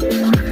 Thank you.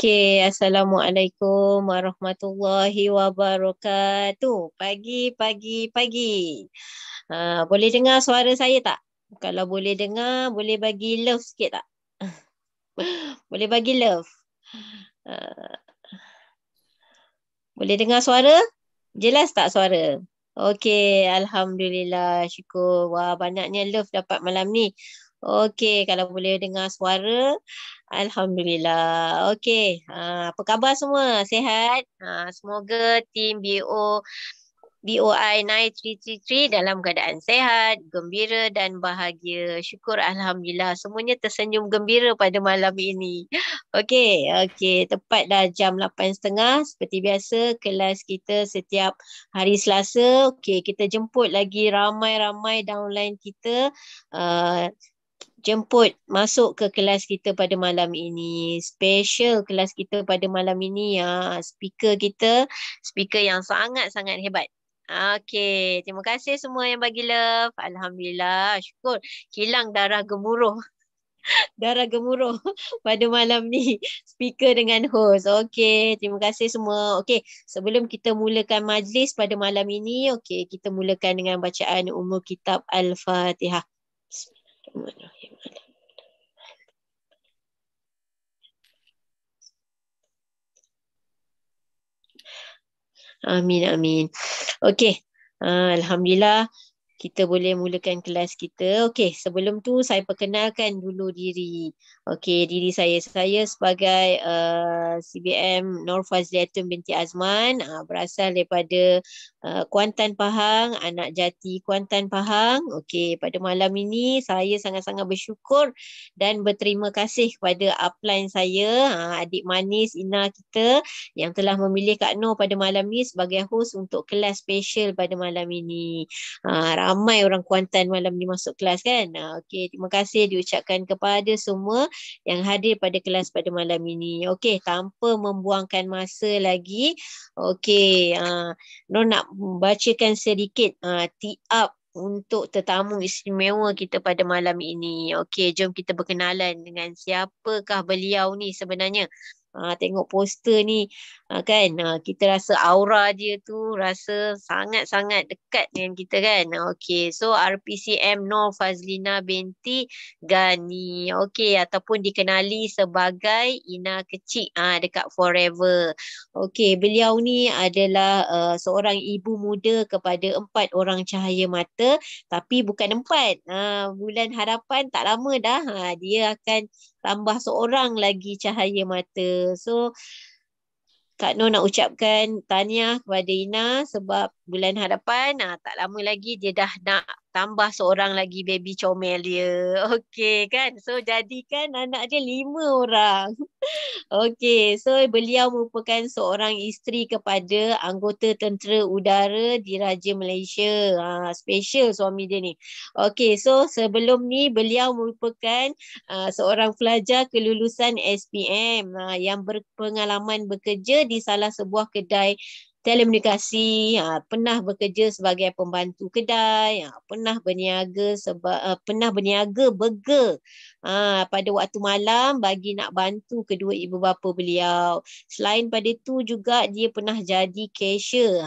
Okey, Assalamualaikum warahmatullahi wabarakatuh. Pagi, pagi, pagi. Uh, boleh dengar suara saya tak? Kalau boleh dengar, boleh bagi love sikit tak? boleh bagi love. Uh, boleh dengar suara? Jelas tak suara? Okey, Alhamdulillah. Syukur. Wah, banyaknya love dapat malam ni. Okey, kalau boleh dengar suara. Alhamdulillah. Okey. Ah, apa khabar semua? Sehat? Ah, semoga tim BO BOI 9333 dalam keadaan sehat, gembira dan bahagia. Syukur Alhamdulillah semuanya tersenyum gembira pada malam ini. Okey, okey. Tepat dah jam 8.30 seperti biasa kelas kita setiap hari Selasa. Okey, kita jemput lagi ramai-ramai downline kita. Uh, jemput masuk ke kelas kita pada malam ini. Special kelas kita pada malam ini ya. Speaker kita, speaker yang sangat-sangat hebat. Okay, terima kasih semua yang bagi love. Alhamdulillah, syukur. Hilang darah gemuruh. darah gemuruh pada malam ni. Speaker dengan host. Okay, terima kasih semua. Okay, sebelum kita mulakan majlis pada malam ini, okay, kita mulakan dengan bacaan umur kitab Al-Fatihah. Bismillahirrahmanirrahim. Amin, amin. Okey, uh, Alhamdulillah kita boleh mulakan kelas kita. Okey, sebelum tu saya perkenalkan dulu diri. Okey, diri saya. Saya sebagai uh, CBM Nur Fazliatun binti Azman. Uh, berasal daripada uh, Kuantan Pahang, anak jati Kuantan Pahang. Okey, pada malam ini saya sangat-sangat bersyukur dan berterima kasih kepada upline saya, uh, adik manis Ina kita yang telah memilih Kak Nur pada malam ini sebagai host untuk kelas special pada malam ini. Uh, ramai orang Kuantan malam ni masuk kelas kan. Ah, okay, terima kasih diucapkan kepada semua yang hadir pada kelas pada malam ini. Okey, tanpa membuangkan masa lagi, okey, uh, nak bacakan sedikit uh, ah, tiap untuk tetamu istimewa kita pada malam ini. Okey, jom kita berkenalan dengan siapakah beliau ni sebenarnya ha, tengok poster ni ha, kan ha, kita rasa aura dia tu rasa sangat-sangat dekat dengan kita kan ha, okay so RPCM Nor Fazlina binti Gani okay ataupun dikenali sebagai Ina kecil ah ha, dekat Forever okay beliau ni adalah uh, seorang ibu muda kepada empat orang cahaya mata tapi bukan empat ha, bulan harapan tak lama dah ha, dia akan tambah seorang lagi cahaya mata. So Kak Noor nak ucapkan tahniah kepada Ina sebab bulan hadapan ah tak lama lagi dia dah nak tambah seorang lagi baby comel dia. Okey kan? So jadikan anak dia lima orang. Okey, so beliau merupakan seorang isteri kepada anggota tentera udara diraja Malaysia. Ah ha, special suami dia ni. Okey, so sebelum ni beliau merupakan uh, seorang pelajar kelulusan SPM uh, ah, yang berpengalaman bekerja di salah sebuah kedai telekomunikasi, ha, pernah bekerja sebagai pembantu kedai, ha, pernah berniaga sebab ha, pernah berniaga burger pada waktu malam bagi nak bantu kedua ibu bapa beliau. Selain pada itu juga dia pernah jadi cashier,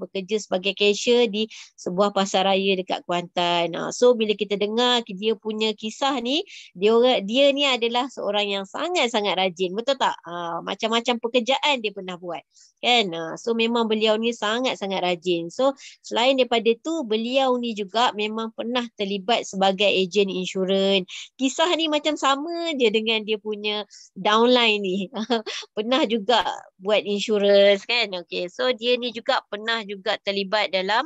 bekerja sebagai cashier di sebuah pasaraya dekat Kuantan. So bila kita dengar dia punya kisah ni, dia dia ni adalah seorang yang sangat-sangat rajin, betul tak? macam-macam pekerjaan dia pernah buat. Kan? So memang beliau ni sangat-sangat rajin. So selain daripada tu beliau ni juga memang pernah terlibat sebagai ejen insurans. Kisah ni macam sama dia dengan dia punya downline ni. pernah juga buat insurans kan. Okay. So dia ni juga pernah juga terlibat dalam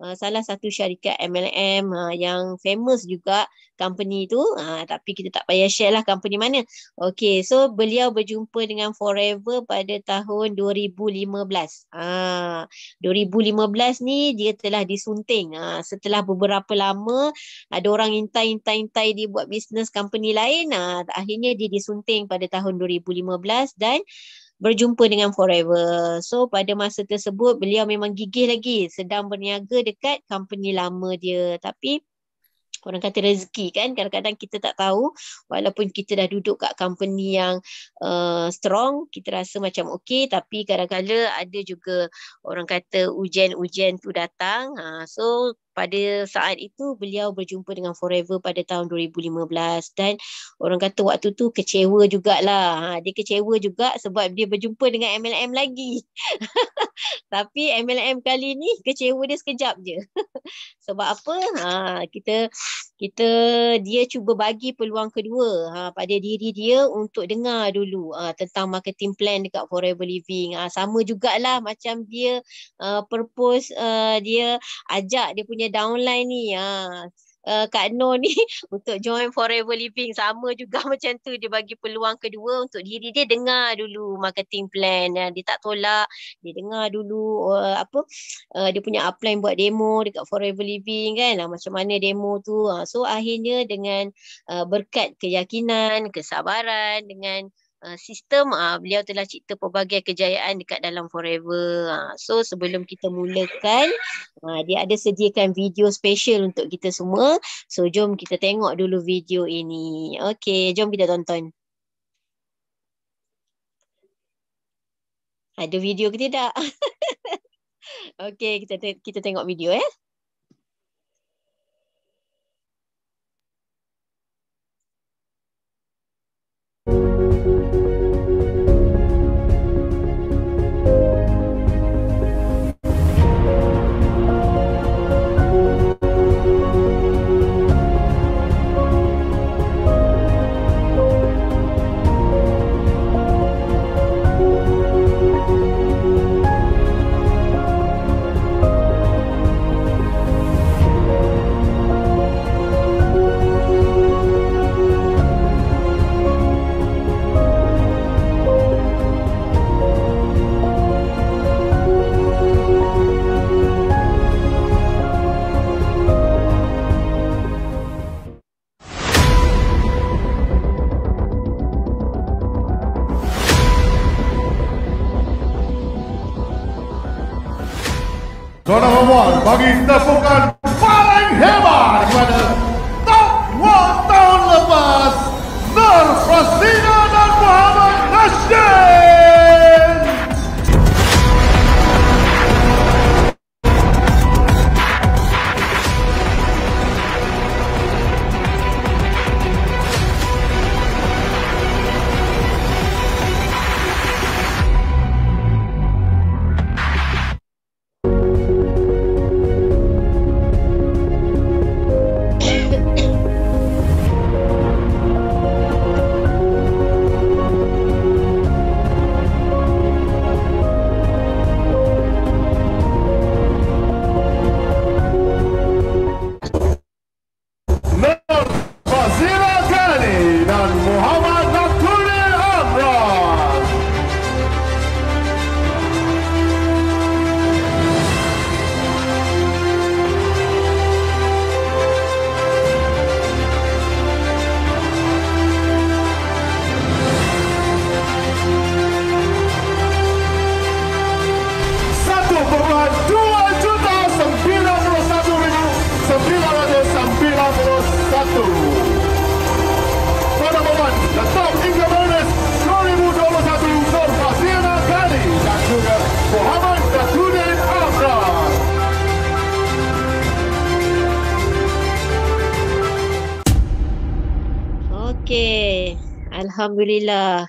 uh, salah satu syarikat MLM uh, yang famous juga company tu uh, tapi kita tak payah share lah company mana. Okay so beliau berjumpa dengan Forever pada tahun 2015. Uh, 2015 ni dia telah disunting uh, setelah beberapa lama ada orang intai-intai-intai dia buat bisnes company lain uh, akhirnya dia disunting pada tahun 2015 dan berjumpa dengan Forever. So pada masa tersebut beliau memang gigih lagi sedang berniaga dekat company lama dia. Tapi orang kata rezeki kan kadang-kadang kita tak tahu walaupun kita dah duduk kat company yang uh, strong kita rasa macam okey tapi kadang-kadang ada juga orang kata ujian-ujian tu datang ha, so pada saat itu beliau berjumpa dengan Forever pada tahun 2015 dan orang kata waktu tu kecewa jugalah. Ha, dia kecewa juga sebab dia berjumpa dengan MLM lagi. Tapi MLM kali ni kecewa dia sekejap je. sebab apa? Ha, kita kita dia cuba bagi peluang kedua ha, pada diri dia untuk dengar dulu ha, tentang marketing plan dekat Forever Living. Ha, sama jugalah macam dia uh, purpose uh, dia ajak dia punya downline ni. Ha. Eh, Kak Noor ni untuk join Forever Living sama juga macam tu dia bagi peluang kedua untuk diri dia dengar dulu marketing plan ya. dia tak tolak dia dengar dulu uh, apa uh, dia punya upline buat demo dekat Forever Living kan lah, macam mana demo tu uh, so akhirnya dengan uh, berkat keyakinan kesabaran dengan Uh, sistem uh, beliau telah cipta pelbagai kejayaan dekat dalam forever uh, so sebelum kita mulakan uh, dia ada sediakan video special untuk kita semua so jom kita tengok dulu video ini okey jom kita tonton ada video ke tidak okey kita te- kita tengok video eh Alhamdulillah.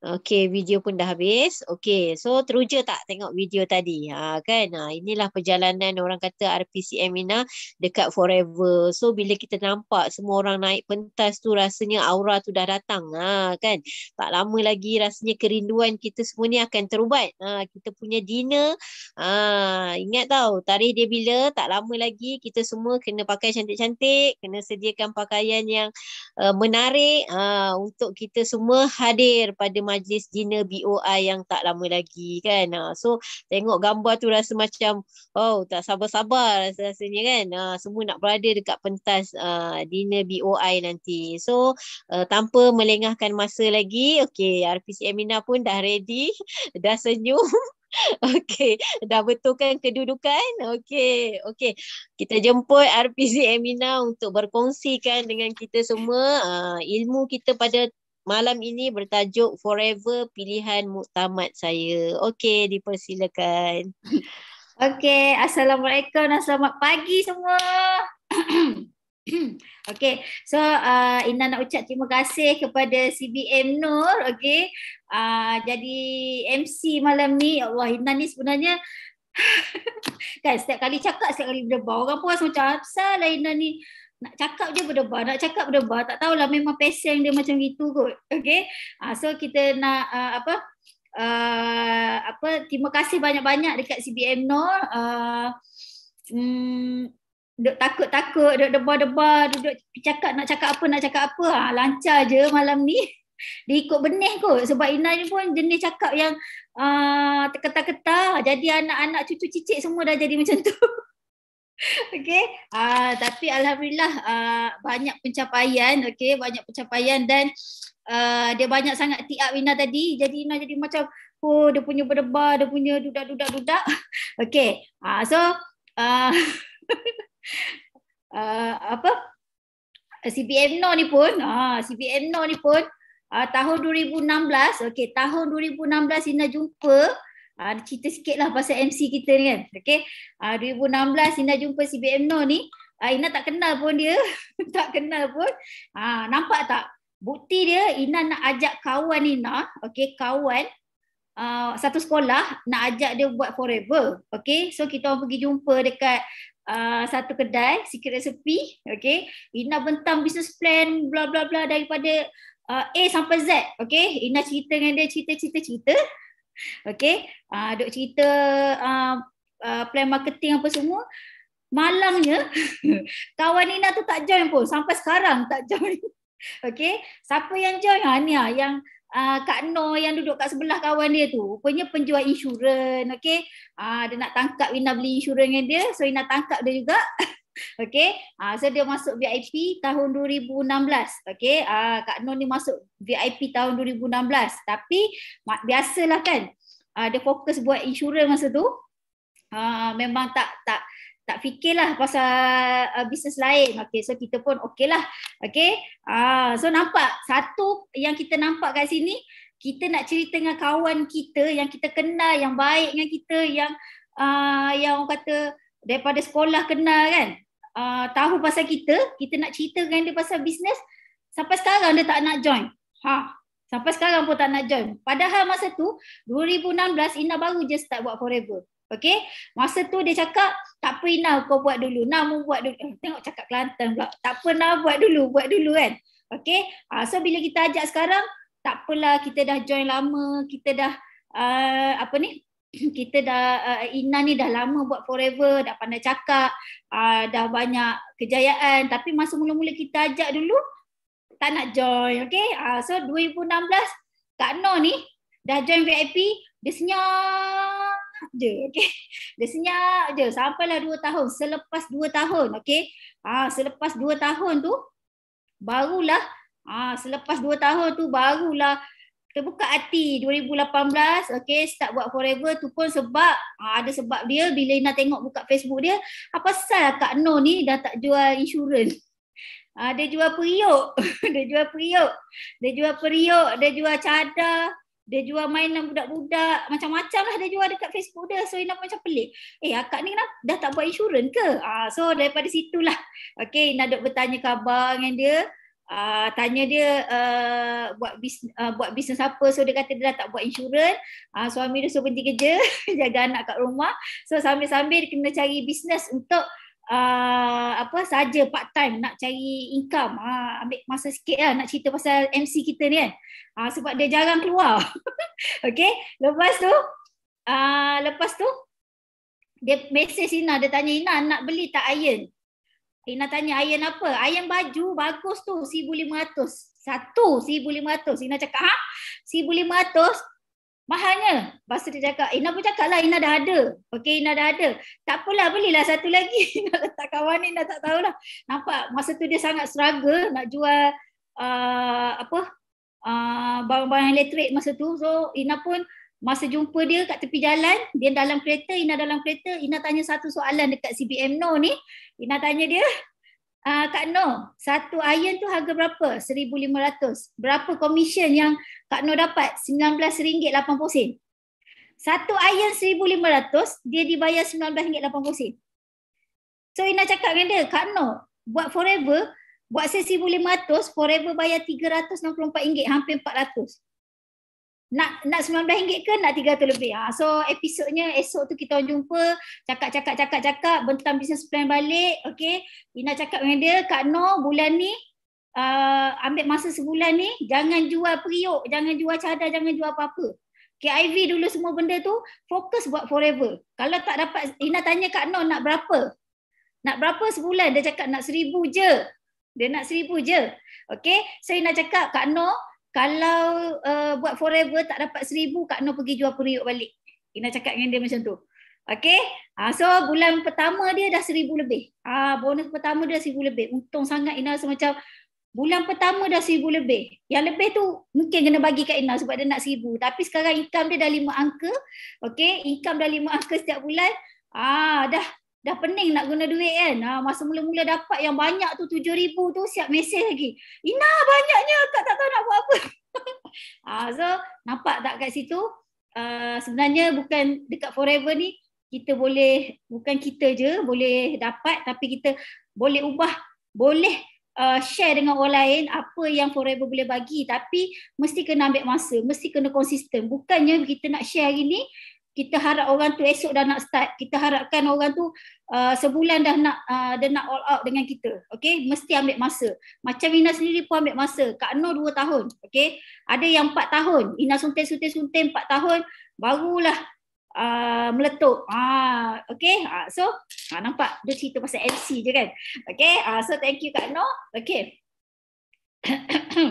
Okay, video pun dah habis. Okay, so teruja tak tengok video tadi? Ha, kan? Ha, inilah perjalanan orang kata RPCM Mina dekat forever. So, bila kita nampak semua orang naik pentas tu rasanya aura tu dah datang. Ha, kan? Tak lama lagi rasanya kerinduan kita semua ni akan terubat. Ha, kita punya dinner. Ha, ingat tau, tarikh dia bila tak lama lagi kita semua kena pakai cantik-cantik. Kena sediakan pakaian yang Uh, menarik uh, untuk kita semua hadir pada majlis dinner BOI yang tak lama lagi kan. Uh, so tengok gambar tu rasa macam oh tak sabar-sabar rasanya kan. Uh, semua nak berada dekat pentas uh, ah, dinner BOI nanti. So uh, tanpa melengahkan masa lagi, okey RPC Amina pun dah ready, dah senyum. Okey, dah betulkan kedudukan? Okey, okey. Kita jemput RPZ Emina untuk berkongsikan dengan kita semua uh, ilmu kita pada malam ini bertajuk Forever Pilihan Muktamad saya. Okey, dipersilakan. Okey, Assalamualaikum dan selamat pagi semua. Hmm. okay, so uh, Ina nak ucap terima kasih kepada CBM Nur, okay. Uh, jadi MC malam ni, ya Allah Ina ni sebenarnya kan setiap kali cakap setiap kali berdebar orang puas macam apa ah, lah Ina ni nak cakap je berdebar nak cakap berdebar tak tahulah memang pesen dia macam gitu kot okey uh, so kita nak uh, apa uh, apa terima kasih banyak-banyak dekat CBM Nor uh, Hmm duduk takut-takut, duduk debar-debar, duduk cakap nak cakap apa, nak cakap apa. Ha, lancar je malam ni. Dia ikut benih kot. Sebab Ina ni pun jenis cakap yang uh, ah, ketar-ketar. Jadi anak-anak cucu cicit semua dah jadi macam tu. okay. Uh, ah, tapi Alhamdulillah uh, banyak pencapaian. Okay. Banyak pencapaian dan uh, dia banyak sangat tiap Ina tadi. Jadi Ina jadi macam oh dia punya berdebar, dia punya dudak-dudak-dudak. okay. Uh, so uh, uh, apa CPM no ni pun ha ah, CPM no ni pun uh, tahun 2016 okay tahun 2016 Sina jumpa uh, cerita sikit lah pasal MC kita ni kan okey uh, 2016 Sina jumpa CPM no ni uh, Ina tak kenal pun dia tak kenal pun uh, nampak tak bukti dia Ina nak ajak kawan Ina okay kawan Uh, satu sekolah nak ajak dia buat forever. Okay, so kita orang pergi jumpa dekat Ah, satu kedai secret recipe okey Ina bentang business plan bla bla bla daripada uh, A sampai Z okey Ina cerita dengan dia cerita-cerita cerita okey uh, dok cerita uh, uh, plan marketing apa semua malangnya kawan Ina tu tak join pun sampai sekarang tak join okey siapa yang join ha ni yang uh, Kak Noor yang duduk kat sebelah kawan dia tu Rupanya penjual insurans okay? uh, ah, Dia nak tangkap Ina beli insurans dengan dia So Ina tangkap dia juga Okay, uh, ah, so dia masuk VIP tahun 2016 Okay, uh, Kak Noor ni masuk VIP tahun 2016 Tapi mak, biasalah kan uh, Dia fokus buat insurans masa tu uh, Memang tak tak tak fikirlah pasal uh, bisnes lain. Okay, so kita pun okay lah. Okay, uh, so nampak satu yang kita nampak kat sini, kita nak cerita dengan kawan kita yang kita kenal, yang baik dengan kita, yang uh, yang orang kata daripada sekolah kenal kan, uh, tahu pasal kita, kita nak cerita dengan dia pasal bisnes, sampai sekarang dia tak nak join. Ha, sampai sekarang pun tak nak join. Padahal masa tu, 2016, Ina baru je start buat forever. Okay, masa tu dia cakap tak apa Inah kau buat dulu. Nah mau buat dulu. Eh, tengok cakap Kelantan pula. Tak apa Inah buat dulu, buat dulu kan. Okey. Ha, so bila kita ajak sekarang tak apalah kita dah join lama, kita dah uh, apa ni? Kita dah uh, Ina ni dah lama buat forever, dah pandai cakap, uh, dah banyak kejayaan tapi masa mula-mula kita ajak dulu tak nak join. Okay, Ha, so 2016 Kak Noh ni dah join VIP, dia senyap je. Okay. Dia senyap je. Sampailah dua tahun. Selepas dua tahun. Okay. Ha, selepas dua tahun tu. Barulah. Ha, selepas dua tahun tu. Barulah. Terbuka hati 2018. Okay. Start buat forever tu pun sebab. Ha, ada sebab dia. Bila nak tengok buka Facebook dia. Apa sal lah Kak No ni dah tak jual insurans. Ha, dia jual periuk. dia jual periuk. Dia jual periuk. Dia jual cadar. Dia jual mainan budak-budak Macam-macam lah dia jual dekat Facebook dia So Ina macam pelik Eh akak ni kenapa dah tak buat insurans ke? Ah, so daripada situlah Okay Ina duk bertanya khabar dengan dia Uh, tanya dia uh, buat bis, uh, buat bisnes apa so dia kata dia dah tak buat insurans uh, suami dia suruh berhenti kerja jaga anak kat rumah so sambil-sambil dia kena cari bisnes untuk Ah, apa saja part time nak cari income ha, ambil masa sikit lah nak cerita pasal MC kita ni kan ha, sebab dia jarang keluar okay lepas tu ha, lepas tu dia message Ina dia tanya Ina nak beli tak iron Ina tanya iron apa iron baju bagus tu 1500 satu 1500 Ina cakap ha 1500 Mahalnya. Pastu dia cakap, eh, Ina pun cakap lah Ina dah ada. Okay Ina dah ada. Tak apalah belilah satu lagi. Ina letak kawan Ina tak tahulah. Nampak masa tu dia sangat struggle nak jual uh, apa uh, barang-barang elektrik masa tu. So Ina pun masa jumpa dia kat tepi jalan, dia dalam kereta, Ina dalam kereta, Ina tanya satu soalan dekat CBM No ni. Ina tanya dia, uh, Kak No, satu iron tu harga berapa? RM1,500. Berapa komisen yang Kak No dapat? RM19.80. Satu iron RM1,500, dia dibayar RM19.80. So Ina cakap dengan dia, Kak No buat forever, buat sesi RM1,500, forever bayar RM364, hampir RM400 nak nak RM19 ke nak RM300 lebih. Ah, ha. So episodnya esok tu kita jumpa cakap-cakap-cakap-cakap bentang business plan balik. Okay. Ina cakap dengan dia Kak No bulan ni uh, ambil masa sebulan ni jangan jual periuk, jangan jual cadar, jangan jual apa-apa. KIV dulu semua benda tu fokus buat forever. Kalau tak dapat Ina tanya Kak No nak berapa? Nak berapa sebulan? Dia cakap nak seribu je. Dia nak seribu je. Okay. So Ina cakap Kak Noh kalau uh, buat forever tak dapat seribu, Kak Noh pergi jual periuk balik. Ina cakap dengan dia macam tu. Okay. Ha, ah, so bulan pertama dia dah seribu lebih. Ha, bonus pertama dia dah seribu lebih. Untung sangat Ina rasa macam bulan pertama dah seribu lebih. Yang lebih tu mungkin kena bagi kat Ina sebab dia nak seribu. Tapi sekarang income dia dah lima angka. Okay. Income dah lima angka setiap bulan. Ah, dah dah pening nak guna duit kan. Ha, masa mula-mula dapat yang banyak tu tujuh ribu tu siap mesej lagi. Ina banyaknya kak tak tahu nak buat apa. ha, so nampak tak kat situ uh, sebenarnya bukan dekat forever ni kita boleh bukan kita je boleh dapat tapi kita boleh ubah boleh uh, share dengan orang lain apa yang forever boleh bagi tapi mesti kena ambil masa mesti kena konsisten bukannya kita nak share hari ni kita harap orang tu esok dah nak start kita harapkan orang tu uh, sebulan dah nak uh, dah nak all out dengan kita okey mesti ambil masa macam Ina sendiri pun ambil masa Kak Noor 2 tahun okey ada yang 4 tahun Ina suntik suntik suntik 4 tahun barulah Uh, meletup. Ah, uh, okay. Uh, so, uh, nampak dia cerita pasal MC je kan. Okay. Uh, ah, so, thank you Kak No. Okay.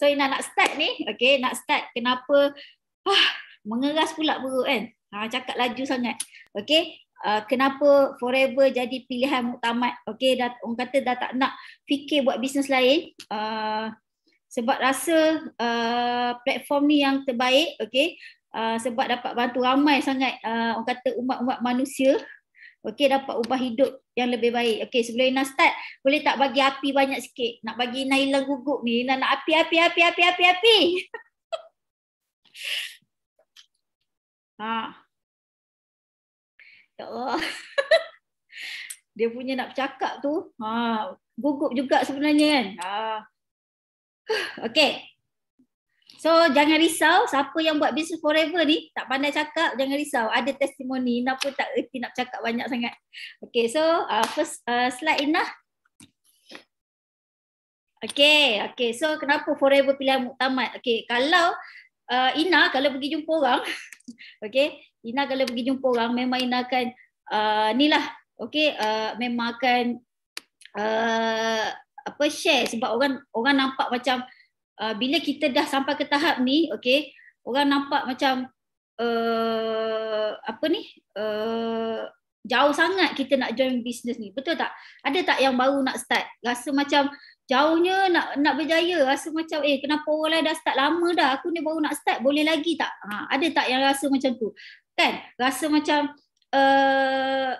so, Ina nak start ni. Okay. Nak start. Kenapa? Ah, mengeras pula perut kan. Ha, cakap laju sangat. Okey. Uh, ah, kenapa forever jadi pilihan muktamad. Okey. Dah, orang kata dah tak nak fikir buat bisnes lain. Uh, sebab rasa uh, platform ni yang terbaik. Okey. Uh, sebab dapat bantu ramai sangat uh, orang kata umat-umat manusia. Okey dapat ubah hidup yang lebih baik. Okey sebelum Ina start boleh tak bagi api banyak sikit? Nak bagi Ina hilang gugup ni. Ina nak api api api api api api. Ah. Ya Allah. dia punya nak bercakap tu, ha, ah, gugup juga sebenarnya kan. Ha. Ah. Okay. So jangan risau siapa yang buat business forever ni tak pandai cakap jangan risau ada testimoni nak pun tak erti nak cakap banyak sangat. Okay so uh, first uh, slide inah. Okay, okay. So kenapa forever pilihan muktamad? Okay, kalau uh, Ina kalau pergi jumpa orang, okay, Ina kalau pergi jumpa orang memang Ina akan uh, ni lah, okay, uh, memang akan uh, apa share sebab orang orang nampak macam uh, bila kita dah sampai ke tahap ni, okay, orang nampak macam uh, apa ni? Uh, jauh sangat kita nak join bisnes ni. Betul tak? Ada tak yang baru nak start? Rasa macam jauhnya nak nak berjaya rasa macam eh kenapa orang lain dah start lama dah aku ni baru nak start boleh lagi tak ha, ada tak yang rasa macam tu kan rasa macam uh,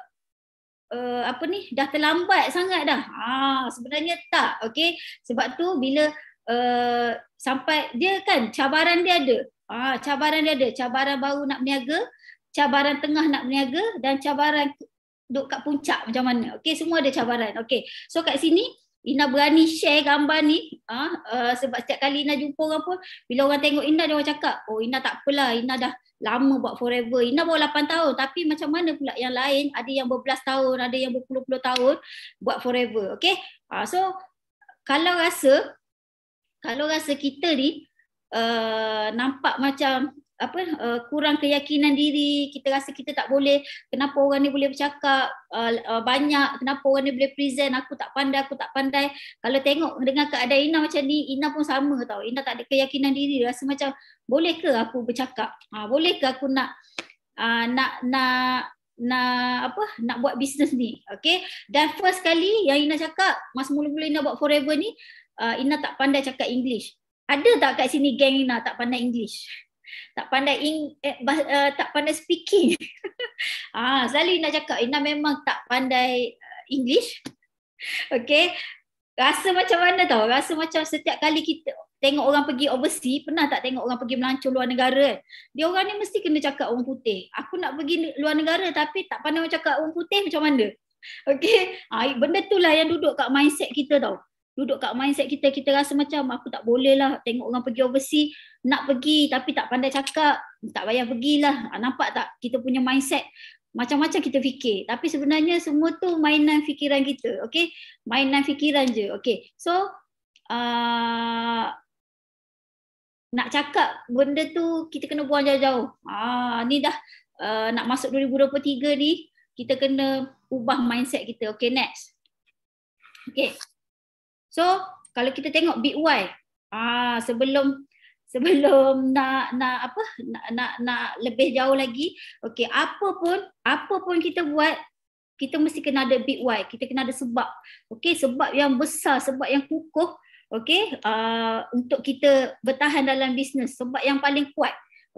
Uh, apa ni dah terlambat sangat dah ha, sebenarnya tak okey sebab tu bila uh, sampai dia kan cabaran dia ada ha, cabaran dia ada cabaran baru nak berniaga cabaran tengah nak berniaga dan cabaran duduk kat puncak macam mana okey semua ada cabaran okey so kat sini Ina berani share gambar ni ha? uh, sebab setiap kali Ina jumpa orang pun bila orang tengok Ina dia orang cakap oh Ina tak apalah Ina dah lama buat forever. Ina baru 8 tahun tapi macam mana pula yang lain ada yang berbelas tahun ada yang berpuluh-puluh tahun buat forever. Okay. Uh, ah, so kalau rasa kalau rasa kita ni uh, nampak macam apa uh, kurang keyakinan diri kita rasa kita tak boleh kenapa orang ni boleh bercakap uh, uh, banyak kenapa orang ni boleh present aku tak pandai aku tak pandai kalau tengok dengan keadaan Ina macam ni Ina pun sama tau Ina tak ada keyakinan diri rasa macam boleh ke aku bercakap uh, boleh ke aku nak uh, nak nak nak apa nak buat bisnes ni okey dan first kali yang Ina cakap masa mula-mula Ina buat forever ni uh, Ina tak pandai cakap English ada tak kat sini geng Ina tak pandai English tak pandai ing, eh, bah, uh, tak pandai speaking ah Zali nak cakap Ina memang tak pandai uh, English okay rasa macam mana tau rasa macam setiap kali kita tengok orang pergi overseas pernah tak tengok orang pergi melancong luar negara dia orang ni mesti kena cakap orang putih aku nak pergi luar negara tapi tak pandai cakap orang putih macam mana Okay, ha, benda tu lah yang duduk kat mindset kita tau duduk kat mindset kita kita rasa macam aku tak boleh lah tengok orang pergi overseas nak pergi tapi tak pandai cakap tak payah pergilah ah, nampak tak kita punya mindset macam-macam kita fikir tapi sebenarnya semua tu mainan fikiran kita okey mainan fikiran je okey so uh, nak cakap benda tu kita kena buang jauh-jauh ah ni dah uh, nak masuk 2023 ni kita kena ubah mindset kita okey next okey So kalau kita tengok big why ah sebelum sebelum nak nak apa nak nak, nak lebih jauh lagi okey apa pun apa pun kita buat kita mesti kena ada big why kita kena ada sebab okey sebab yang besar sebab yang kukuh okey uh, untuk kita bertahan dalam bisnes sebab yang paling kuat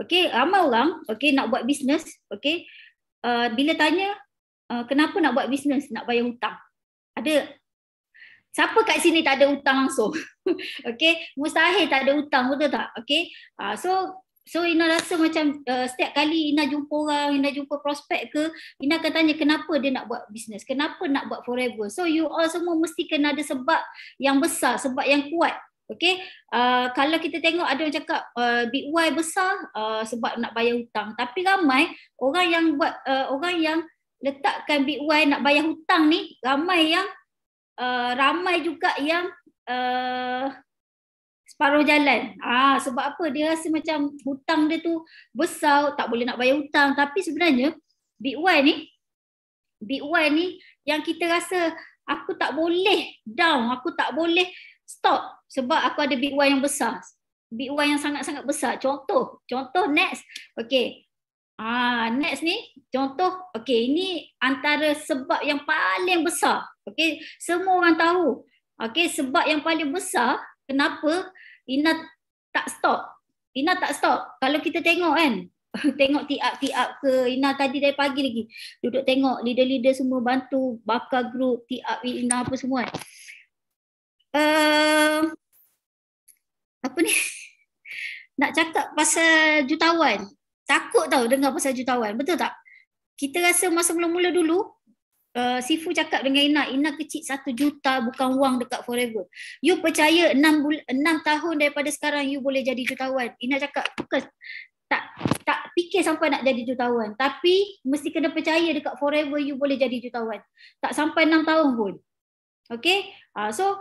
okey ramai orang okey nak buat bisnes okey uh, bila tanya uh, kenapa nak buat bisnes nak bayar hutang ada siapa kat sini tak ada hutang langsung? okay, mustahil tak ada hutang, betul tak? Okay, uh, ah, so so Ina rasa macam uh, setiap kali Ina jumpa orang, Ina jumpa prospek ke, Ina akan tanya kenapa dia nak buat bisnes, kenapa nak buat forever. So you all semua mesti kena ada sebab yang besar, sebab yang kuat. Okay, uh, ah, kalau kita tengok ada orang cakap uh, big why besar uh, sebab nak bayar hutang. Tapi ramai orang yang buat, uh, orang yang letakkan big why nak bayar hutang ni, ramai yang Eh, ramai juga yang uh, separuh jalan. Ah sebab apa? Dia rasa macam hutang dia tu besar, tak boleh nak bayar hutang. Tapi sebenarnya big one ni big one ni yang kita rasa aku tak boleh down, aku tak boleh stop sebab aku ada big one yang besar. Big one yang sangat-sangat besar. Contoh, contoh next. Okay, Ah, next ni contoh okey ini antara sebab yang paling besar. Okey, semua orang tahu. Okey, sebab yang paling besar kenapa Ina tak stop. Ina tak stop. Kalau kita tengok kan, tengok tiap-tiap ke Ina tadi dari pagi lagi duduk tengok leader-leader semua bantu bakar grup tiap Ina apa semua. Kan? Uh, apa ni? Nak cakap pasal jutawan takut tau dengar pasal jutawan. Betul tak? Kita rasa masa mula-mula dulu, uh, Sifu cakap dengan Ina, Ina kecil satu juta bukan wang dekat forever. You percaya enam, bul- enam tahun daripada sekarang you boleh jadi jutawan. Ina cakap, bukan tak tak fikir sampai nak jadi jutawan. Tapi mesti kena percaya dekat forever you boleh jadi jutawan. Tak sampai enam tahun pun. Okay? Uh, so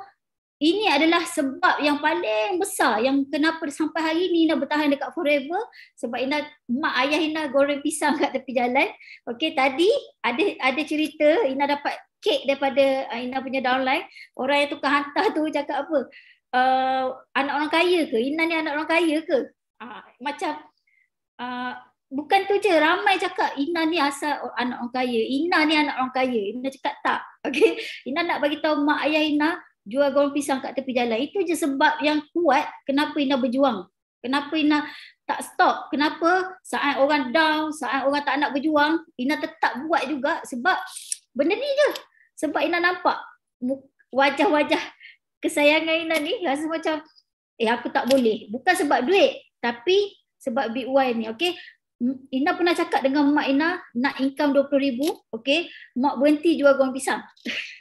ini adalah sebab yang paling besar yang kenapa sampai hari ini Ina bertahan dekat forever sebab Ina mak ayah Ina goreng pisang kat tepi jalan. Okey tadi ada ada cerita Ina dapat kek daripada uh, Ina punya downline. Orang yang tukar hantar tu cakap apa? Uh, anak orang kaya ke? Ina ni anak orang kaya ke? Uh, macam uh, bukan tu je ramai cakap Ina ni asal anak orang kaya. Ina ni anak orang kaya. Ina cakap tak. Okey. Ina nak bagi tahu mak ayah Ina jual goreng pisang kat tepi jalan. Itu je sebab yang kuat kenapa Ina berjuang. Kenapa Ina tak stop. Kenapa saat orang down, saat orang tak nak berjuang, Ina tetap buat juga sebab benda ni je. Sebab Ina nampak wajah-wajah kesayangan Ina ni rasa macam eh aku tak boleh. Bukan sebab duit tapi sebab big one ni. Okay. Ina pernah cakap dengan mak Ina nak income 20000 okey mak berhenti jual goreng pisang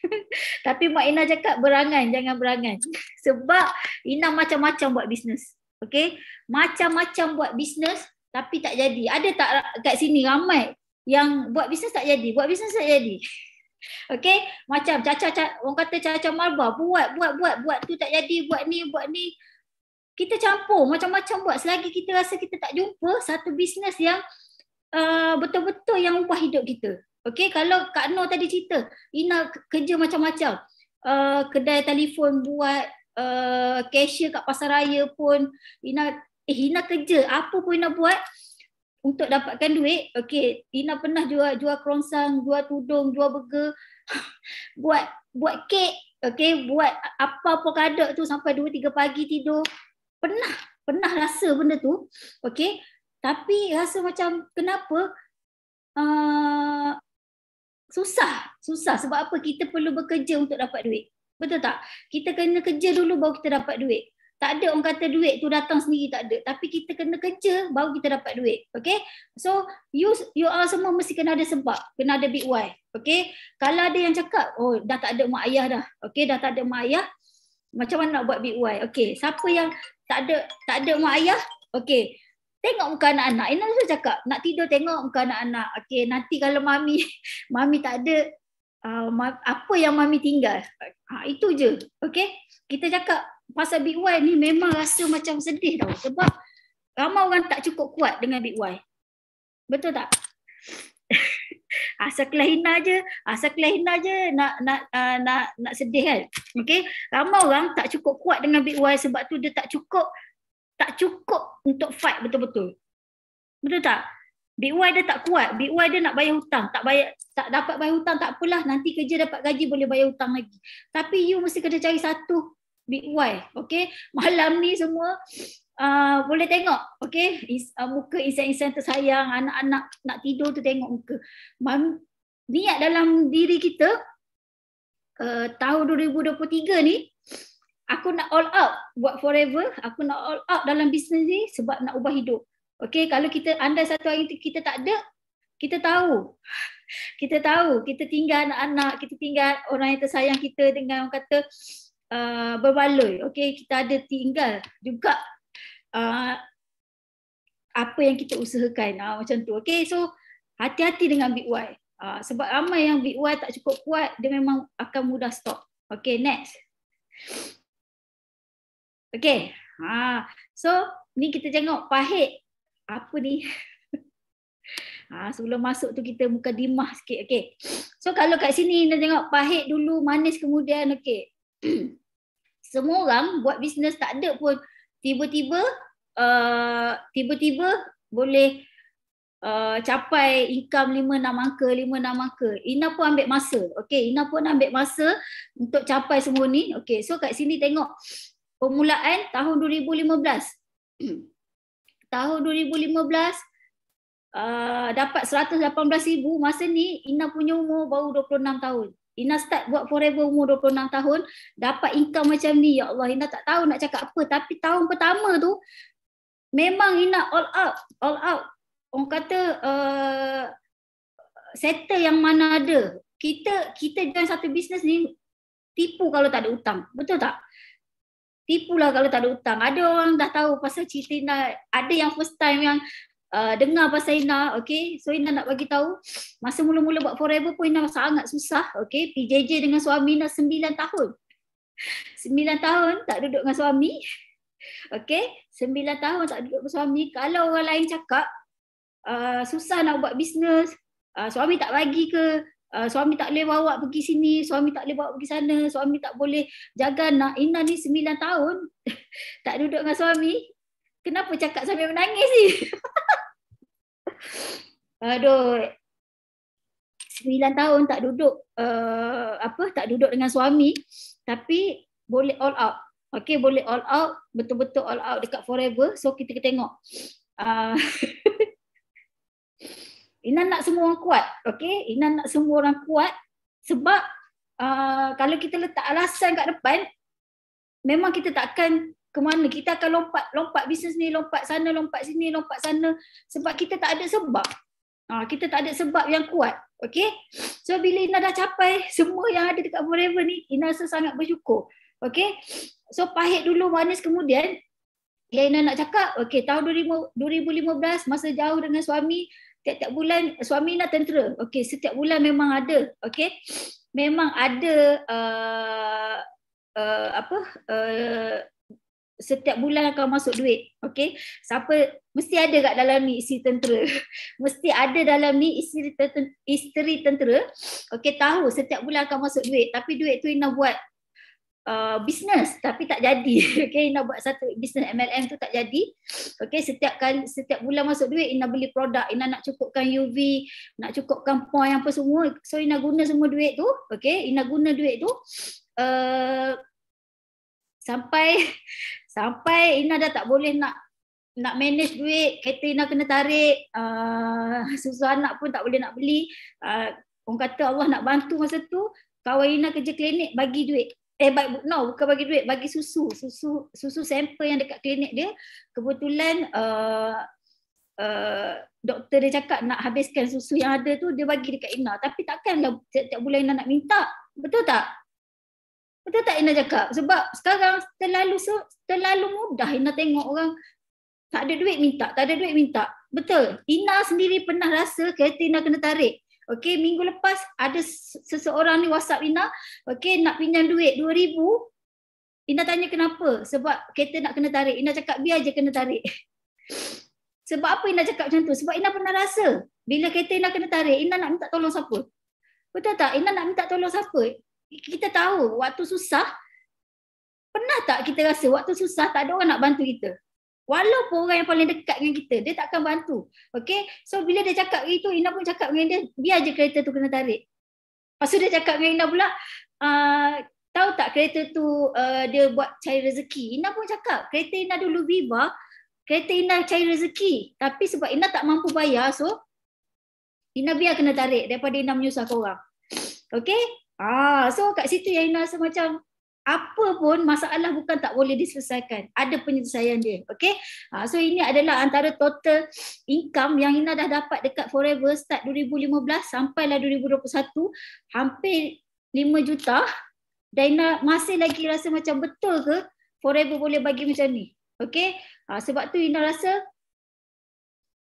tapi mak Ina cakap berangan jangan berangan sebab Ina macam-macam buat bisnes okey macam-macam buat bisnes tapi tak jadi ada tak kat sini ramai yang buat bisnes tak jadi buat bisnes tak jadi okey macam caca orang kata caca marba buat buat buat buat tu tak jadi buat ni buat ni kita campur macam-macam buat selagi kita rasa kita tak jumpa satu bisnes yang uh, betul-betul yang ubah hidup kita. Okey, kalau Kak Noor tadi cerita, Ina kerja macam-macam. Uh, kedai telefon buat, uh, cashier kat pasar raya pun, Ina, eh, Ina kerja, apa pun Ina buat untuk dapatkan duit. Okey, Ina pernah jual jual kerongsang, jual tudung, jual burger, buat buat kek, okey, buat apa-apa kadak tu sampai 2 3 pagi tidur pernah pernah rasa benda tu okey tapi rasa macam kenapa uh, susah susah sebab apa kita perlu bekerja untuk dapat duit betul tak kita kena kerja dulu baru kita dapat duit tak ada orang kata duit tu datang sendiri tak ada tapi kita kena kerja baru kita dapat duit okey so you you all semua mesti kena ada sebab kena ada big why okey kalau ada yang cakap oh dah tak ada mak ayah dah okey dah tak ada mak ayah macam mana nak buat big why okey siapa yang tak ada tak ada mak ayah okey tengok muka anak-anak Ini -anak. cakap nak tidur tengok muka anak-anak okey nanti kalau mami mami tak ada uh, apa yang mami tinggal ha, itu je okey kita cakap pasal big Y ni memang rasa macam sedih tau sebab ramai orang tak cukup kuat dengan big Y betul tak Asal kelahina je, asal kelahina je nak nak uh, nak nak sedih kan. Okey, ramai orang tak cukup kuat dengan big why sebab tu dia tak cukup tak cukup untuk fight betul-betul. Betul tak? Big why dia tak kuat, big why dia nak bayar hutang, tak bayar tak dapat bayar hutang tak apalah, nanti kerja dapat gaji boleh bayar hutang lagi. Tapi you mesti kena cari satu big why, okey? Malam ni semua Ah, boleh tengok okey uh, muka insan-insan tersayang anak-anak nak tidur tu tengok muka Mam, niat dalam diri kita uh, tahun 2023 ni aku nak all out buat forever aku nak all out dalam bisnes ni sebab nak ubah hidup okey kalau kita anda satu hari kita tak ada kita tahu kita tahu kita tinggal anak-anak kita tinggal orang yang tersayang kita dengan orang kata uh, berbaloi Okay, kita ada tinggal juga Uh, apa yang kita usahakan uh, macam tu. Okay, so hati-hati dengan big why. Uh, sebab ramai yang big why tak cukup kuat, dia memang akan mudah stop. Okay, next. Okay, uh, so ni kita tengok pahit. Apa ni? Ha, sebelum masuk tu kita muka dimah sikit okey. So kalau kat sini kita tengok pahit dulu manis kemudian okey. Semua orang buat bisnes tak ada pun tiba-tiba Uh, tiba-tiba boleh uh, capai income lima 6 angka lima 6 angka Ina pun ambil masa okey Ina pun ambil masa untuk capai semua ni okey so kat sini tengok permulaan tahun 2015 tahun 2015 Uh, dapat 118,000 masa ni Ina punya umur baru 26 tahun. Ina start buat forever umur 26 tahun, dapat income macam ni. Ya Allah, Ina tak tahu nak cakap apa. Tapi tahun pertama tu, memang Ina all out, all out. Orang kata uh, settle yang mana ada. Kita kita join satu bisnes ni tipu kalau tak ada hutang. Betul tak? Tipu lah kalau tak ada hutang. Ada orang dah tahu pasal cerita Ada yang first time yang uh, dengar pasal Ina. Okay. So Ina nak bagi tahu. Masa mula-mula buat forever pun Ina sangat susah. Okay. PJJ dengan suami Ina 9 tahun. 9 tahun tak duduk dengan suami. Okay, sembilan tahun tak duduk bersuami. Kalau orang lain cakap uh, susah nak buat bisnes, uh, suami tak bagi ke, uh, suami tak boleh bawa pergi sini, suami tak boleh bawa pergi sana, suami tak boleh jaga nak Ina ni sembilan tahun tak duduk dengan suami. Kenapa cakap sambil menangis ni? Aduh. Sembilan tahun tak duduk uh, apa tak duduk dengan suami tapi boleh all out. Okay boleh all out betul-betul all out dekat forever so kita kita tengok. Uh, Inan nak semua orang kuat. Okay Inan nak semua orang kuat sebab uh, kalau kita letak alasan kat depan memang kita takkan ke mana kita akan lompat lompat bisnes ni lompat sana lompat sini lompat sana sebab kita tak ada sebab. Uh, kita tak ada sebab yang kuat. Okay So bila Inan dah capai semua yang ada dekat forever ni Inan rasa sangat bersyukur. Okay, So pahit dulu manis kemudian. Yaina nak cakap, okey tahun 2015 masa jauh dengan suami, tiap-tiap bulan suami nak tentera. Okey, setiap bulan memang ada, okey. Memang ada uh, uh, apa? Uh, setiap bulan akan masuk duit, okey. Siapa mesti ada kat dalam ni isteri tentera. mesti ada dalam ni isteri tentera, isteri tentera. Okey, tahu setiap bulan akan masuk duit, tapi duit tu Ina buat uh, business tapi tak jadi. Okay, Ina buat satu business MLM tu tak jadi. Okay, setiap kali setiap bulan masuk duit Ina beli produk, Ina nak cukupkan UV, nak cukupkan point apa semua. So Ina guna semua duit tu. Okay, Ina guna duit tu. Uh, sampai sampai Ina dah tak boleh nak nak manage duit, kereta Ina kena tarik, uh, susu anak pun tak boleh nak beli. Uh, orang kata Allah nak bantu masa tu, kawan Ina kerja klinik bagi duit eh bu- no bukan bagi duit bagi susu susu susu sampel yang dekat klinik dia kebetulan uh, uh, doktor dia cakap nak habiskan susu yang ada tu dia bagi dekat Ina tapi takkanlah setiap bulan Ina nak minta betul tak betul tak Ina cakap sebab sekarang terlalu terlalu mudah Ina tengok orang tak ada duit minta tak ada duit minta betul Ina sendiri pernah rasa kereta Ina kena tarik Okey, minggu lepas ada seseorang ni WhatsApp Ina, okey nak pinjam duit 2000. Ina tanya kenapa? Sebab kereta nak kena tarik. Ina cakap biar je kena tarik. Sebab apa Ina cakap macam tu? Sebab Ina pernah rasa bila kereta Ina kena tarik, Ina nak minta tolong siapa? Betul tak? Ina nak minta tolong siapa? Kita tahu waktu susah, pernah tak kita rasa waktu susah tak ada orang nak bantu kita? Walaupun orang yang paling dekat dengan kita, dia takkan bantu. Okay? So bila dia cakap itu, Ina pun cakap dengan dia, biar je kereta tu kena tarik. Lepas tu dia cakap dengan Ina pula, uh, tahu tak kereta tu uh, dia buat cair rezeki. Ina pun cakap, kereta Ina dulu Viva, kereta Ina cair rezeki. Tapi sebab Ina tak mampu bayar, so Ina biar kena tarik daripada Ina menyusahkan orang. Okay? Ah, so kat situ yang Ina rasa macam apa pun masalah bukan tak boleh diselesaikan. Ada penyelesaian dia. Okay. Ha, ah, so ini adalah antara total income yang Ina dah dapat dekat Forever start 2015 sampailah 2021 hampir 5 juta dan Ina masih lagi rasa macam betul ke Forever boleh bagi macam ni. Okay. Ha, ah, sebab tu Ina rasa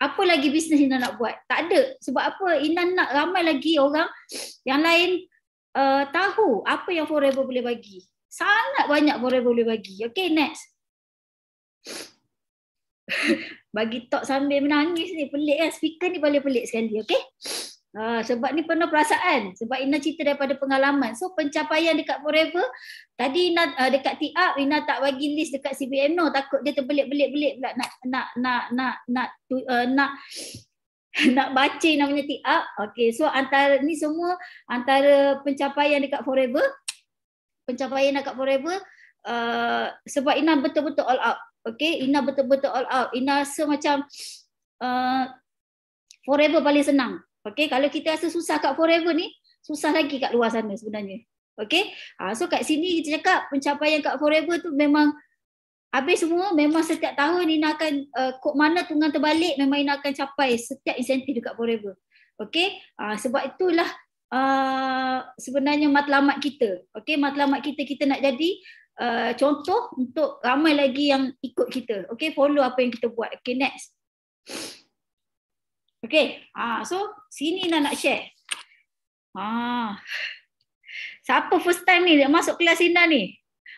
apa lagi bisnes Ina nak buat? Tak ada. Sebab apa Ina nak ramai lagi orang yang lain uh, tahu apa yang Forever boleh bagi. Sangat banyak korang boleh bagi. Okay, next. bagi talk sambil menangis ni. Pelik kan? Speaker ni paling pelik sekali. Okay? Uh, sebab ni penuh perasaan. Sebab Ina cerita daripada pengalaman. So pencapaian dekat Forever. Tadi Ina, uh, dekat TIAP, Ina tak bagi list dekat CBM. No, takut dia terbelit-belit-belit pula nak, nak, nak, nak, nak, tu, uh, nak, nak baca namanya TIAP. Okay, so antara ni semua antara pencapaian dekat Forever pencapaian Akak Forever uh, sebab Ina betul-betul all out. Okay, Ina betul-betul all out. Ina rasa macam uh, Forever paling senang. Okay, kalau kita rasa susah kat Forever ni, susah lagi kat luar sana sebenarnya. Okay, uh, so kat sini kita cakap pencapaian kat Forever tu memang Habis semua memang setiap tahun Ina akan uh, kok mana tunggang terbalik memang Ina akan capai setiap insentif dekat Forever. Okay, uh, sebab itulah uh, sebenarnya matlamat kita. Okey, matlamat kita kita nak jadi uh, contoh untuk ramai lagi yang ikut kita. Okey, follow apa yang kita buat. Okey, next. Okey, ah, so sini nak nak share. Ah. Siapa first time ni masuk kelas Ina ni?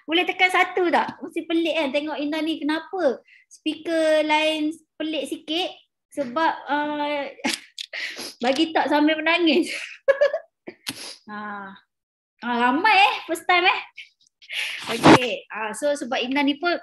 Boleh tekan satu tak? Mesti pelik kan tengok Ina ni kenapa speaker lain pelik sikit sebab uh, bagi tak sambil menangis. ah. ah, ramai eh, first time eh. Okay, ah, so sebab Ina ni pun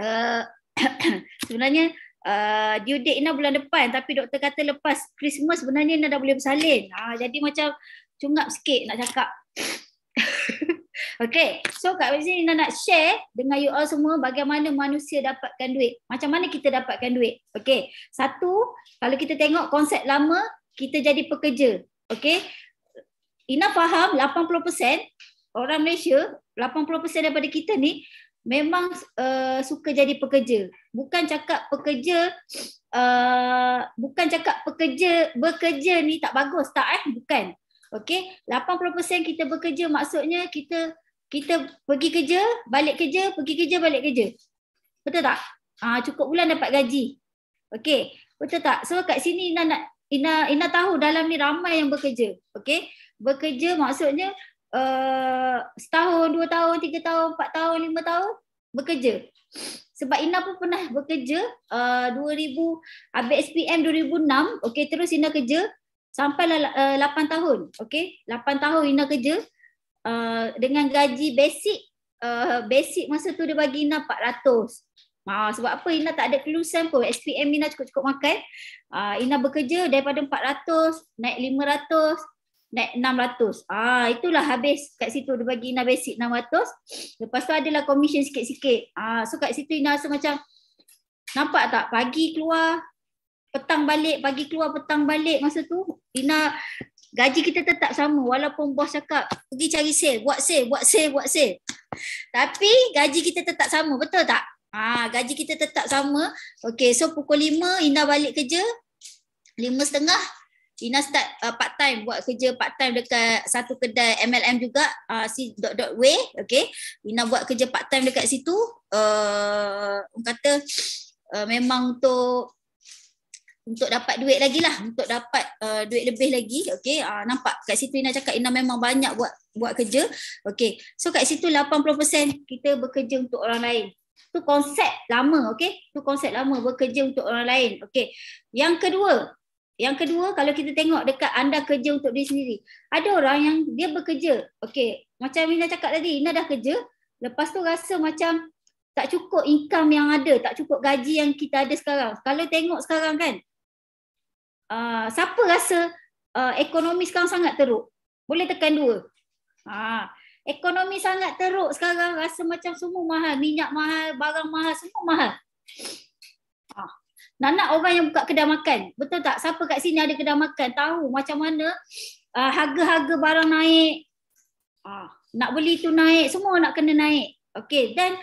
uh, sebenarnya uh, ah, due date Ina bulan depan tapi doktor kata lepas Christmas sebenarnya Ina dah boleh bersalin. Ah, jadi macam cungap sikit nak cakap. Okey, so kat sini Ina nak share dengan you all semua bagaimana manusia dapatkan duit. Macam mana kita dapatkan duit. Okey, satu, kalau kita tengok konsep lama, kita jadi pekerja. Okey. Ina faham 80% orang Malaysia, 80% daripada kita ni memang uh, suka jadi pekerja. Bukan cakap pekerja uh, bukan cakap pekerja bekerja ni tak bagus tak eh bukan. Okey, 80% kita bekerja maksudnya kita kita pergi kerja, balik kerja, pergi kerja, balik kerja. Betul tak? Ah uh, cukup bulan dapat gaji. Okey, betul tak? So kat sini nak nak Ina Ina tahu dalam ni ramai yang bekerja. Okey. Bekerja maksudnya uh, setahun, dua tahun, tiga tahun, empat tahun, lima tahun bekerja. Sebab Ina pun pernah bekerja uh, eh, 2000 habis SPM 2006, okey terus Ina kerja sampai uh, eh, 8 tahun. Okey, 8 tahun Ina kerja uh, dengan gaji basic uh, basic masa tu dia bagi Ina 400. Ha, sebab apa Ina tak ada kelulusan pun SPM Ina cukup-cukup makan ha, Ina bekerja daripada 400 Naik 500 Naik 600 Ah, Itulah habis kat situ dia bagi Ina basic 600 Lepas tu adalah commission sikit-sikit Ah, So kat situ Ina rasa macam Nampak tak pagi keluar Petang balik, pagi keluar petang balik Masa tu Ina Gaji kita tetap sama walaupun bos cakap Pergi cari sale, buat sale, buat sale, buat sale Tapi gaji kita tetap sama Betul tak? Ah, gaji kita tetap sama. Okay, so pukul 5 Ina balik kerja. setengah. Ina start uh, part time buat kerja part time dekat satu kedai MLM juga uh, si dot dot way okey Ina buat kerja part time dekat situ eh uh, kata uh, memang untuk untuk dapat duit lagi lah untuk dapat uh, duit lebih lagi okay. uh, ah, nampak kat situ Ina cakap Ina memang banyak buat buat kerja okay. so kat situ 80% kita bekerja untuk orang lain Tu konsep lama, okey? Tu konsep lama bekerja untuk orang lain. Okey. Yang kedua, yang kedua kalau kita tengok dekat anda kerja untuk diri sendiri. Ada orang yang dia bekerja. Okey, macam Mina cakap tadi, Mina dah kerja, lepas tu rasa macam tak cukup income yang ada, tak cukup gaji yang kita ada sekarang. Kalau tengok sekarang kan, uh, siapa rasa uh, ekonomi sekarang sangat teruk? Boleh tekan dua. Ah, Ekonomi sangat teruk sekarang. Rasa macam semua mahal. Minyak mahal, barang mahal, semua mahal. Ah. Nak nak orang yang buka kedai makan. Betul tak? Siapa kat sini ada kedai makan tahu macam mana ah, harga-harga barang naik. Ah. Nak beli tu naik. Semua nak kena naik. Okay. Dan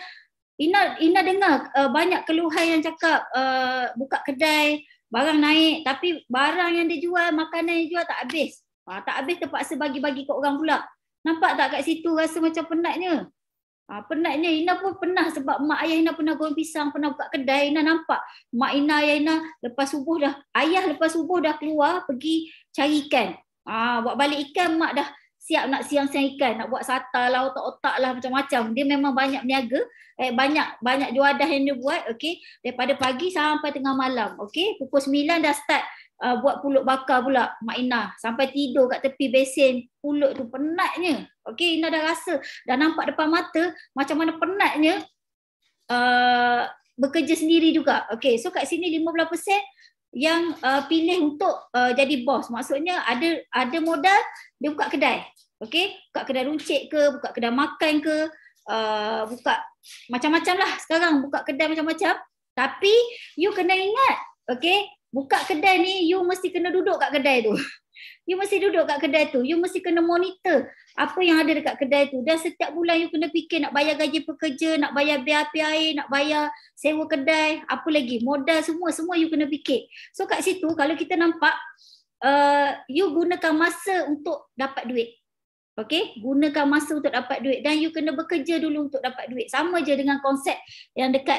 Ina, Ina dengar uh, banyak keluhan yang cakap uh, buka kedai, barang naik tapi barang yang dia jual, makanan yang dia jual tak habis. Ha, tak habis terpaksa bagi-bagi ke orang pula. Nampak tak kat situ rasa macam penatnya? Ha, penatnya Ina pun pernah sebab mak ayah Ina pernah goreng pisang, pernah buka kedai. Ina nampak mak Ina, ayah Ina lepas subuh dah, ayah lepas subuh dah keluar pergi cari ikan. Ha, buat balik ikan, mak dah siap nak siang-siang ikan, nak buat sata lah, otak-otak lah macam-macam. Dia memang banyak berniaga, eh, banyak banyak juadah yang dia buat. Okay? Daripada pagi sampai tengah malam. Okay? Pukul 9 dah start uh, buat pulut bakar pula Mak Inah sampai tidur kat tepi besin pulut tu penatnya okey Inah dah rasa dah nampak depan mata macam mana penatnya uh, bekerja sendiri juga okey so kat sini 15% yang uh, pilih untuk uh, jadi bos maksudnya ada ada modal dia buka kedai okey buka kedai runcit ke buka kedai makan ke uh, buka macam-macam lah sekarang buka kedai macam-macam tapi you kena ingat Okay, buka kedai ni you mesti kena duduk kat kedai tu you mesti duduk kat kedai tu you mesti kena monitor apa yang ada dekat kedai tu dan setiap bulan you kena fikir nak bayar gaji pekerja nak bayar biaya api air nak bayar sewa kedai apa lagi modal semua semua you kena fikir so kat situ kalau kita nampak uh, you gunakan masa untuk dapat duit Okay, gunakan masa untuk dapat duit dan you kena bekerja dulu untuk dapat duit. Sama je dengan konsep yang dekat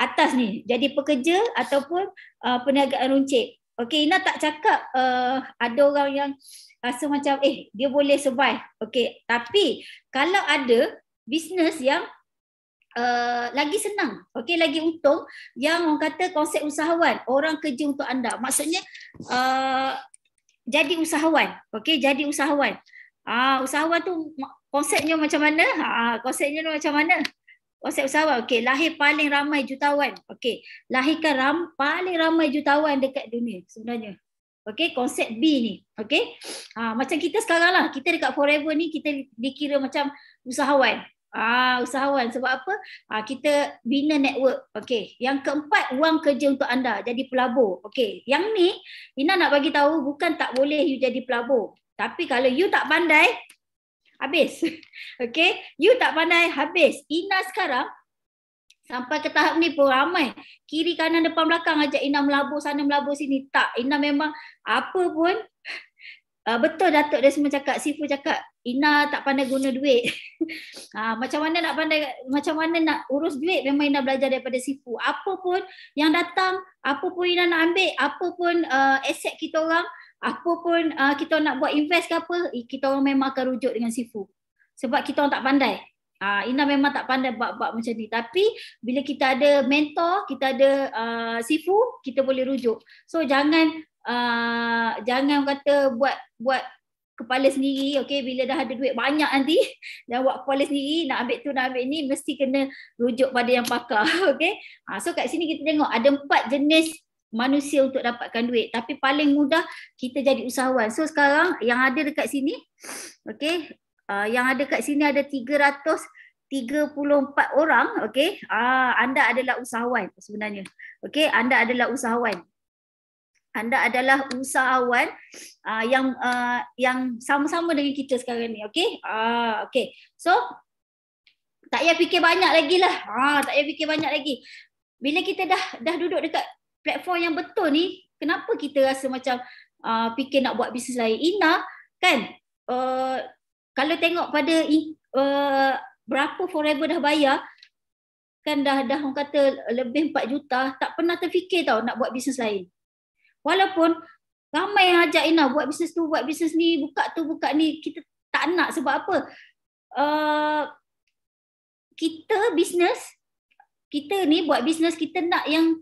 atas ni jadi pekerja ataupun uh, perniagaan runcit. Okey Ina tak cakap uh, ada orang yang rasa macam eh dia boleh survive. Okey tapi kalau ada bisnes yang uh, lagi senang, okey lagi untung yang orang kata konsep usahawan, orang kerja untuk anda. Maksudnya uh, jadi usahawan. Okey jadi usahawan. Ah uh, usahawan tu konsepnya macam mana? uh, konsepnya macam mana? WhatsApp sahabat. Okey, lahir paling ramai jutawan. Okey, lahirkan ram, paling ramai jutawan dekat dunia sebenarnya. Okey, konsep B ni. Okey, ha, macam kita sekarang lah. Kita dekat forever ni, kita dikira macam usahawan. Ah, ha, usahawan. Sebab apa? Ha, kita bina network. Okey, yang keempat, wang kerja untuk anda. Jadi pelabur. Okey, yang ni, Ina nak bagi tahu bukan tak boleh you jadi pelabur. Tapi kalau you tak pandai, habis. Okay, you tak pandai habis. Ina sekarang sampai ke tahap ni pun ramai. Kiri kanan depan belakang ajak Ina melabur sana melabur sini. Tak, Ina memang apa pun uh, betul Datuk dia semua cakap, Sifu cakap Ina tak pandai guna duit. uh, macam mana nak pandai macam mana nak urus duit memang Ina belajar daripada Sifu. Apa pun yang datang, apa pun Ina nak ambil, apa pun uh, aset kita orang apa pun uh, kita nak buat invest ke apa, kita orang memang akan rujuk dengan sifu. Sebab kita orang tak pandai. Ah uh, Ina memang tak pandai buat-buat macam ni. Tapi bila kita ada mentor, kita ada uh, sifu, kita boleh rujuk. So jangan uh, jangan kata buat buat kepala sendiri okey bila dah ada duit banyak nanti dan buat kepala sendiri nak ambil tu nak ambil ni mesti kena rujuk pada yang pakar okey ha, so kat sini kita tengok ada empat jenis manusia untuk dapatkan duit tapi paling mudah kita jadi usahawan. So sekarang yang ada dekat sini okey uh, yang ada dekat sini ada 334 orang okey ah uh, anda adalah usahawan sebenarnya. Okey anda adalah usahawan. Anda adalah usahawan uh, yang uh, yang sama-sama dengan kita sekarang ni okey. Ah uh, okey. So tak payah fikir banyak lagi lah. Ah tak payah fikir banyak lagi. Bila kita dah dah duduk dekat platform yang betul ni kenapa kita rasa macam uh, fikir nak buat bisnes lain Ina kan uh, kalau tengok pada uh, berapa forever dah bayar kan dah dah orang kata lebih 4 juta tak pernah terfikir tau nak buat bisnes lain walaupun ramai yang ajak Ina buat bisnes tu buat bisnes ni buka tu buka ni kita tak nak sebab apa uh, kita bisnes kita ni buat bisnes kita nak yang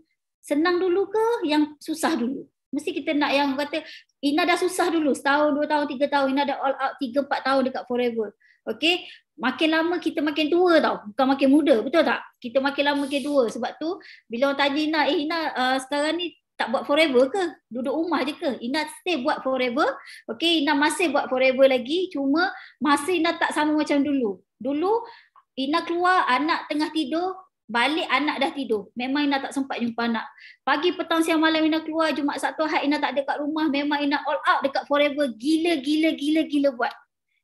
senang dulu ke yang susah dulu? Mesti kita nak yang kata Ina dah susah dulu setahun, dua tahun, tiga tahun. Ina dah all out tiga, empat tahun dekat forever. Okay. Makin lama kita makin tua tau. Bukan makin muda. Betul tak? Kita makin lama makin tua. Sebab tu bila orang tanya Ina, eh Ina uh, sekarang ni tak buat forever ke? Duduk rumah je ke? Ina stay buat forever. Okay. Ina masih buat forever lagi. Cuma masih Ina tak sama macam dulu. Dulu Ina keluar, anak tengah tidur, balik anak dah tidur. Memang Ina tak sempat jumpa anak. Pagi, petang, siang, malam Ina keluar. Jumat, Sabtu, Ahad Ina tak ada kat rumah. Memang Ina all out dekat forever. Gila, gila, gila, gila buat.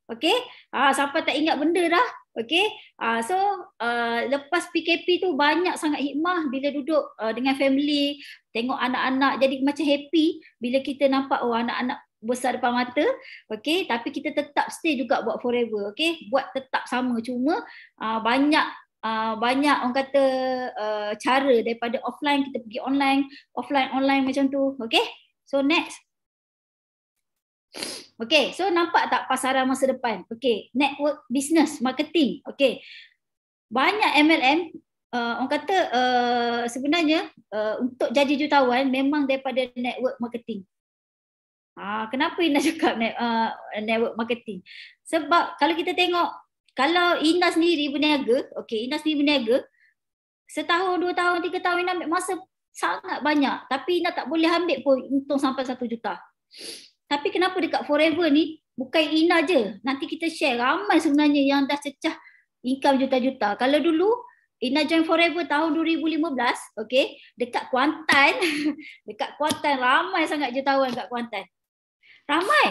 Okay? Ah sampai tak ingat benda dah. Okay? Ha, so, uh, lepas PKP tu banyak sangat hikmah bila duduk uh, dengan family. Tengok anak-anak jadi macam happy bila kita nampak oh anak-anak besar depan mata okay? tapi kita tetap stay juga buat forever okay? buat tetap sama cuma uh, banyak Ah, banyak orang kata uh, cara daripada offline kita pergi online, offline online macam tu. Okay, so next. Okay, so nampak tak pasaran masa depan? Okay, network business, marketing. Okay, banyak MLM, uh, ah, orang kata uh, sebenarnya uh, untuk jadi jutawan memang daripada network marketing. Ah, kenapa nak cakap uh, network marketing? Sebab kalau kita tengok kalau Ina sendiri berniaga, okay, Ina sendiri berniaga, setahun, dua tahun, tiga tahun, Ina ambil masa sangat banyak. Tapi Ina tak boleh ambil pun untung sampai satu juta. Tapi kenapa dekat Forever ni, bukan Ina je. Nanti kita share, ramai sebenarnya yang dah cecah income juta-juta. Kalau dulu, Ina join Forever tahun 2015, okay, dekat Kuantan, dekat Kuantan, ramai sangat jutawan dekat Kuantan. Ramai.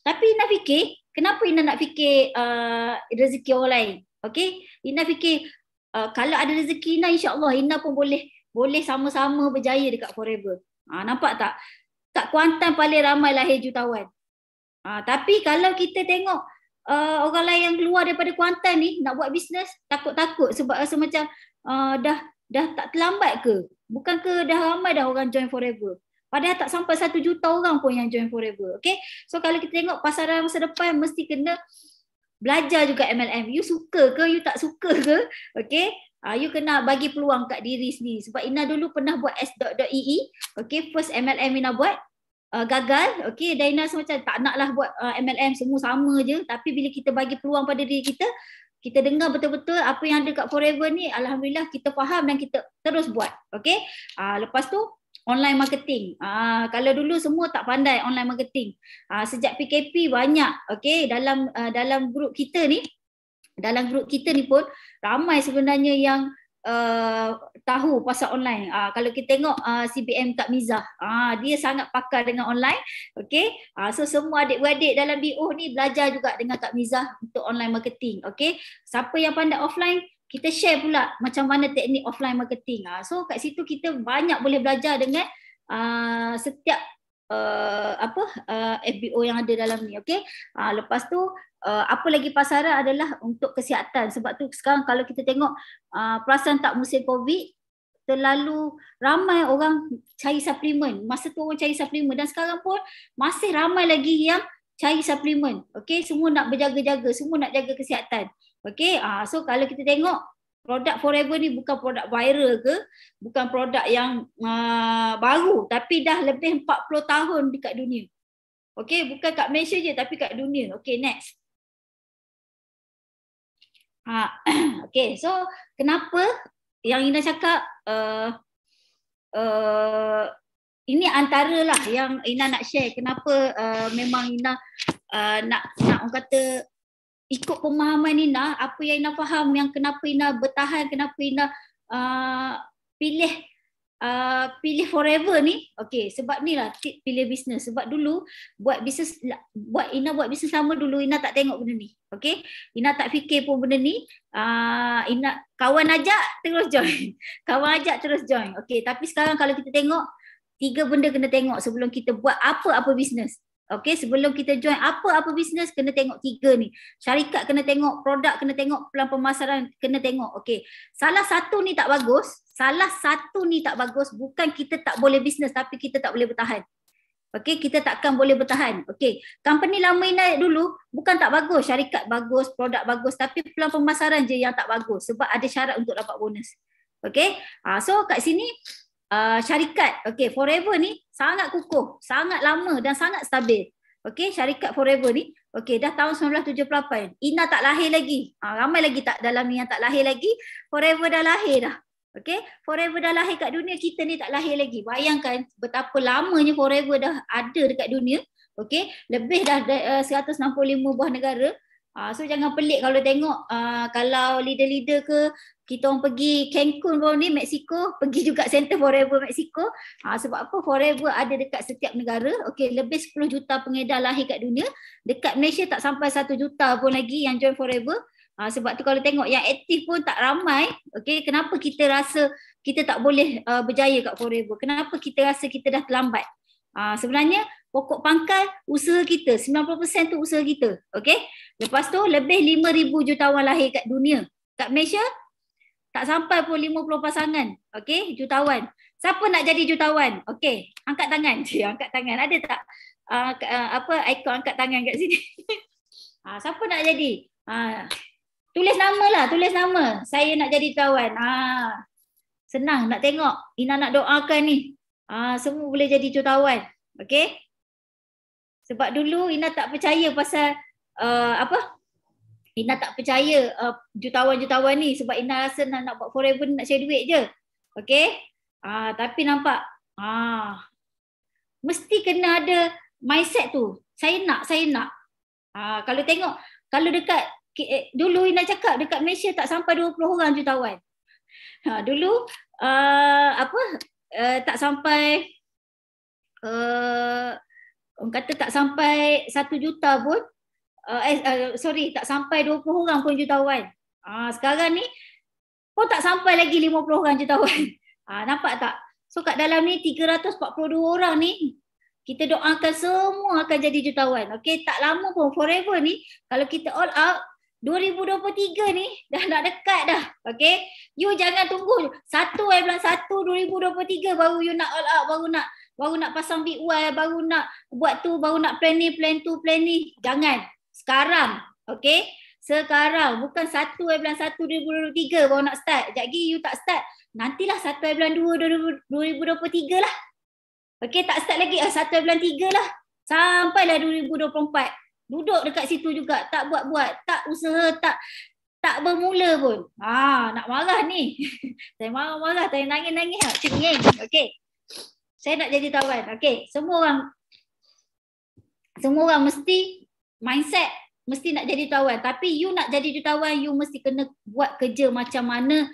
Tapi Ina fikir, kenapa Ina nak fikir uh, rezeki orang lain? Okey, Ina fikir uh, kalau ada rezeki Ina insya-Allah Ina pun boleh boleh sama-sama berjaya dekat forever. Ha, nampak tak? Tak Kuantan paling ramai lahir jutawan. Ha, tapi kalau kita tengok uh, orang lain yang keluar daripada Kuantan ni nak buat bisnes takut-takut sebab rasa macam uh, dah dah tak terlambat ke? Bukankah dah ramai dah orang join forever? Padahal tak sampai satu juta orang pun yang join forever. Okay? So kalau kita tengok pasaran masa depan mesti kena belajar juga MLM. You suka ke? You tak suka ke? Okay? Uh, you kena bagi peluang kat diri sendiri. Sebab Ina dulu pernah buat S.EE. E, okay? First MLM Ina buat. Uh, gagal. Okay? Dan Ina macam tak nak lah buat uh, ah, MLM semua sama je. Tapi bila kita bagi peluang pada diri kita, kita dengar betul-betul apa yang ada kat Forever ni, Alhamdulillah kita faham dan kita terus buat. Okay? Uh, lepas tu, online marketing. Ah uh, kalau dulu semua tak pandai online marketing. Ah uh, sejak PKP banyak okey dalam uh, dalam grup kita ni dalam grup kita ni pun ramai sebenarnya yang uh, tahu pasal online. Ah uh, kalau kita tengok uh, ah, CBM Kak Mizah, ah uh, dia sangat pakar dengan online. Okey. Ah uh, so semua adik-beradik dalam BO ni belajar juga dengan Kak Mizah untuk online marketing. Okey. Siapa yang pandai offline kita share pula macam mana teknik offline marketing. Ah, so kat situ kita banyak boleh belajar dengan uh, setiap uh, apa uh, FBO yang ada dalam ni. Okay. Uh, lepas tu uh, apa lagi pasaran adalah untuk kesihatan. Sebab tu sekarang kalau kita tengok uh, perasaan tak musim COVID, terlalu ramai orang cari suplemen. Masa tu orang cari suplemen dan sekarang pun masih ramai lagi yang cari suplemen. Okay, semua nak berjaga-jaga, semua nak jaga kesihatan. Okey, uh, so kalau kita tengok produk forever ni bukan produk viral ke, bukan produk yang uh, baru tapi dah lebih 40 tahun dekat dunia. Okey, bukan kat Malaysia je tapi kat dunia. Okey, next. Ha, ah, okay, so kenapa yang Ina cakap uh, uh, ini antara lah yang Ina nak share. Kenapa uh, memang Ina uh, nak nak orang kata ikut pemahaman Ina, apa yang Ina faham, yang kenapa Ina bertahan, kenapa Ina uh, pilih Uh, pilih forever ni okey sebab ni lah tip pilih bisnes sebab dulu buat bisnes buat Ina buat bisnes sama dulu Ina tak tengok benda ni okey Ina tak fikir pun benda ni uh, Ina kawan ajak terus join kawan ajak terus join okey tapi sekarang kalau kita tengok tiga benda kena tengok sebelum kita buat apa-apa bisnes Okay, sebelum kita join apa-apa bisnes kena tengok tiga ni. Syarikat kena tengok, produk kena tengok, pelan pemasaran kena tengok. Okay, Salah satu ni tak bagus, salah satu ni tak bagus bukan kita tak boleh bisnes tapi kita tak boleh bertahan. Okay, kita takkan boleh bertahan. Okey. Company lama naik dulu bukan tak bagus, syarikat bagus, produk bagus tapi pelan pemasaran je yang tak bagus sebab ada syarat untuk dapat bonus. Okay, Ah so kat sini Ah, syarikat okey forever ni sangat kukuh sangat lama dan sangat stabil okey syarikat forever ni okey dah tahun 1978 Ina tak lahir lagi ha, ramai lagi tak dalam ni yang tak lahir lagi forever dah lahir dah okay, forever dah lahir kat dunia kita ni tak lahir lagi bayangkan betapa lamanya forever dah ada dekat dunia okay, lebih dah eh, uh, 165 buah negara ah, so jangan pelik kalau tengok kalau leader-leader ke kita orang pergi Cancun baru ni Mexico pergi juga Center Forever Mexico ha, sebab apa Forever ada dekat setiap negara okey lebih 10 juta pengedar lahir kat dunia dekat Malaysia tak sampai 1 juta pun lagi yang join Forever ha, sebab tu kalau tengok yang aktif pun tak ramai okey kenapa kita rasa kita tak boleh uh, berjaya kat Forever kenapa kita rasa kita dah terlambat ha, sebenarnya pokok pangkal usaha kita 90% tu usaha kita okey lepas tu lebih 5000 jutawan lahir kat dunia kat Malaysia tak sampai pun 50 pasangan. Okey, jutawan. Siapa nak jadi jutawan? Okey, angkat tangan. Cik, angkat tangan. Ada tak uh, uh, apa ikon angkat tangan kat sini? uh, siapa nak jadi? Uh, tulis nama lah, tulis nama. Saya nak jadi jutawan. Uh, senang nak tengok. Ina nak doakan ni. Uh, semua boleh jadi jutawan. Okey? Sebab dulu Ina tak percaya pasal uh, apa? Ina tak percaya uh, jutawan-jutawan ni sebab Ina rasa nak, nak buat forever nak cari duit je. Okay? Ah tapi nampak ah mesti kena ada mindset tu. Saya nak, saya nak. ah kalau tengok, kalau dekat eh, dulu Ina cakap dekat Malaysia tak sampai 20 orang jutawan. Ha, dulu uh, apa uh, tak sampai uh, orang kata tak sampai satu juta pun uh, eh, uh, sorry tak sampai 20 orang pun jutawan. Ah sekarang ni pun tak sampai lagi 50 orang jutawan. Ah uh, nampak tak? So kat dalam ni 342 orang ni kita doakan semua akan jadi jutawan. Okey, tak lama pun forever ni kalau kita all out 2023 ni dah nak dekat dah. Okay. You jangan tunggu. Satu eh bulan satu 2023 baru you nak all out. Baru nak baru nak pasang big wire. Baru nak buat tu. Baru nak plan ni, plan tu, plan ni. Jangan sekarang okay? sekarang bukan 1 hari bulan 1 tiga, baru nak start jap lagi you tak start nantilah 1 hari bulan puluh tiga lah okay? tak start lagi ah 1 hari bulan 3 lah sampailah empat, duduk dekat situ juga tak buat-buat tak usaha tak tak bermula pun. Ah, nak marah ni. saya marah-marah, saya nangis-nangis. Cengeng. Kan? okay? Saya nak jadi tawan. okay? Semua orang semua orang mesti mindset mesti nak jadi jutawan tapi you nak jadi jutawan you mesti kena buat kerja macam mana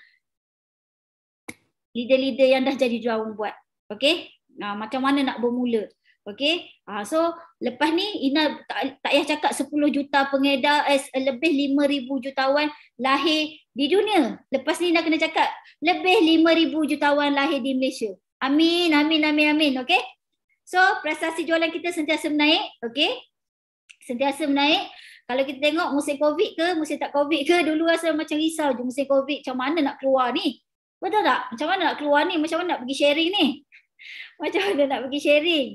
leader-leader yang dah jadi jutawan buat okey nah macam mana nak bermula okey uh, so lepas ni Ina tak, tak payah cakap 10 juta pengedar as eh, lebih 5000 jutawan lahir di dunia lepas ni nak kena cakap lebih 5000 jutawan lahir di Malaysia amin amin amin amin okey so prestasi jualan kita sentiasa menaik okey sentiasa menaik. Kalau kita tengok musim COVID ke, musim tak COVID ke, dulu rasa macam risau je musim COVID macam mana nak keluar ni. Betul tak? Macam mana nak keluar ni? Macam mana nak pergi sharing ni? macam mana nak pergi sharing?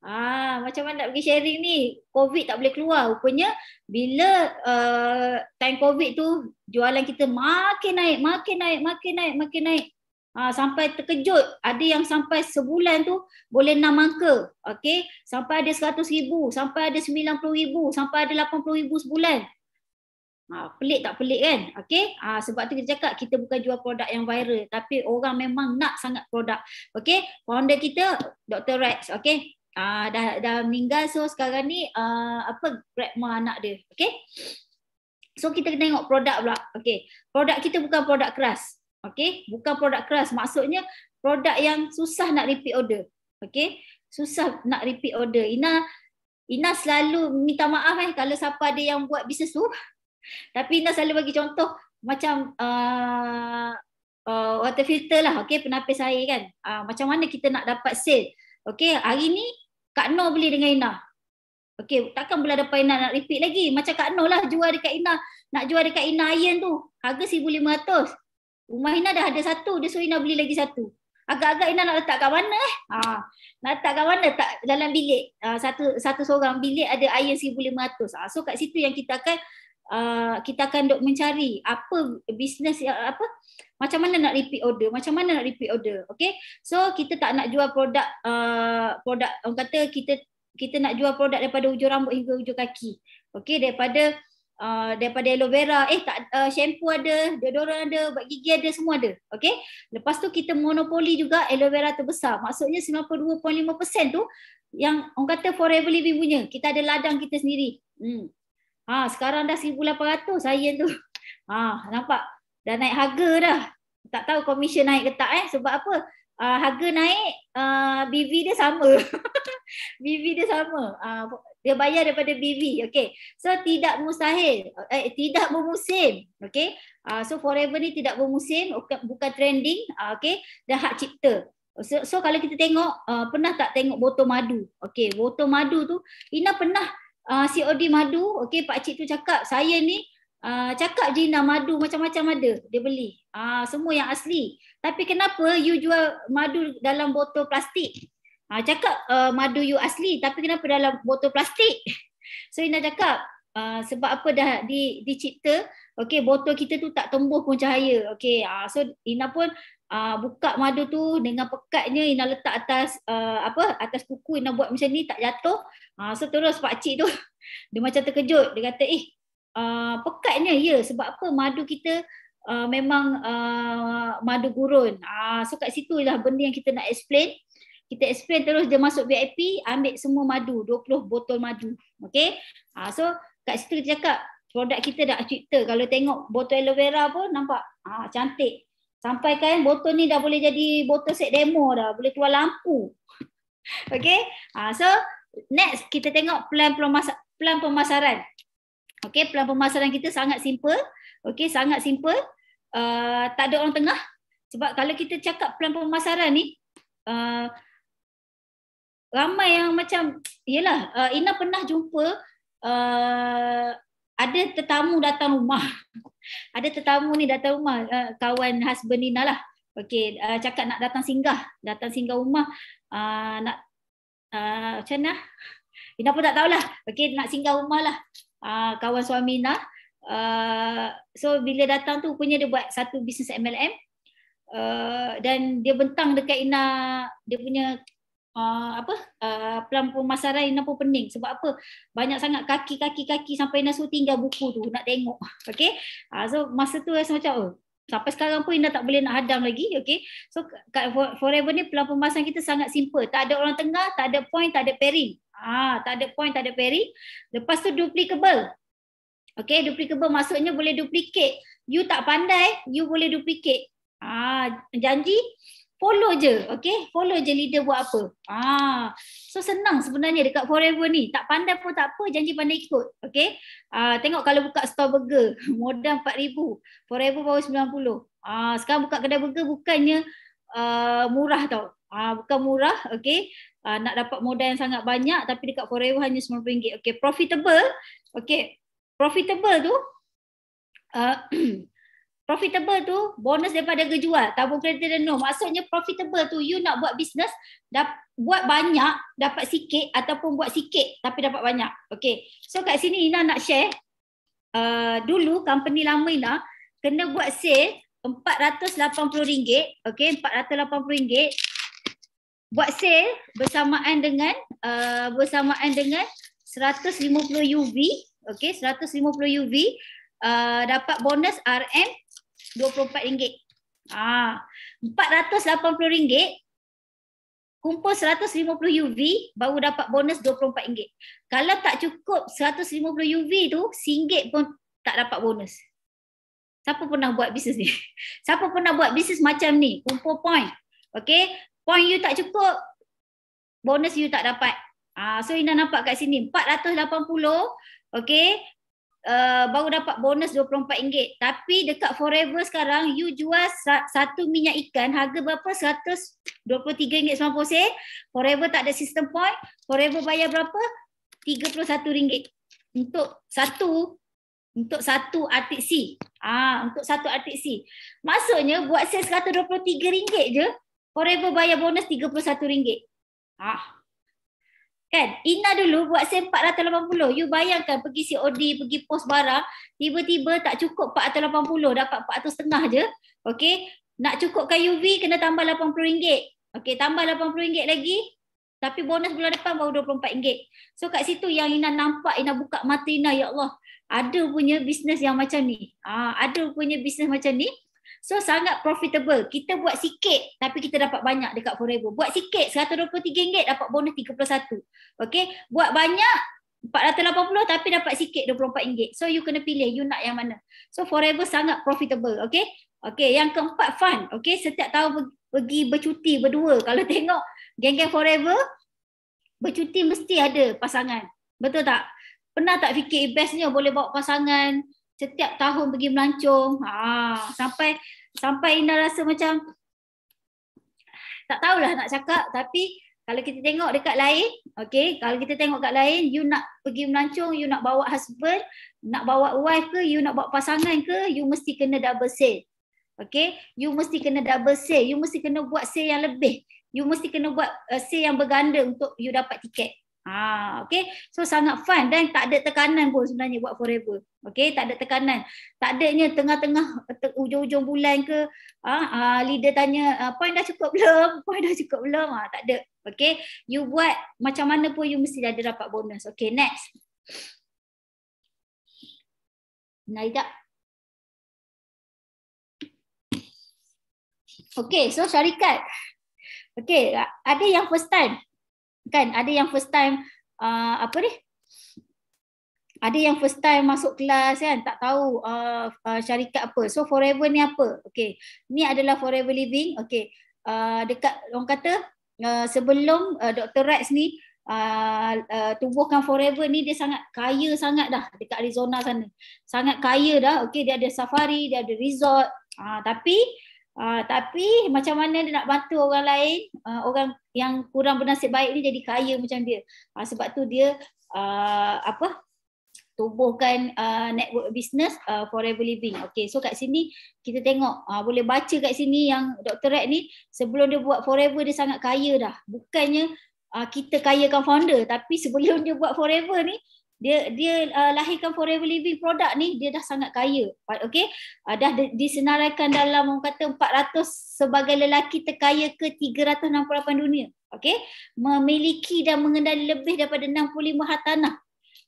Ah, macam mana nak pergi sharing ni? COVID tak boleh keluar. Rupanya bila uh, time COVID tu jualan kita makin naik, makin naik, makin naik, makin naik. Ha, sampai terkejut. Ada yang sampai sebulan tu boleh enam angka. Okay. Sampai ada seratus ribu. Sampai ada sembilan puluh ribu. Sampai ada lapan puluh ribu sebulan. Ha, pelik tak pelik kan? Okay. Ha, sebab tu kita cakap kita bukan jual produk yang viral. Tapi orang memang nak sangat produk. Okay. Founder kita Dr. Rex. Okay. Ha, dah, dah meninggal. So sekarang ni uh, apa grandma anak dia. Okay. So kita tengok produk pula. Okay. Produk kita bukan produk keras. Okey, bukan produk keras. Maksudnya produk yang susah nak repeat order. Okey, susah nak repeat order. Ina Ina selalu minta maaf eh kalau siapa ada yang buat bisnes tu. Tapi Ina selalu bagi contoh macam uh, uh, water filter lah. Okey, penapis air kan. Uh, macam mana kita nak dapat sale. Okey, hari ni Kak Noh beli dengan Ina. Okey, takkan bulan depan Ina nak repeat lagi. Macam Kak Noh lah jual dekat Ina. Nak jual dekat Ina Iron tu. Harga RM1,500. Rumah Ina dah ada satu, dia suruh Ina beli lagi satu. Agak-agak Ina nak letak kat mana eh? Ha, nak letak kat mana? Tak dalam bilik. Ha, satu satu seorang bilik ada iron 1500. Ha, so kat situ yang kita akan uh, kita akan dok mencari apa bisnes yang apa macam mana nak repeat order, macam mana nak repeat order. Okay? So kita tak nak jual produk uh, produk orang kata kita kita nak jual produk daripada hujung rambut hingga hujung kaki. Okay? daripada uh, daripada aloe vera eh tak uh, shampoo ada deodorant ada buat gigi ada semua ada okay? lepas tu kita monopoli juga aloe vera terbesar maksudnya 92.5% tu yang orang kata forever living punya kita ada ladang kita sendiri hmm ha sekarang dah 1800 saya tu ha nampak dah naik harga dah tak tahu komisen naik ke tak eh sebab apa uh, harga naik uh, BV dia sama BV dia sama uh, dia bayar daripada BV okay. so tidak mustahil eh, tidak bermusim okay. uh, so forever ni tidak bermusim bukan trending uh, ah, okey dan hak cipta so, so kalau kita tengok uh, pernah tak tengok botol madu okay. botol madu tu Ina pernah uh, COD madu okay. pak cik tu cakap saya ni Uh, cakap je Ina madu macam-macam ada dia beli uh, semua yang asli tapi kenapa you jual madu dalam botol plastik Ha, cakap uh, madu you asli tapi kenapa dalam botol plastik? So Ina cakap uh, sebab apa dah di, dicipta okay, botol kita tu tak tembus pun cahaya. Okay, uh, so Ina pun uh, buka madu tu dengan pekatnya Ina letak atas uh, apa atas kuku Ina buat macam ni tak jatuh. Ha, uh, so terus pakcik tu dia macam terkejut. Dia kata eh uh, pekatnya ya yeah, sebab apa madu kita uh, memang uh, madu gurun. Uh, so kat situ lah benda yang kita nak explain kita explain terus dia masuk VIP, ambil semua madu, 20 botol madu. Okay. Ha, ah, so kat situ kita cakap produk kita dah cipta. Kalau tengok botol aloe vera pun nampak ha, cantik. sampai Sampaikan botol ni dah boleh jadi botol set demo dah. Boleh keluar lampu. Okay. Ha, ah, so next kita tengok plan, plan pemasaran. Okay. Plan pemasaran kita sangat simple. Okay. Sangat simple. Uh, tak ada orang tengah. Sebab kalau kita cakap plan pemasaran ni, uh, ramai yang macam yalah uh, Ina pernah jumpa uh, ada tetamu datang rumah. ada tetamu ni datang rumah uh, kawan husband Ina lah. Okey, uh, cakap nak datang singgah, datang singgah rumah uh, nak uh, macam mana? Ina pun tak tahulah. Okey, nak singgah rumah lah. Uh, kawan suami Ina. Uh, so bila datang tu punya dia buat satu bisnes MLM. Uh, dan dia bentang dekat Ina dia punya Ah, apa uh, ah, pelan pemasaran Ina pun pening sebab apa banyak sangat kaki-kaki kaki sampai Ina suruh tinggal buku tu nak tengok okey uh, ah, so masa tu rasa macam oh, sampai sekarang pun Ina tak boleh nak hadam lagi okey so forever ni pelan pemasaran kita sangat simple tak ada orang tengah tak ada point tak ada pairing ah uh, tak ada point tak ada pairing lepas tu duplicable okey duplicable maksudnya boleh duplicate you tak pandai you boleh duplicate ah janji follow je okay? follow je leader buat apa ah so senang sebenarnya dekat forever ni tak pandai pun tak apa janji pandai ikut okay? ah tengok kalau buka store burger modal 4000 forever baru bawah 90 ah sekarang buka kedai burger bukannya uh, murah tau ah bukan murah okay? ah, nak dapat modal yang sangat banyak tapi dekat forever hanya RM90 okay? profitable okay? profitable tu uh, Profitable tu bonus daripada harga tabung kredit dan no. Maksudnya profitable tu you nak buat bisnes, buat banyak dapat sikit ataupun buat sikit tapi dapat banyak. Okay. So kat sini Ina nak share. Uh, dulu company lama Ina kena buat sale RM480. Okay RM480. Buat sale bersamaan dengan uh, bersamaan dengan 150 UV. Okay 150 UV. Uh, dapat bonus RM RM24. Ah, RM480 kumpul 150 UV baru dapat bonus RM24. Kalau tak cukup 150 UV tu, singgit pun tak dapat bonus. Siapa pernah buat bisnes ni? Siapa pernah buat bisnes macam ni? Kumpul point. Okay. Point you tak cukup, bonus you tak dapat. Ah, so Ina nampak kat sini 480 okey Uh, baru dapat bonus RM24. Tapi dekat Forever sekarang you jual sa- satu minyak ikan harga berapa? RM123.90. Forever tak ada system point. Forever bayar berapa? RM31 untuk satu untuk satu atik C. Ah, untuk satu atik C. Maksudnya buat sales RM123 je, Forever bayar bonus RM31. Ah, Kan? Ina dulu buat sempat sen 480. You bayangkan pergi COD, pergi pos barang, tiba-tiba tak cukup 480, dapat 400 setengah je. Okay? Nak cukupkan UV, kena tambah RM80. Okay, tambah RM80 lagi, tapi bonus bulan depan baru RM24. So kat situ yang Ina nampak, Ina buka mata Ina, ya Allah. Ada punya bisnes yang macam ni. Ah, ada punya bisnes macam ni. So sangat profitable. Kita buat sikit tapi kita dapat banyak dekat Forever. Buat sikit RM123 dapat bonus 31. Okay. Buat banyak RM480 tapi dapat sikit RM24. So you kena pilih you nak yang mana. So Forever sangat profitable. Okay. Okay. Yang keempat fun. Okay. Setiap tahun pergi bercuti berdua. Kalau tengok geng-geng Forever bercuti mesti ada pasangan. Betul tak? Pernah tak fikir bestnya boleh bawa pasangan setiap tahun pergi melancung, Ha, sampai sampai Ina rasa macam tak tahulah nak cakap tapi kalau kita tengok dekat lain, okay, kalau kita tengok kat lain, you nak pergi melancung, you nak bawa husband, nak bawa wife ke, you nak bawa pasangan ke, you mesti kena double sale. Okay, you mesti kena double sale, you mesti kena buat sale yang lebih. You mesti kena buat uh, sale yang berganda untuk you dapat tiket. Ah, okay, so sangat fun dan tak ada tekanan pun sebenarnya buat forever. Okey, tak ada tekanan. Tak ada ni tengah-tengah hujung-hujung bulan ke ah, ah leader tanya ah, point dah cukup belum? Point dah cukup belum? Ah, tak ada. Okey. You buat macam mana pun you mesti dah ada dapat bonus. Okey, next. Naida. Okey, so syarikat. Okey, ada yang first time. Kan? Ada yang first time uh, apa ni? ada yang first time masuk kelas kan tak tahu uh, uh, syarikat apa so forever ni apa okey ni adalah forever living okey uh, dekat orang kata uh, sebelum uh, Dr. Rex ni Uh, uh, tubuhkan forever ni dia sangat kaya sangat dah dekat Arizona sana sangat kaya dah okey dia ada safari dia ada resort uh, tapi uh, tapi macam mana dia nak bantu orang lain uh, orang yang kurang bernasib baik ni jadi kaya macam dia uh, sebab tu dia uh, apa tubuhkan uh, network business uh, forever living. Okay, so kat sini kita tengok uh, boleh baca kat sini yang Dr. Red ni sebelum dia buat forever dia sangat kaya dah. Bukannya uh, kita kayakan founder tapi sebelum dia buat forever ni dia dia uh, lahirkan forever living produk ni dia dah sangat kaya. Okay, uh, dah disenaraikan dalam orang kata 400 sebagai lelaki terkaya ke 368 dunia. Okay, memiliki dan mengendali lebih daripada 65 hartanah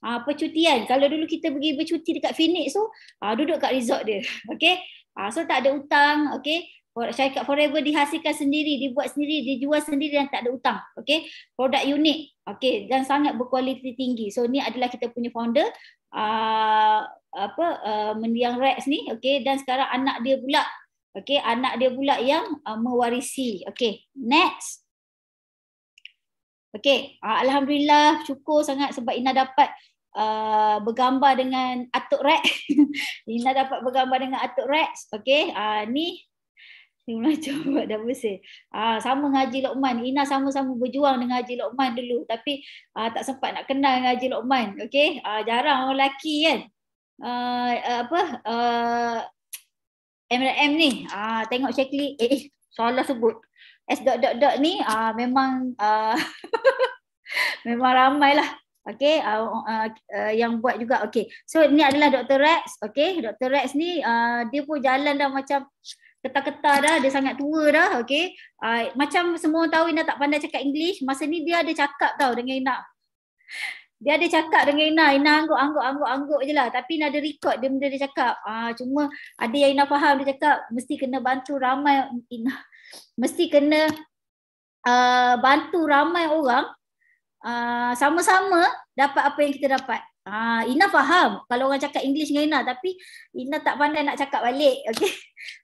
uh, percutian. Kalau dulu kita pergi bercuti dekat Phoenix tu, uh, duduk kat resort dia. okay. Uh, ah, so tak ada hutang, okey. Syarikat Forever dihasilkan sendiri, dibuat sendiri, dijual sendiri dan tak ada hutang. okay. Produk unik. okay. dan sangat berkualiti tinggi. So ni adalah kita punya founder uh, apa uh, mendiang Rex ni, okay. dan sekarang anak dia pula okay. anak dia pula yang uh, mewarisi. okay. next. okay. uh, alhamdulillah cukup sangat sebab Ina dapat uh, bergambar dengan Atuk Rex. Lina dapat bergambar dengan Atuk Rex. Okey, uh, ni ni belajar buat dah bersih. Uh, sama dengan Haji Lokman. Lina sama-sama berjuang dengan Haji Lokman dulu. Tapi uh, tak sempat nak kenal dengan Haji Lokman. Okey, uh, jarang orang lelaki kan. Uh, apa uh, MRM ni uh, tengok Shakli eh, eh salah sebut S dot dot dot ni uh, memang uh, memang ramailah Okay, uh, uh, uh, yang buat juga. Okay, so ni adalah Dr. Rex. Okay, Dr. Rex ni uh, dia pun jalan dah macam ketar-ketar dah. Dia sangat tua dah. Okay, uh, macam semua orang tahu Ina tak pandai cakap English. Masa ni dia ada cakap tau dengan Ina. Dia ada cakap dengan Ina. Ina angguk-angguk-angguk je lah. Tapi Ina ada record dia benda dia cakap. Uh, cuma ada yang Ina faham dia cakap mesti kena bantu ramai Ina. Mesti kena uh, bantu ramai orang Ah, sama-sama dapat apa yang kita dapat. Ha, Ina faham kalau orang cakap English dengan Ina tapi Ina tak pandai nak cakap balik. Okay.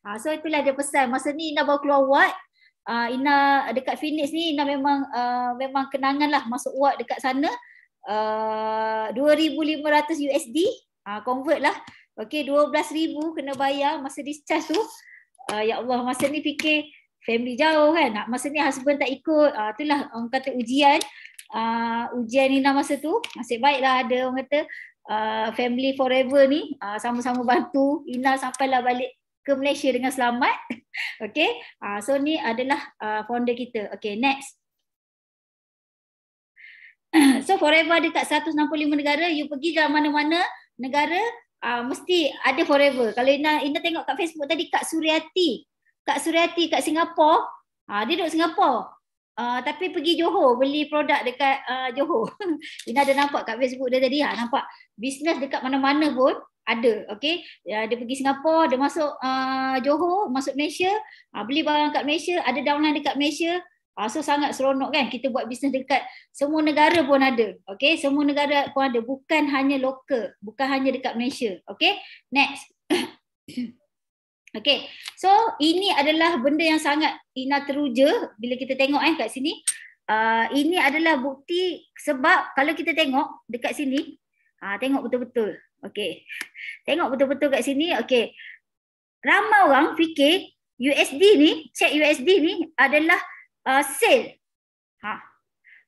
Ha, so itulah dia pesan. Masa ni Ina baru keluar wad. Uh, Ina dekat Phoenix ni Ina memang uh, memang kenangan lah masuk wad dekat sana. Uh, 2,500 USD uh, convert lah. Okay, 12,000 kena bayar masa discharge tu. Uh, ya Allah, masa ni fikir family jauh kan. Masa ni husband tak ikut. Uh, itulah orang kata ujian uh, ujian Nina masa tu masih baiklah ada orang kata uh, family forever ni uh, sama-sama bantu Nina lah balik ke Malaysia dengan selamat Okay, uh, so ni adalah uh, founder kita Okay, next So forever ada kat 165 negara You pergi ke mana-mana negara uh, Mesti ada forever Kalau Ina, Ina tengok kat Facebook tadi Kak Suriati Kak Suriati kat Singapura Ah, dia duduk Singapura. Ah, tapi pergi Johor beli produk dekat uh, Johor. Ini ada nampak kat Facebook dia tadi ha nampak bisnes dekat mana-mana pun ada. Okey. Uh, dia pergi Singapura, dia masuk uh, Johor, masuk Malaysia, uh, beli barang kat Malaysia, ada downline dekat Malaysia. Uh, so sangat seronok kan kita buat bisnes dekat semua negara pun ada. Okey, semua negara pun ada bukan hanya lokal, bukan hanya dekat Malaysia. Okey. Next. Okay, so ini adalah benda yang sangat Ina teruja bila kita tengok eh kat sini. Uh, ini adalah bukti sebab kalau kita tengok dekat sini, uh, tengok betul-betul. Okay, tengok betul-betul kat sini. Okay, ramai orang fikir USD ni, check USD ni adalah uh, sale. Ha.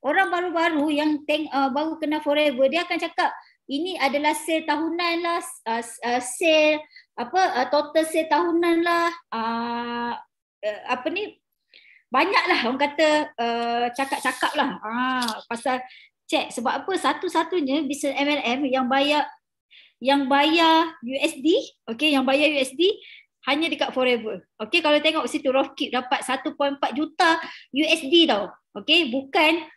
Orang baru-baru yang teng uh, baru kena forever, dia akan cakap ini adalah sale tahunan lah, uh, uh, sale apa uh, total sale tahunan lah uh, uh, apa ni banyak lah orang kata uh, cakap-cakap lah uh, pasal cek sebab apa satu-satunya bisnes MLM yang bayar yang bayar USD okay yang bayar USD hanya dekat forever okay kalau tengok situ Rofkit dapat 1.4 juta USD tau okay bukan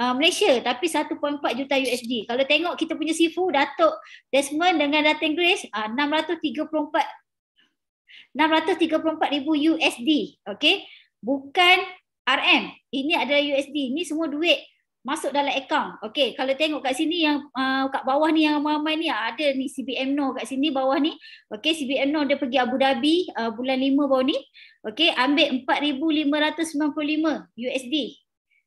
uh, Malaysia tapi 1.4 juta USD. Kalau tengok kita punya sifu Datuk Desmond dengan Datuk Grace uh, 634 ribu USD. Okay. Bukan RM. Ini adalah USD. Ini semua duit masuk dalam akaun. Okay. Kalau tengok kat sini yang uh, kat bawah ni yang ramai-ramai ni ah, ada ni CBM No kat sini bawah ni. Okay. CBM No dia pergi Abu Dhabi uh, bulan 5 bawah ni. Okay. Ambil 4,595 USD.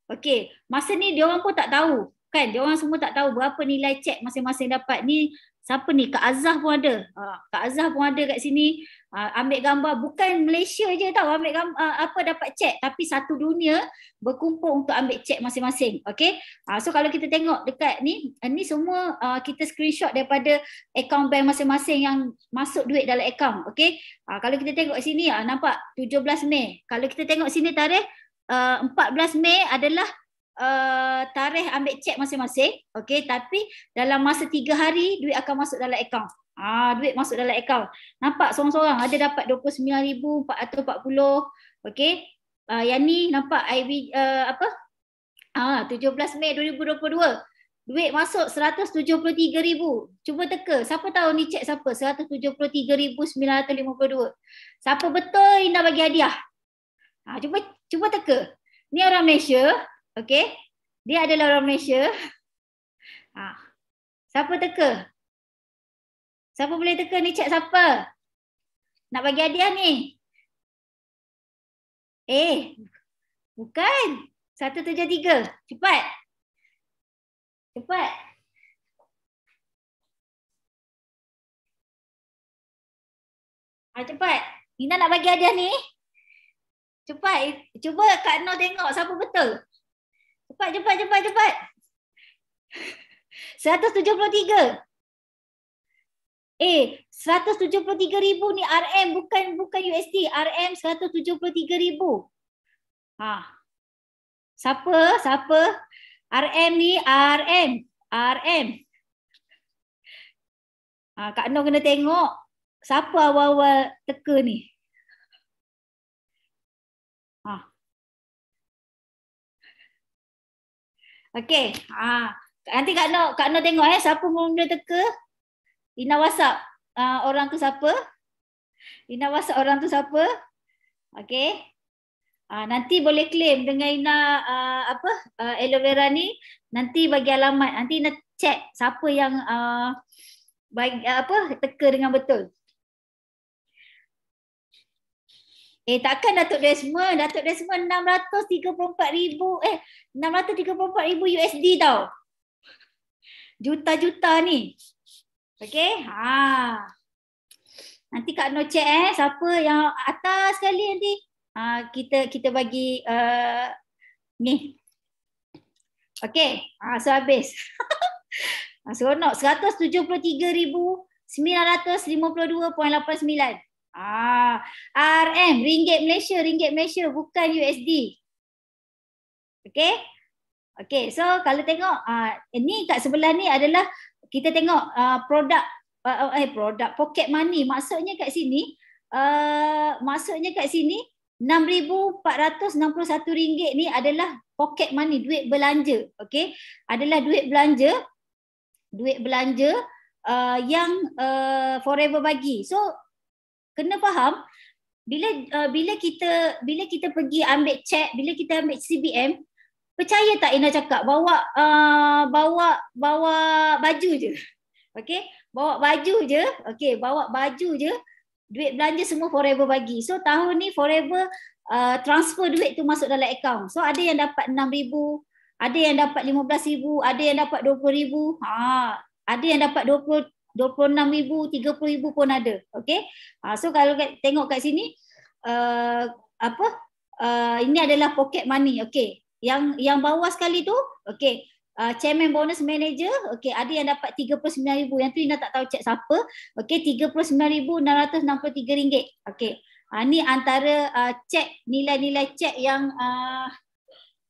Okey, masa ni dia orang pun tak tahu. Kan? Dia orang semua tak tahu berapa nilai cek masing-masing dapat. Ni siapa ni? Kak Azah pun ada. Ha, Kak Azah pun ada kat sini. Ha, ambil gambar bukan Malaysia je tahu ambil gambar, ha, apa dapat cek tapi satu dunia berkumpul untuk ambil cek masing-masing. Okey. Ha, so kalau kita tengok dekat ni, eh, ni semua ha, kita screenshot daripada akaun bank masing-masing yang masuk duit dalam akaun. Okey. Ha, kalau kita tengok sini ha, nampak 17 Mei. Kalau kita tengok sini tarikh uh, eh, 14 Mei adalah uh, tarikh ambil cek masing-masing. Okey, tapi dalam masa tiga hari duit akan masuk dalam akaun. Ah, duit masuk dalam akaun. Nampak seorang-seorang ada dapat 29,440. Okey. Uh, yang ni nampak IB uh, apa? Ah, ha, 17 Mei 2022 duit masuk 173000 cuba teka siapa tahu ni cek siapa 173952 siapa betul Ina bagi hadiah ha cuba Cuba teka. Ni orang Malaysia. Okay. Dia adalah orang Malaysia. Ha. Siapa teka? Siapa boleh teka ni cek siapa? Nak bagi hadiah ni? Eh. Bukan. Satu tujuh tiga. Cepat. Cepat. Ha, cepat. Nina nak bagi hadiah ni? Cepat. Cuba Kak Noh tengok siapa betul. Cepat, cepat, cepat, cepat. 173. Eh, ribu ni RM bukan bukan USD. RM ribu. Ha. Siapa? Siapa? RM ni RM. RM. Ha, Kak Noh kena tengok. Siapa awal-awal teka ni? Okey. Ha. Nanti Kak Noh Kak Noh tengok eh siapa mula teka. Ina WhatsApp uh, orang tu siapa? Ina WhatsApp orang tu siapa? Okey. ah nanti boleh claim dengan Ina uh, apa uh, aloe vera ni nanti bagi alamat nanti nak check siapa yang uh, bagi uh, apa teka dengan betul. Eh takkan Datuk Desmond, Datuk Desmond 634,000 eh 634,000 USD tau. Juta-juta ni. Okey? Ha. Nanti Kak Noh check eh siapa yang atas sekali nanti. Ha, kita kita bagi uh, ni. Okey. Ha, so habis. ha, seronok. 173,952.89. Ah, RM, ringgit Malaysia, ringgit Malaysia bukan USD. Okay? Okay, so kalau tengok uh, ini kat sebelah ni adalah kita tengok uh, produk uh, eh produk pocket money maksudnya kat sini uh, maksudnya kat sini rm ringgit ni adalah pocket money, duit belanja. Okay, adalah duit belanja duit belanja uh, yang uh, forever bagi. So kena faham bila uh, bila kita bila kita pergi ambil cek bila kita ambil CBM percaya tak Ina cakap bawa uh, bawa bawa baju je okey bawa baju je okey bawa baju je duit belanja semua forever bagi so tahun ni forever uh, transfer duit tu masuk dalam account so ada yang dapat 6000 ada yang dapat 15000 ada yang dapat 20000 ha ah, ada yang dapat RM26,000, RM30,000 pun ada. Okay. Uh, so kalau kat, tengok kat sini, uh, apa? Uh, ini adalah pocket money. Okay. Yang yang bawah sekali tu, okay. Uh, chairman bonus manager, okay, ada yang dapat RM39,000. Yang tu Ina tak tahu cek siapa. Okay, RM39,663. Okay. Uh, ni antara uh, cek, nilai-nilai cek yang uh,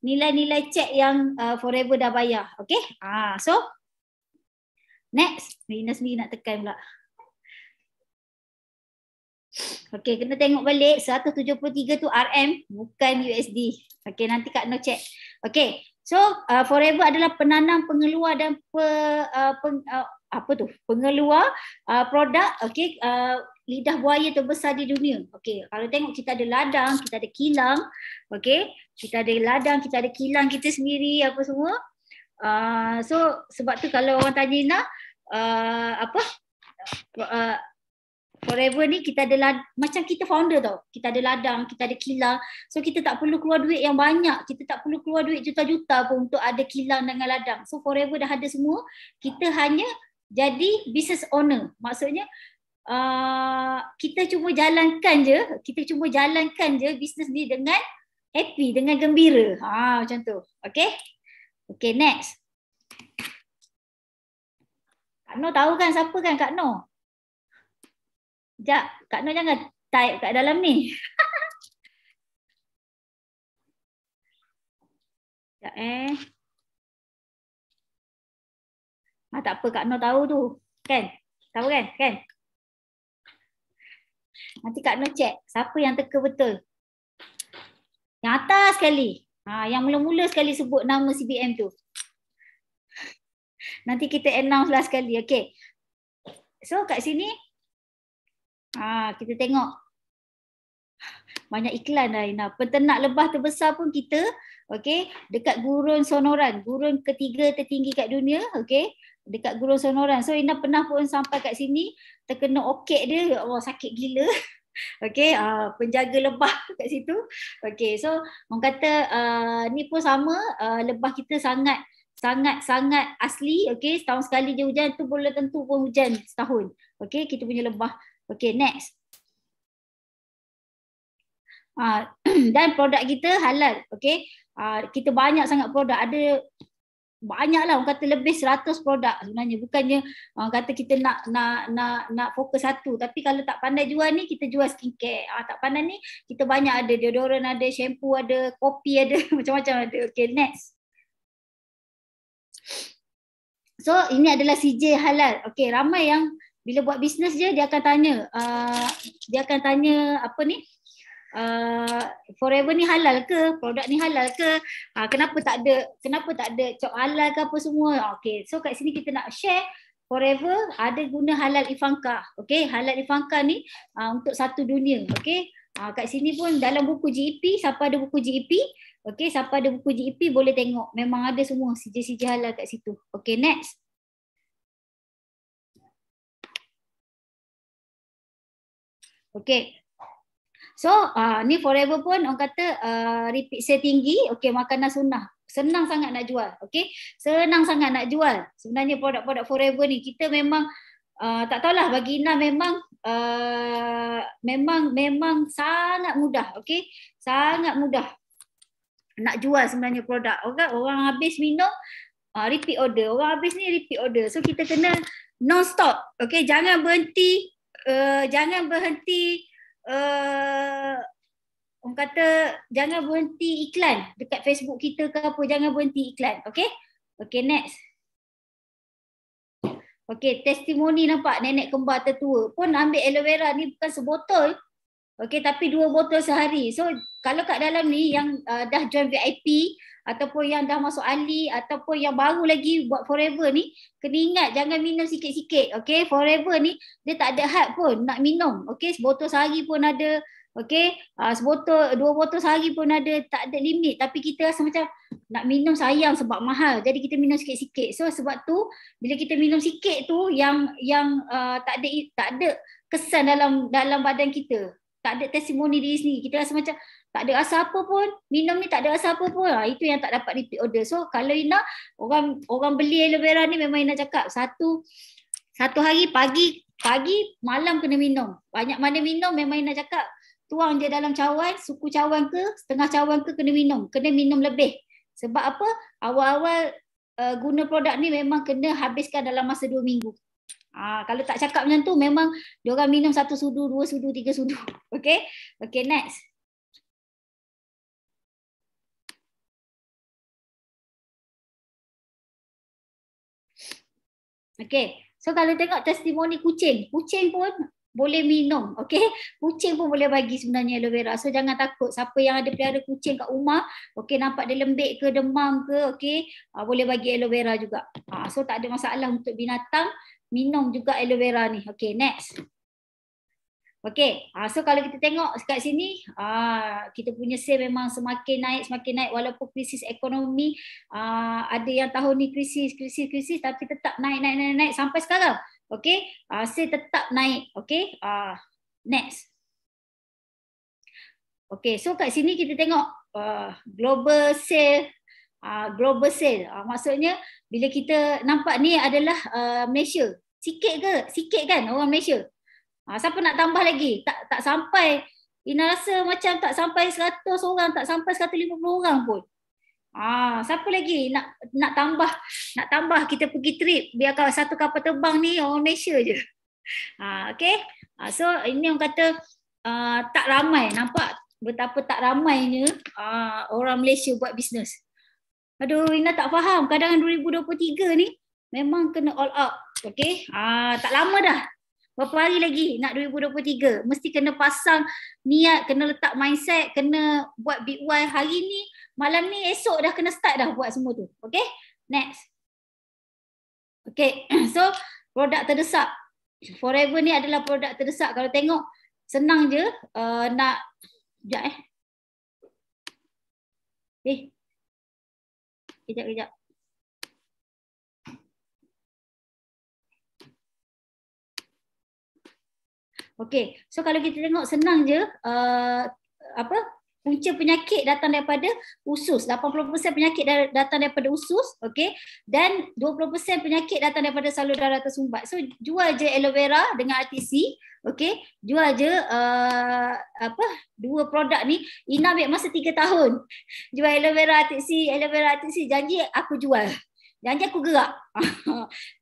nilai-nilai cek yang uh, forever dah bayar. Okay. Uh, so, Next. Rina sendiri nak tekan pula. Okay, kena tengok balik. 173 tu RM, bukan USD. Okay, nanti Kak Noh check. Okay, so uh, forever adalah penanam pengeluar dan pe, uh, peng, uh, apa tu? pengeluar uh, produk okay, uh, lidah buaya terbesar di dunia. Okay, kalau tengok kita ada ladang, kita ada kilang. Okay, kita ada ladang, kita ada kilang kita sendiri, apa semua. Uh, so sebab tu kalau orang tanya nak, uh, apa uh, forever ni kita ada lad- macam kita founder tau kita ada ladang kita ada kilang so kita tak perlu keluar duit yang banyak kita tak perlu keluar duit juta-juta pun untuk ada kilang dengan ladang so forever dah ada semua kita hanya jadi business owner maksudnya uh, kita cuma jalankan je kita cuma jalankan je bisnes ni dengan happy dengan gembira ha macam tu okey okey next Kak Noh tahu kan siapa kan Kak Noh? Sekejap, Kak Noh jangan type kat dalam ni. Sekejap eh. Ah, tak apa, Kak Noh tahu tu. Kan? Tahu kan? kan? Nanti Kak Noh check siapa yang teka betul. Yang atas sekali. Ah, yang mula-mula sekali sebut nama CBM tu. Nanti kita announce lah sekali. Okay. So kat sini, ah kita tengok. Banyak iklan lah Ina. Penternak lebah terbesar pun kita. Okay. Dekat gurun sonoran. Gurun ketiga tertinggi kat dunia. Okay. Dekat gurun sonoran. So Ina pernah pun sampai kat sini. Terkena okek dia. Ya Allah sakit gila. Okay, uh, penjaga lebah kat situ. Okay, so orang kata uh, ni pun sama, uh, lebah kita sangat sangat-sangat asli okey setahun sekali dia hujan tu boleh tentu pun hujan setahun okey kita punya lebah okey next uh, dan produk kita halal okay. uh, kita banyak sangat produk ada banyaklah orang kata lebih 100 produk sebenarnya bukannya uh, kata kita nak nak nak nak fokus satu tapi kalau tak pandai jual ni kita jual skincare uh, tak pandai ni kita banyak ada deodorant ada shampoo ada kopi ada macam-macam ada okey next So ini adalah CJ halal. Okey, ramai yang bila buat bisnes je dia akan tanya uh, dia akan tanya apa ni? Uh, forever ni halal ke? Produk ni halal ke? Uh, kenapa tak ada kenapa tak ada cop halal ke apa semua? Okey, so kat sini kita nak share Forever ada guna halal ifangka. Okey, halal ifangka ni uh, untuk satu dunia. Okey, uh, kat sini pun dalam buku GEP, siapa ada buku GEP, Okay, siapa ada buku GEP boleh tengok. Memang ada semua CJ-CJ halal kat situ. Okay, next. Okay, So uh, ni forever pun orang kata uh, repeat sale tinggi. okay, makanan sunnah. Senang sangat nak jual. okay, Senang sangat nak jual. Sebenarnya produk-produk forever ni kita memang uh, tak tahulah bagi Ina memang uh, memang memang sangat mudah. Okey. Sangat mudah nak jual sebenarnya produk. Orang orang habis minum uh, repeat order. Orang habis ni repeat order. So kita kena non stop. Okay, jangan berhenti uh, jangan berhenti uh, orang kata jangan berhenti iklan dekat Facebook kita ke apa jangan berhenti iklan. Okay? Okay next. Okay, testimoni nampak nenek kembar tertua pun ambil aloe vera ni bukan sebotol Okey tapi dua botol sehari. So kalau kat dalam ni yang uh, dah join VIP ataupun yang dah masuk ahli ataupun yang baru lagi buat forever ni kena ingat jangan minum sikit-sikit. Okey forever ni dia tak ada had pun nak minum. Okey sebotol sehari pun ada. Okey uh, sebotol dua botol sehari pun ada tak ada limit tapi kita rasa macam nak minum sayang sebab mahal. Jadi kita minum sikit-sikit. So sebab tu bila kita minum sikit tu yang yang uh, tak ada tak ada kesan dalam dalam badan kita tak ada testimoni diri sendiri. Kita rasa macam tak ada rasa apa pun, minum ni tak ada rasa apa pun. Ha, itu yang tak dapat repeat order. So kalau Ina, orang orang beli aloe vera ni memang Ina cakap satu satu hari pagi, pagi, malam kena minum. Banyak mana minum memang Ina cakap tuang je dalam cawan, suku cawan ke, setengah cawan ke kena minum. Kena minum lebih. Sebab apa? Awal-awal uh, guna produk ni memang kena habiskan dalam masa dua minggu. Ha, kalau tak cakap macam tu memang dia orang minum satu sudu, dua sudu, tiga sudu. Okey. Okey next. Okey. So kalau tengok testimoni kucing, kucing pun boleh minum. Okey. Kucing pun boleh bagi sebenarnya aloe vera. So jangan takut. Siapa yang ada pelihara kucing kat rumah, okey nampak dia lembik ke demam ke, okey, ah, boleh bagi aloe vera juga. Ha, so tak ada masalah untuk binatang minum juga aloe vera ni. Okay, next. Okay, ah, so kalau kita tengok kat sini, ah, kita punya sale memang semakin naik, semakin naik walaupun krisis ekonomi, ah, ada yang tahun ni krisis, krisis, krisis tapi tetap naik, naik, naik, naik sampai sekarang. Okay, sale tetap naik. Okay, next. Okay, so kat sini kita tengok global sale Ah, global sale. Uh, maksudnya bila kita nampak ni adalah uh, Malaysia. Sikit ke? Sikit kan orang Malaysia. Uh, siapa nak tambah lagi? Tak tak sampai Ina rasa macam tak sampai 100 orang, tak sampai 150 orang pun. Ah, siapa lagi nak nak tambah nak tambah kita pergi trip biarkan satu kapal terbang ni orang Malaysia je. Ah, okay. Ah, so ini orang kata uh, tak ramai nampak betapa tak ramainya uh, orang Malaysia buat bisnes. Aduh, Rina tak faham. Kadang-kadang 2023 ni memang kena all out. Okay. Ah, ha, tak lama dah. Berapa hari lagi nak 2023. Mesti kena pasang niat, kena letak mindset, kena buat big why hari ni. Malam ni esok dah kena start dah buat semua tu. Okay. Next. Okay. So, produk terdesak. Forever ni adalah produk terdesak. Kalau tengok, senang je uh, nak... Sekejap eh. Eh, okay kejap kejap. Okey, so kalau kita tengok senang je uh, apa punca penyakit datang daripada usus. 80% penyakit datang daripada usus, okey. Dan 20% penyakit datang daripada salur darah tersumbat. So jual je aloe vera dengan RTC, okey. Jual je uh, apa? Dua produk ni Ina ambil masa 3 tahun. Jual aloe vera RTC, aloe vera RTC janji aku jual janji aku gerak.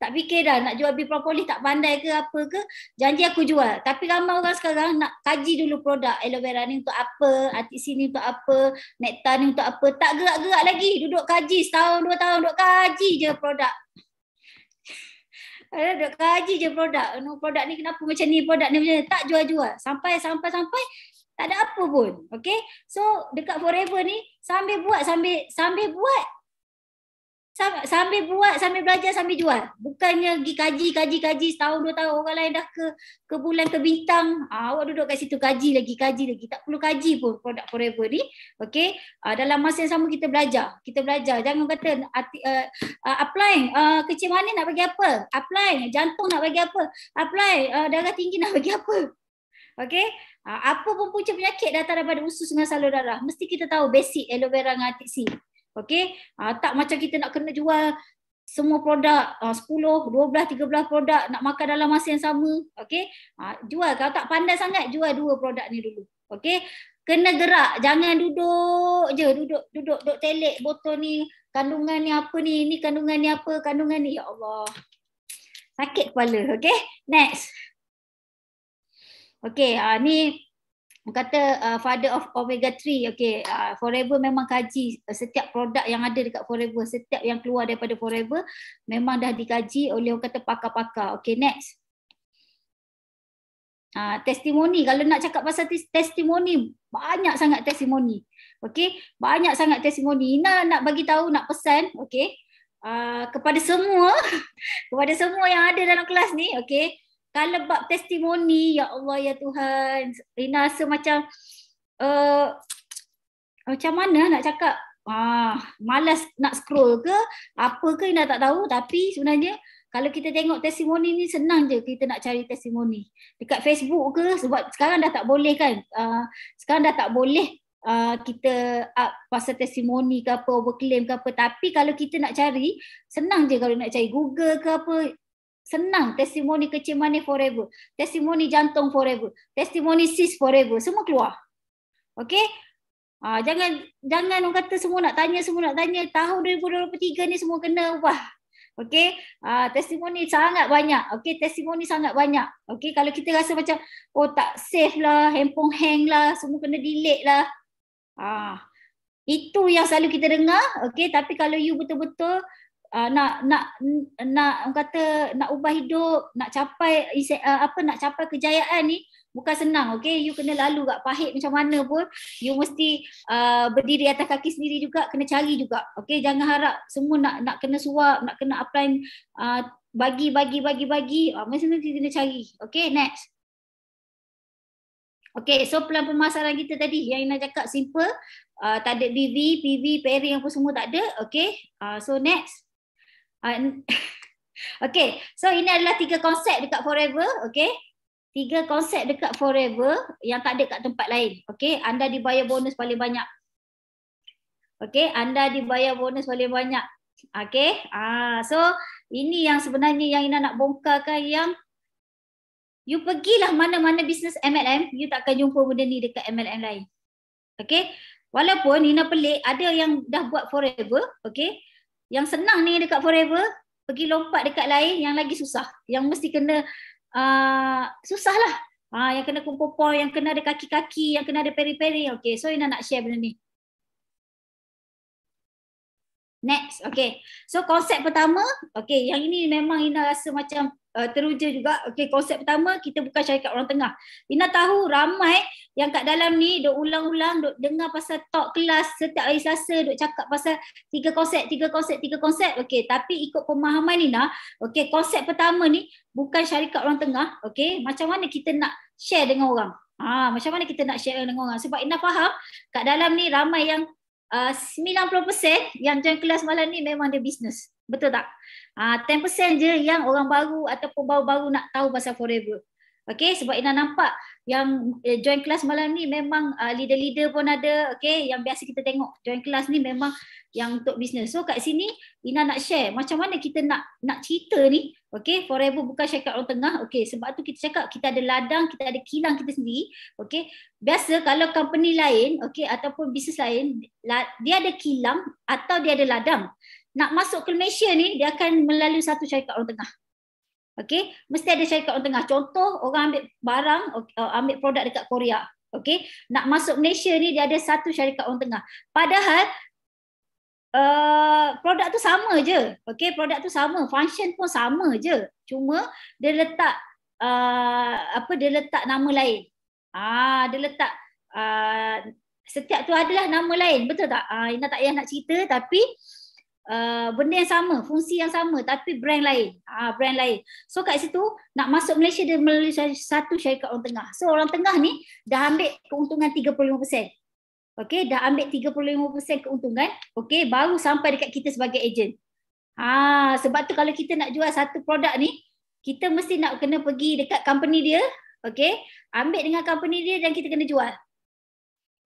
tak fikir dah nak jual bipropolis tak pandai ke apa ke, janji aku jual. Tapi ramai orang sekarang nak kaji dulu produk aloe vera ni untuk apa, antik sini untuk apa, nektar ni untuk apa. Tak gerak-gerak lagi, duduk kaji setahun, dua tahun, duduk kaji je produk. Eh, duduk kaji je produk. No, produk ni kenapa macam ni, produk ni macam ni. Tak jual-jual. Sampai, sampai, sampai. Tak ada apa pun. Okay. So dekat forever ni sambil buat, sambil sambil buat sambil buat sambil belajar sambil jual bukannya pergi kaji kaji kaji setahun dua tahun orang lain dah ke ke bulan ke bintang ah, awak duduk kat situ kaji lagi kaji lagi tak perlu kaji pun produk forever ni okay? ah, dalam masa yang sama kita belajar kita belajar jangan kata uh, apply uh, kecil mana nak bagi apa apply jantung nak bagi apa apply uh, darah tinggi nak bagi apa okay? ah, apa pun punca penyakit datang daripada usus dengan salur darah mesti kita tahu basic aloe vera dengan atik C Okey, uh, tak macam kita nak kena jual semua produk uh, 10, 12, 13 produk nak makan dalam masa yang sama. Okey, uh, jual kalau tak pandai sangat jual dua produk ni dulu. Okey, kena gerak, jangan duduk je, duduk duduk duduk telek botol ni, kandungan ni apa ni, ni kandungan ni apa, kandungan ni ya Allah. Sakit kepala, okey. Next. Okey, uh, ni kata uh, father of omega 3 okey uh, forever memang kaji uh, setiap produk yang ada dekat forever setiap yang keluar daripada forever memang dah dikaji oleh orang kata pakar-pakar okey next uh, testimoni kalau nak cakap pasal testimoni banyak sangat testimoni Okay banyak sangat testimoni Ina nak bagi tahu nak pesan okay uh, kepada semua kepada semua yang ada dalam kelas ni okay kalau bab testimoni ya Allah ya Tuhan Rina rasa macam uh, macam mana nak cakap ah malas nak scroll ke apa ke Rina tak tahu tapi sebenarnya kalau kita tengok testimoni ni senang je kita nak cari testimoni dekat Facebook ke sebab sekarang dah tak boleh kan uh, sekarang dah tak boleh Uh, kita up pasal testimoni ke apa, overclaim ke apa. Tapi kalau kita nak cari, senang je kalau nak cari Google ke apa, senang testimoni kecil manis forever testimoni jantung forever testimoni sis forever semua keluar okay? ha, ah, jangan jangan orang kata semua nak tanya semua nak tanya tahun 2023 ni semua kena wah okay? uh, ah, testimoni sangat banyak. okay? testimoni sangat banyak. okay? kalau kita rasa macam oh tak safe lah, handphone hang lah, semua kena delete lah. Ah, itu yang selalu kita dengar. okay? tapi kalau you betul-betul uh, nak nak nak kata nak ubah hidup, nak capai uh, apa nak capai kejayaan ni bukan senang okey you kena lalu kat pahit macam mana pun you mesti uh, berdiri atas kaki sendiri juga kena cari juga okey jangan harap semua nak nak kena suap nak kena apply uh, bagi bagi bagi bagi uh, mesti mesti kena cari okey next okey so pelan pemasaran kita tadi yang nak cakap simple uh, tak ada BV, PV, pairing apa semua tak ada okey uh, so next Ah, okay, so ini adalah tiga konsep dekat forever, okay? Tiga konsep dekat forever yang tak ada kat tempat lain. Okay, anda dibayar bonus paling banyak. Okay, anda dibayar bonus paling banyak. Okay, ah, so ini yang sebenarnya yang Ina nak bongkar, bongkarkan yang you pergilah mana-mana bisnes MLM, you tak akan jumpa benda ni dekat MLM lain. Okay, walaupun Ina pelik, ada yang dah buat forever, okay, yang senang ni dekat forever, pergi lompat dekat lain yang lagi susah. Yang mesti kena uh, susah lah. Uh, ah, yang kena kumpul poin, yang kena ada kaki-kaki, yang kena ada peri-peri. Okay, so Ina nak share benda ni. Next, okay. So konsep pertama, okay, yang ini memang Ina rasa macam uh, teruja juga. Okay, konsep pertama, kita bukan syarikat orang tengah. Ina tahu ramai yang kat dalam ni duk ulang-ulang, duk dengar pasal talk kelas setiap hari selasa, duk cakap pasal tiga konsep, tiga konsep, tiga konsep. Okay, tapi ikut pemahaman Ina, okay, konsep pertama ni bukan syarikat orang tengah. Okay, macam mana kita nak share dengan orang? Ah, ha, macam mana kita nak share dengan orang? Sebab Ina faham kat dalam ni ramai yang Ah, uh, 90% yang join kelas malam ni memang dia business. Betul tak? Uh, ah, 10% je yang orang baru ataupun baru-baru nak tahu pasal forever. Okay, sebab Ina nampak yang eh, join kelas malam ni memang uh, leader-leader pun ada. Okay, yang biasa kita tengok join kelas ni memang yang untuk bisnes. So kat sini Ina nak share macam mana kita nak nak cerita ni. Okay, forever buka syarikat orang tengah. Okay, sebab tu kita cakap kita ada ladang, kita ada kilang kita sendiri. Okay, biasa kalau company lain, okay, ataupun bisnes lain, dia ada kilang atau dia ada ladang. Nak masuk ke Malaysia ni, dia akan melalui satu syarikat orang tengah. Okay, mesti ada syarikat orang tengah. Contoh, orang ambil barang, eh, ambil produk dekat Korea. Okay, nak masuk Malaysia ni dia ada satu syarikat orang tengah. Padahal Eh, produk tu sama je. Okay, produk tu sama. Function pun sama je. Cuma dia letak uh, apa dia letak nama lain. Ah, dia letak uh, setiap tu adalah nama lain. Betul tak? Ah, Ina tak payah nak cerita tapi Uh, benda yang sama, fungsi yang sama tapi brand lain. uh, brand lain. So kat situ nak masuk Malaysia dia melalui satu syarikat orang tengah. So orang tengah ni dah ambil keuntungan 35%. Okey, dah ambil 35% keuntungan, okey, baru sampai dekat kita sebagai ejen. Ha, sebab tu kalau kita nak jual satu produk ni, kita mesti nak kena pergi dekat company dia, okey, ambil dengan company dia dan kita kena jual.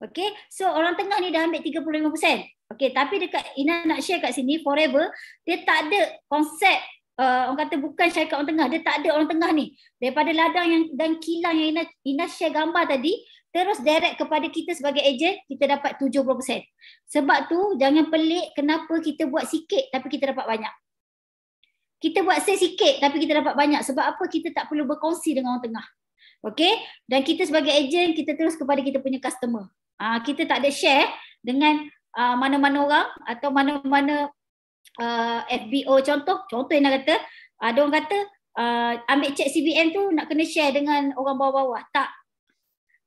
Okey, so orang tengah ni dah ambil 35%. Okey, tapi dekat Ina nak share kat sini forever, dia tak ada konsep uh, orang kata bukan syarikat orang tengah, dia tak ada orang tengah ni. Daripada ladang yang dan kilang yang Ina, Ina share gambar tadi, terus direct kepada kita sebagai agent kita dapat 70%. Sebab tu jangan pelik kenapa kita buat sikit tapi kita dapat banyak. Kita buat sales sikit tapi kita dapat banyak sebab apa kita tak perlu berkongsi dengan orang tengah. Okay? Dan kita sebagai agent kita terus kepada kita punya customer. Ha, kita tak ada share dengan uh, mana-mana orang atau mana-mana uh, ah, FBO contoh. Contoh yang nak kata, ada uh, orang kata uh, ambil cek CBM tu nak kena share dengan orang bawah-bawah. Tak,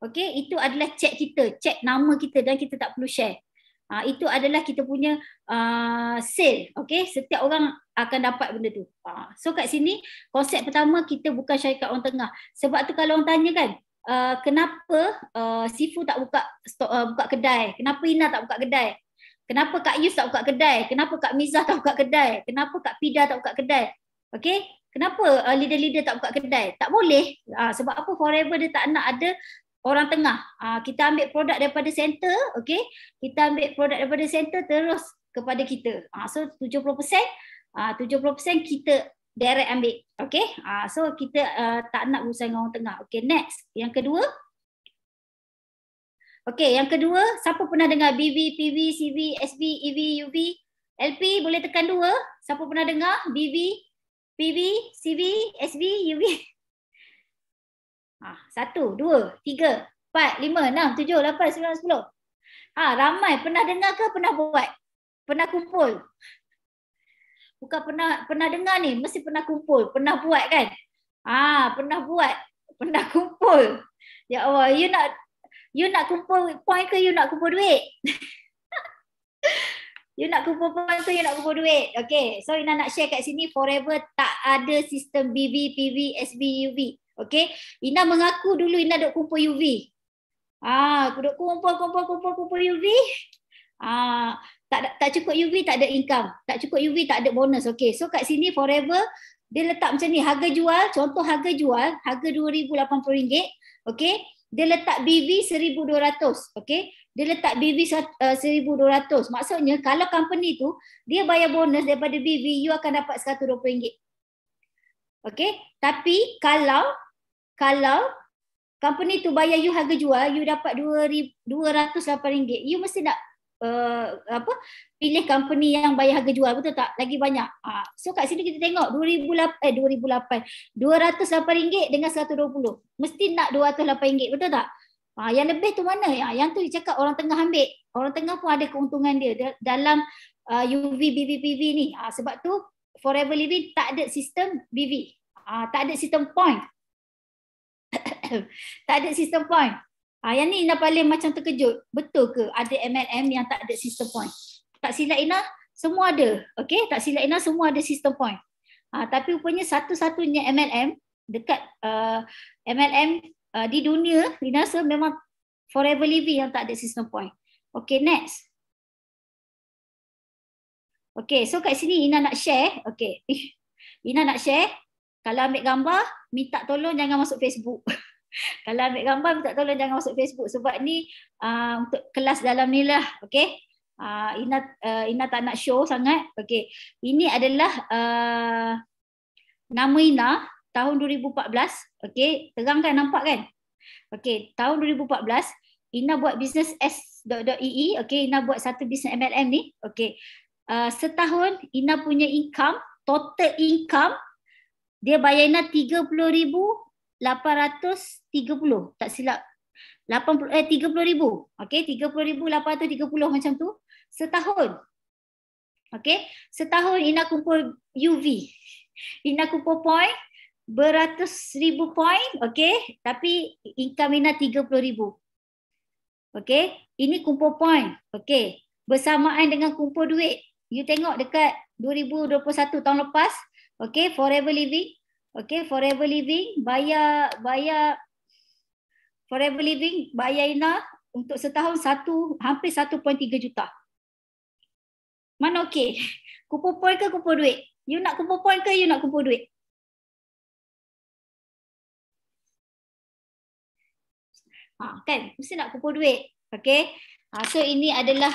Okay, itu adalah cek kita, cek nama kita dan kita tak perlu share. Ha, itu adalah kita punya uh, sale. Okay, setiap orang akan dapat benda tu. Ha. So kat sini konsep pertama kita buka syarikat orang tengah. Sebab tu kalau orang tanya kan, uh, kenapa uh, Sifu tak buka stok, uh, buka kedai? Kenapa Ina tak buka kedai? Kenapa Kak Yus tak buka kedai? Kenapa Kak Mizah tak buka kedai? Kenapa Kak Pida tak buka kedai? Okay, kenapa uh, leader-leader tak buka kedai? Tak boleh. Ha, sebab apa? Forever dia tak nak ada orang tengah. Uh, kita ambil produk daripada center, okay? Kita ambil produk daripada center terus kepada kita. Uh, so 70%, uh, 70% kita direct ambil, okay? Uh, ah, so kita uh, tak nak berusaha dengan orang tengah. Okay, next. Yang kedua. Okay, yang kedua, siapa pernah dengar BV, PV, CV, SV, EV, UV, LP? Boleh tekan dua. Siapa pernah dengar BV, PV, CV, SV, UV? Ah satu, dua, tiga, empat, lima, enam, tujuh, lapan, sembilan, sepuluh. ah ramai pernah dengar ke pernah buat? Pernah kumpul? Bukan pernah pernah dengar ni, mesti pernah kumpul. Pernah buat kan? ah pernah buat. Pernah kumpul. Ya Allah, you nak you nak kumpul point ke you nak kumpul duit? you nak kumpul point ke you nak kumpul duit? Okay, so Ina nak share kat sini forever tak ada sistem BB, PV, SB, UV. Okey, Ina mengaku dulu Ina duk kumpul UV. Ah, aku duk kumpul kumpul kumpul kumpul UV. Ah, tak tak cukup UV tak ada income. Tak cukup UV tak ada bonus. Okey. So kat sini forever dia letak macam ni harga jual, contoh harga jual harga RM2080. Okey. Dia letak BV RM1200. Okey. Dia letak BV eh, RM1200. Maksudnya kalau company tu dia bayar bonus daripada BV, you akan dapat RM120. Okey, tapi kalau kalau company tu bayar you harga jual you dapat 208 ringgit you mesti nak uh, apa pilih company yang bayar harga jual betul tak lagi banyak uh, so kat sini kita tengok 2008 eh 2008 208 ringgit dengan 120 mesti nak 208 ringgit betul tak uh, yang lebih tu mana yang, ha, yang tu cakap orang tengah ambil orang tengah pun ada keuntungan dia dalam uh, eh, UV BBPV ni uh, sebab tu forever living tak ada sistem BV, uh, tak ada sistem point tak ada sistem point. Ha, yang ni Ina paling macam terkejut. Betul ke ada MLM yang tak ada sistem point? Tak silap Ina, semua ada. Okay, tak silap Ina, semua ada sistem point. Ha, tapi rupanya satu-satunya MLM dekat uh, ah, MLM uh, di dunia, Ina rasa memang forever living yang tak ada sistem point. Okay, next. Okay, so kat sini Ina nak share. Okay, Ina nak share. Kalau ambil gambar, minta tolong jangan masuk Facebook. Kalau ambil gambar minta tolong lah jangan masuk Facebook sebab ni uh, untuk kelas dalam ni lah. Okay. Uh, ah, Ina, uh, Ina tak nak show sangat. Okay. Ini adalah uh, nama Ina tahun 2014. Okay. Terang kan nampak kan? Okay. Tahun 2014 Ina buat bisnes S.ee. Okay. Ina buat satu bisnes MLM ni. Okay. Uh, setahun Ina punya income, total income dia bayar Ina 830 tak silap 80 eh 30000 okey 30830 macam tu setahun okey setahun ina kumpul UV ina kumpul point beratus ribu point okey tapi income ina 30000 okey ini kumpul point okey bersamaan dengan kumpul duit you tengok dekat 2021 tahun lepas okey forever living Okay, forever living, bayar bayar forever living, bayar Ina untuk setahun satu hampir 1.3 juta. Mana okay? Kupu poin ke kupu duit? You nak kupu poin ke you nak kupu duit? Ha, kan? Mesti nak kupu duit. Okay? Ha, so ini adalah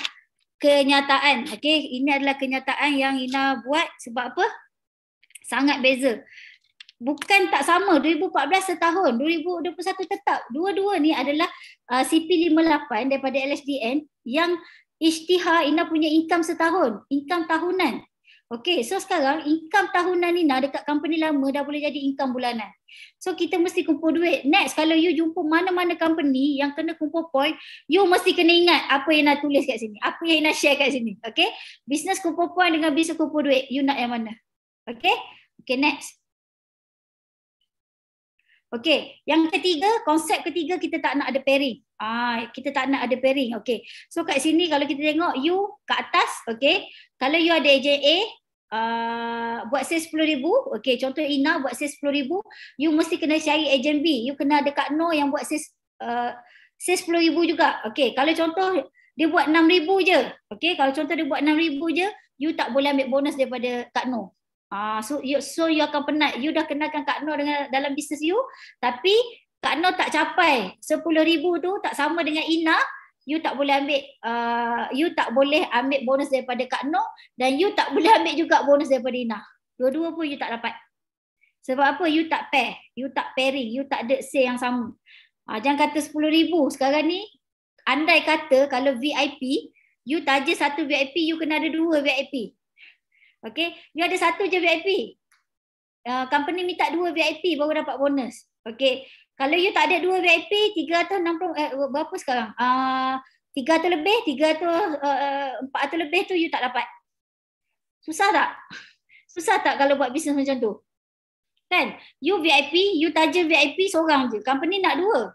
kenyataan. Okay? Ini adalah kenyataan yang Ina buat sebab apa? Sangat beza bukan tak sama 2014 setahun 2021 tetap dua-dua ni adalah uh, CP58 daripada LHDN yang Ishtiha Ina punya income setahun income tahunan Okay, so sekarang income tahunan Ina dekat company lama dah boleh jadi income bulanan. So kita mesti kumpul duit. Next, kalau you jumpa mana-mana company yang kena kumpul point, you mesti kena ingat apa yang nak tulis kat sini. Apa yang nak share kat sini. Okay, business kumpul point dengan business kumpul duit, you nak yang mana. Okay, okay next. Okey, yang ketiga, konsep ketiga kita tak nak ada pairing. Ah, kita tak nak ada pairing. Okey. So kat sini kalau kita tengok you kat atas, okey. Kalau you ada AJA, a uh, buat sales 10000, okey. Contoh Ina buat sales 10000, you mesti kena cari agent B. You kena ada Kak No yang buat sales uh, sales 10000 juga. Okey. Kalau contoh dia buat 6000 je. Okey, kalau contoh dia buat 6000 je, you tak boleh ambil bonus daripada Kak No. Ah, so you, so you akan penat. You dah kenalkan Kak Noor dengan dalam bisnes you, tapi Kak Noor tak capai sepuluh ribu tu tak sama dengan Ina. You tak boleh ambil, uh, you tak boleh ambil bonus daripada Kak Noor dan you tak boleh ambil juga bonus daripada Ina. Dua-dua pun you tak dapat. Sebab apa? You tak pair, you tak pairing, you tak ada sale yang sama. Ah, jangan kata sepuluh ribu sekarang ni. Andai kata kalau VIP, you tajir satu VIP, you kena ada dua VIP. Okay. You ada satu je VIP. Uh, company minta dua VIP baru dapat bonus. Okay. Kalau you tak ada dua VIP, tiga atau enam 360, eh, berapa sekarang? Ah, tiga atau lebih, tiga atau eh, eh, empat atau lebih tu you tak dapat. Susah tak? Susah tak kalau buat bisnes macam tu? Kan? You VIP, you tajam VIP seorang je. Company nak dua.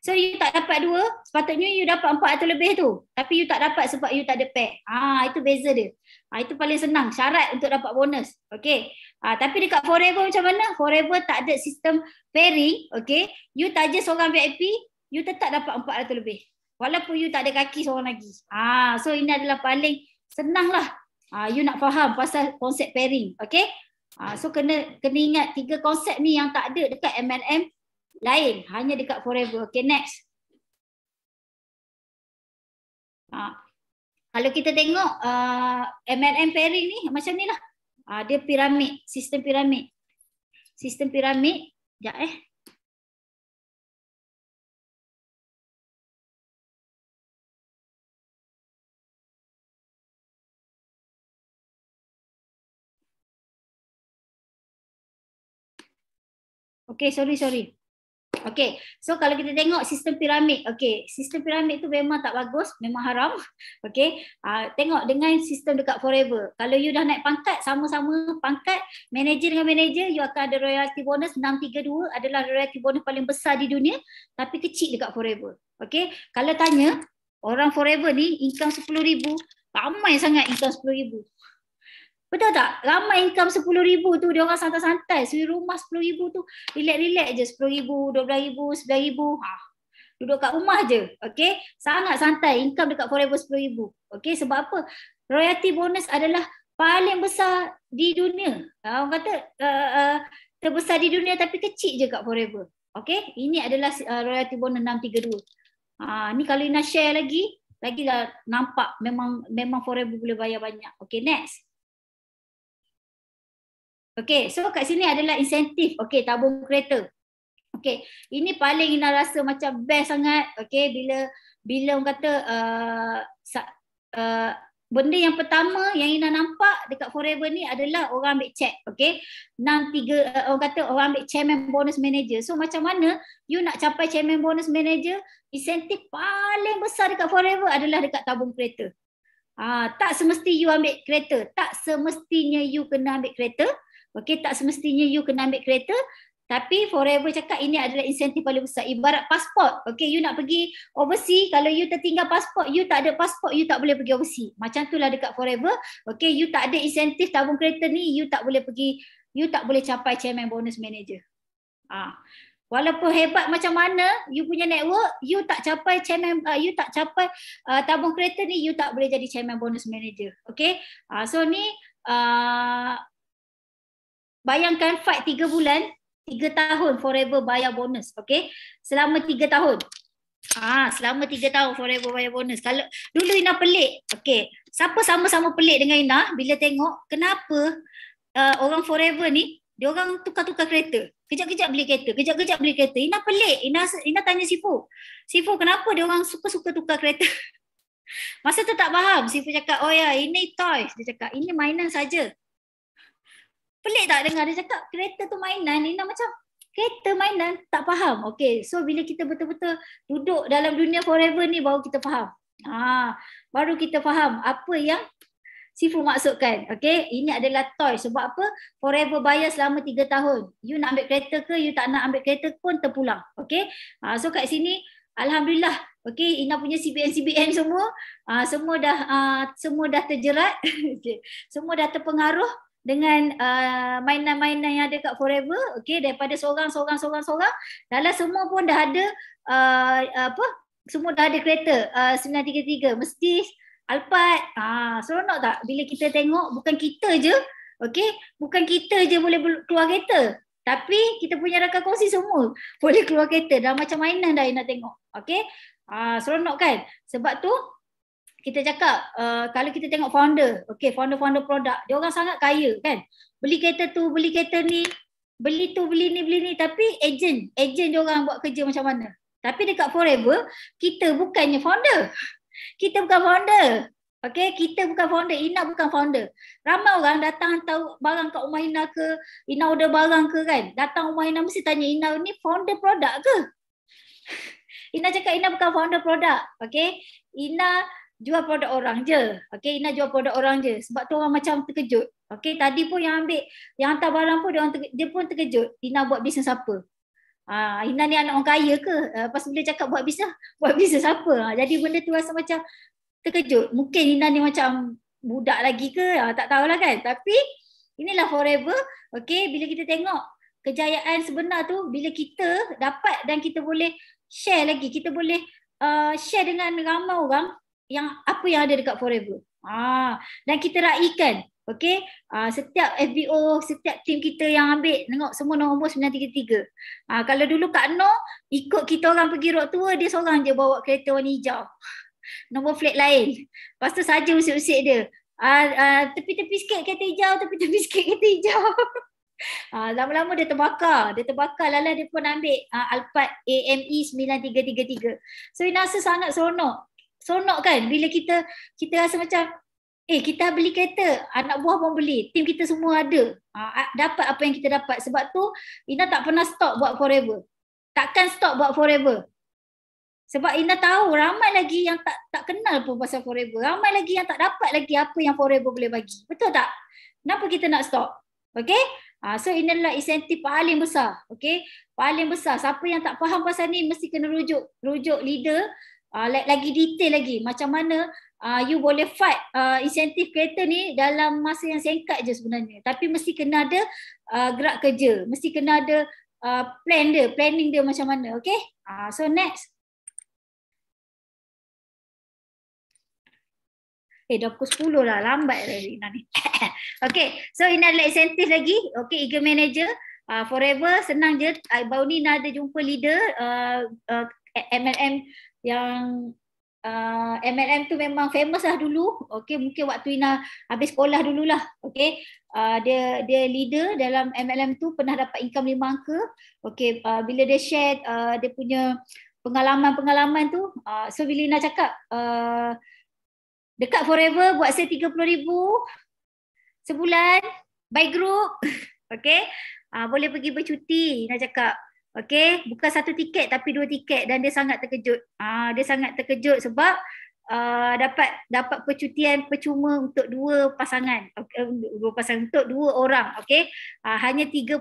So you tak dapat dua, sepatutnya you dapat empat atau lebih tu. Tapi you tak dapat sebab you tak ada pack. Ah itu beza dia. Ah itu paling senang syarat untuk dapat bonus. Okey. Ah tapi dekat Forever macam mana? Forever tak ada sistem pairing, okey. You taja seorang VIP, you tetap dapat empat atau lebih. Walaupun you tak ada kaki seorang lagi. Ah so ini adalah paling senang lah. Ah you nak faham pasal konsep pairing, okey. Ah so kena kena ingat tiga konsep ni yang tak ada dekat MLM lain hanya dekat forever okey next ha. kalau kita tengok uh, MLM pairing ni macam ni lah uh, dia piramid sistem piramid sistem piramid jap eh Okay, sorry, sorry. Okay, So kalau kita tengok sistem piramid. okay, sistem piramid tu memang tak bagus, memang haram. okay. Ah uh, tengok dengan sistem dekat forever. Kalau you dah naik pangkat sama-sama pangkat manager dengan manager, you akan ada royalty bonus 632 adalah royalty bonus paling besar di dunia tapi kecil dekat forever. Okay, Kalau tanya orang forever ni income 10000, ramai sangat income 10000. Betul tak? Ramai income RM10,000 tu dia orang santai-santai. Sui rumah RM10,000 tu relax-relax je RM10,000, RM12,000, RM11,000. Ha. Duduk kat rumah je. Okay? Sangat santai income dekat Forever RM10,000. Okay? Sebab apa? Royalty bonus adalah paling besar di dunia. Ha, orang kata uh, uh, terbesar di dunia tapi kecil je kat Forever. Okay? Ini adalah uh, royalty bonus 632. Ha, ni kalau nak share lagi, lagilah nampak memang memang Forever boleh bayar banyak. Okay, next. Okey, so kat sini adalah insentif. Okey, tabung kereta. Okey, ini paling Ina rasa macam best sangat. Okey, bila bila orang kata uh, sa, uh, benda yang pertama yang Ina nampak dekat Forever ni adalah orang ambil check. Okey, 63 uh, orang kata orang ambil chairman bonus manager. So macam mana you nak capai chairman bonus manager? Insentif paling besar dekat Forever adalah dekat tabung kereta. Ah, tak semesti you ambil kereta, tak semestinya you kena ambil kereta. Okey tak semestinya you kena ambil kereta tapi forever cakap ini adalah insentif paling besar ibarat pasport. Okey you nak pergi overseas kalau you tertinggal pasport you tak ada pasport you tak boleh pergi overseas. Macam itulah dekat forever. Okey you tak ada insentif tabung kereta ni you tak boleh pergi you tak boleh capai chairman bonus manager. Ah. Walaupun hebat macam mana you punya network you tak capai chairman uh, you tak capai uh, tabung kereta ni you tak boleh jadi chairman bonus manager. Okey. Uh, so ni uh, Bayangkan fight 3 bulan, 3 tahun forever bayar bonus. Okay. Selama 3 tahun. Ah, selama 3 tahun forever bayar bonus. Kalau dulu Ina pelik. Okay. Siapa sama-sama pelik dengan Ina bila tengok kenapa uh, orang forever ni dia orang tukar-tukar kereta. Kejap-kejap beli kereta, kejap-kejap beli kereta. Ina pelik. Ina Ina tanya Sifu. Sifu kenapa dia orang suka-suka tukar kereta? Masa tu tak faham. Sifu cakap, "Oh ya, ini toys." Dia cakap, "Ini mainan saja." pelik tak dengar dia cakap kereta tu mainan Ina macam kereta mainan tak faham okay so bila kita betul-betul duduk dalam dunia forever ni baru kita faham ha baru kita faham apa yang Sifu maksudkan, okay? Ini adalah toy. Sebab apa? Forever bayar selama 3 tahun. You nak ambil kereta ke, you tak nak ambil kereta pun terpulang. Okay? Uh, so kat sini, Alhamdulillah. Okay, Ina punya CBN-CBN semua. Uh, semua dah uh, semua dah terjerat. okay. Semua dah terpengaruh dengan uh, mainan-mainan uh, yang ada kat Forever okey daripada seorang seorang seorang seorang dalam semua pun dah ada uh, apa semua dah ada kereta uh, 933 mesti Alphard ah seronok tak bila kita tengok bukan kita je okey bukan kita je boleh keluar kereta tapi kita punya rakan kongsi semua boleh keluar kereta dah macam mainan dah yang nak tengok okey ah seronok kan sebab tu kita cakap uh, kalau kita tengok founder okey founder-founder produk dia orang sangat kaya kan beli kereta tu beli kereta ni beli tu beli ni beli ni tapi agent agent dia orang buat kerja macam mana tapi dekat forever kita bukannya founder kita bukan founder Okay, kita bukan founder. Ina bukan founder. Ramai orang datang tahu, barang kat rumah Ina ke, Ina order barang ke kan. Datang rumah Ina mesti tanya, Ina ni founder produk ke? Ina cakap Ina bukan founder produk. Okay, Ina jual produk orang je. Okay, Ina jual produk orang je. Sebab tu orang macam terkejut. Okay, tadi pun yang ambil, yang hantar barang pun dia, orang dia pun terkejut. Ina buat bisnes apa? Ah, Ina ni anak orang kaya ke? Ha, lepas bila cakap buat bisnes, ah, buat bisnes apa? Ha, jadi benda tu rasa macam terkejut. Mungkin Ina ni macam budak lagi ke? tak tahulah kan? Tapi inilah forever. Okay, bila kita tengok kejayaan sebenar tu, bila kita dapat dan kita boleh share lagi, kita boleh Uh, share dengan ramai orang yang apa yang ada dekat forever. Ah dan kita raikan Okay, uh, ah, setiap FBO, setiap tim kita yang ambil Tengok semua nombor 933 uh, ah, Kalau dulu Kak No ikut kita orang pergi road tua, Dia seorang je bawa kereta warna hijau Nombor flat lain pastu saja usik-usik dia Ah, uh, Tepi-tepi sikit kereta hijau, tepi-tepi sikit kereta hijau uh, Lama-lama dia terbakar Dia terbakar lala dia pun ambil uh, Alphard AME 9333 So Inasa sangat seronok seronok kan bila kita kita rasa macam eh kita beli kereta anak buah pun beli tim kita semua ada ah, ah, dapat apa yang kita dapat sebab tu Ina tak pernah stop buat forever takkan stop buat forever sebab Ina tahu ramai lagi yang tak tak kenal pun pasal forever ramai lagi yang tak dapat lagi apa yang forever boleh bagi betul tak kenapa kita nak stop Okay, Ah, so inilah insentif paling besar, okay? Paling besar. Siapa yang tak faham pasal ni mesti kena rujuk, rujuk leader uh, lagi detail lagi macam mana uh, you boleh fight uh, insentif kereta ni dalam masa yang singkat je sebenarnya tapi mesti kena ada uh, gerak kerja mesti kena ada uh, plan dia planning dia macam mana okey uh, so next Eh dah pukul 10 lah, lambat lah Rina ni. okay, so Ina ada incentive lagi. Okay, eager manager. Uh, forever, senang je. I, baru ni Ina ada jumpa leader uh, uh, MLM yang uh, MLM tu memang famous lah dulu. Okey, mungkin waktu Ina habis sekolah dululah. Okey. Uh, dia dia leader dalam MLM tu pernah dapat income lima angka. Okey, uh, bila dia share uh, dia punya pengalaman-pengalaman tu, uh, so bila Ina cakap uh, dekat forever buat saya 30,000 sebulan by group. Okey. Uh, boleh pergi bercuti Ina cakap Okey, bukan satu tiket tapi dua tiket dan dia sangat terkejut. Ah uh, dia sangat terkejut sebab uh, dapat dapat percutian percuma untuk dua pasangan. Okay. Um, dua pasangan untuk dua orang. Okey. Uh, hanya 30,000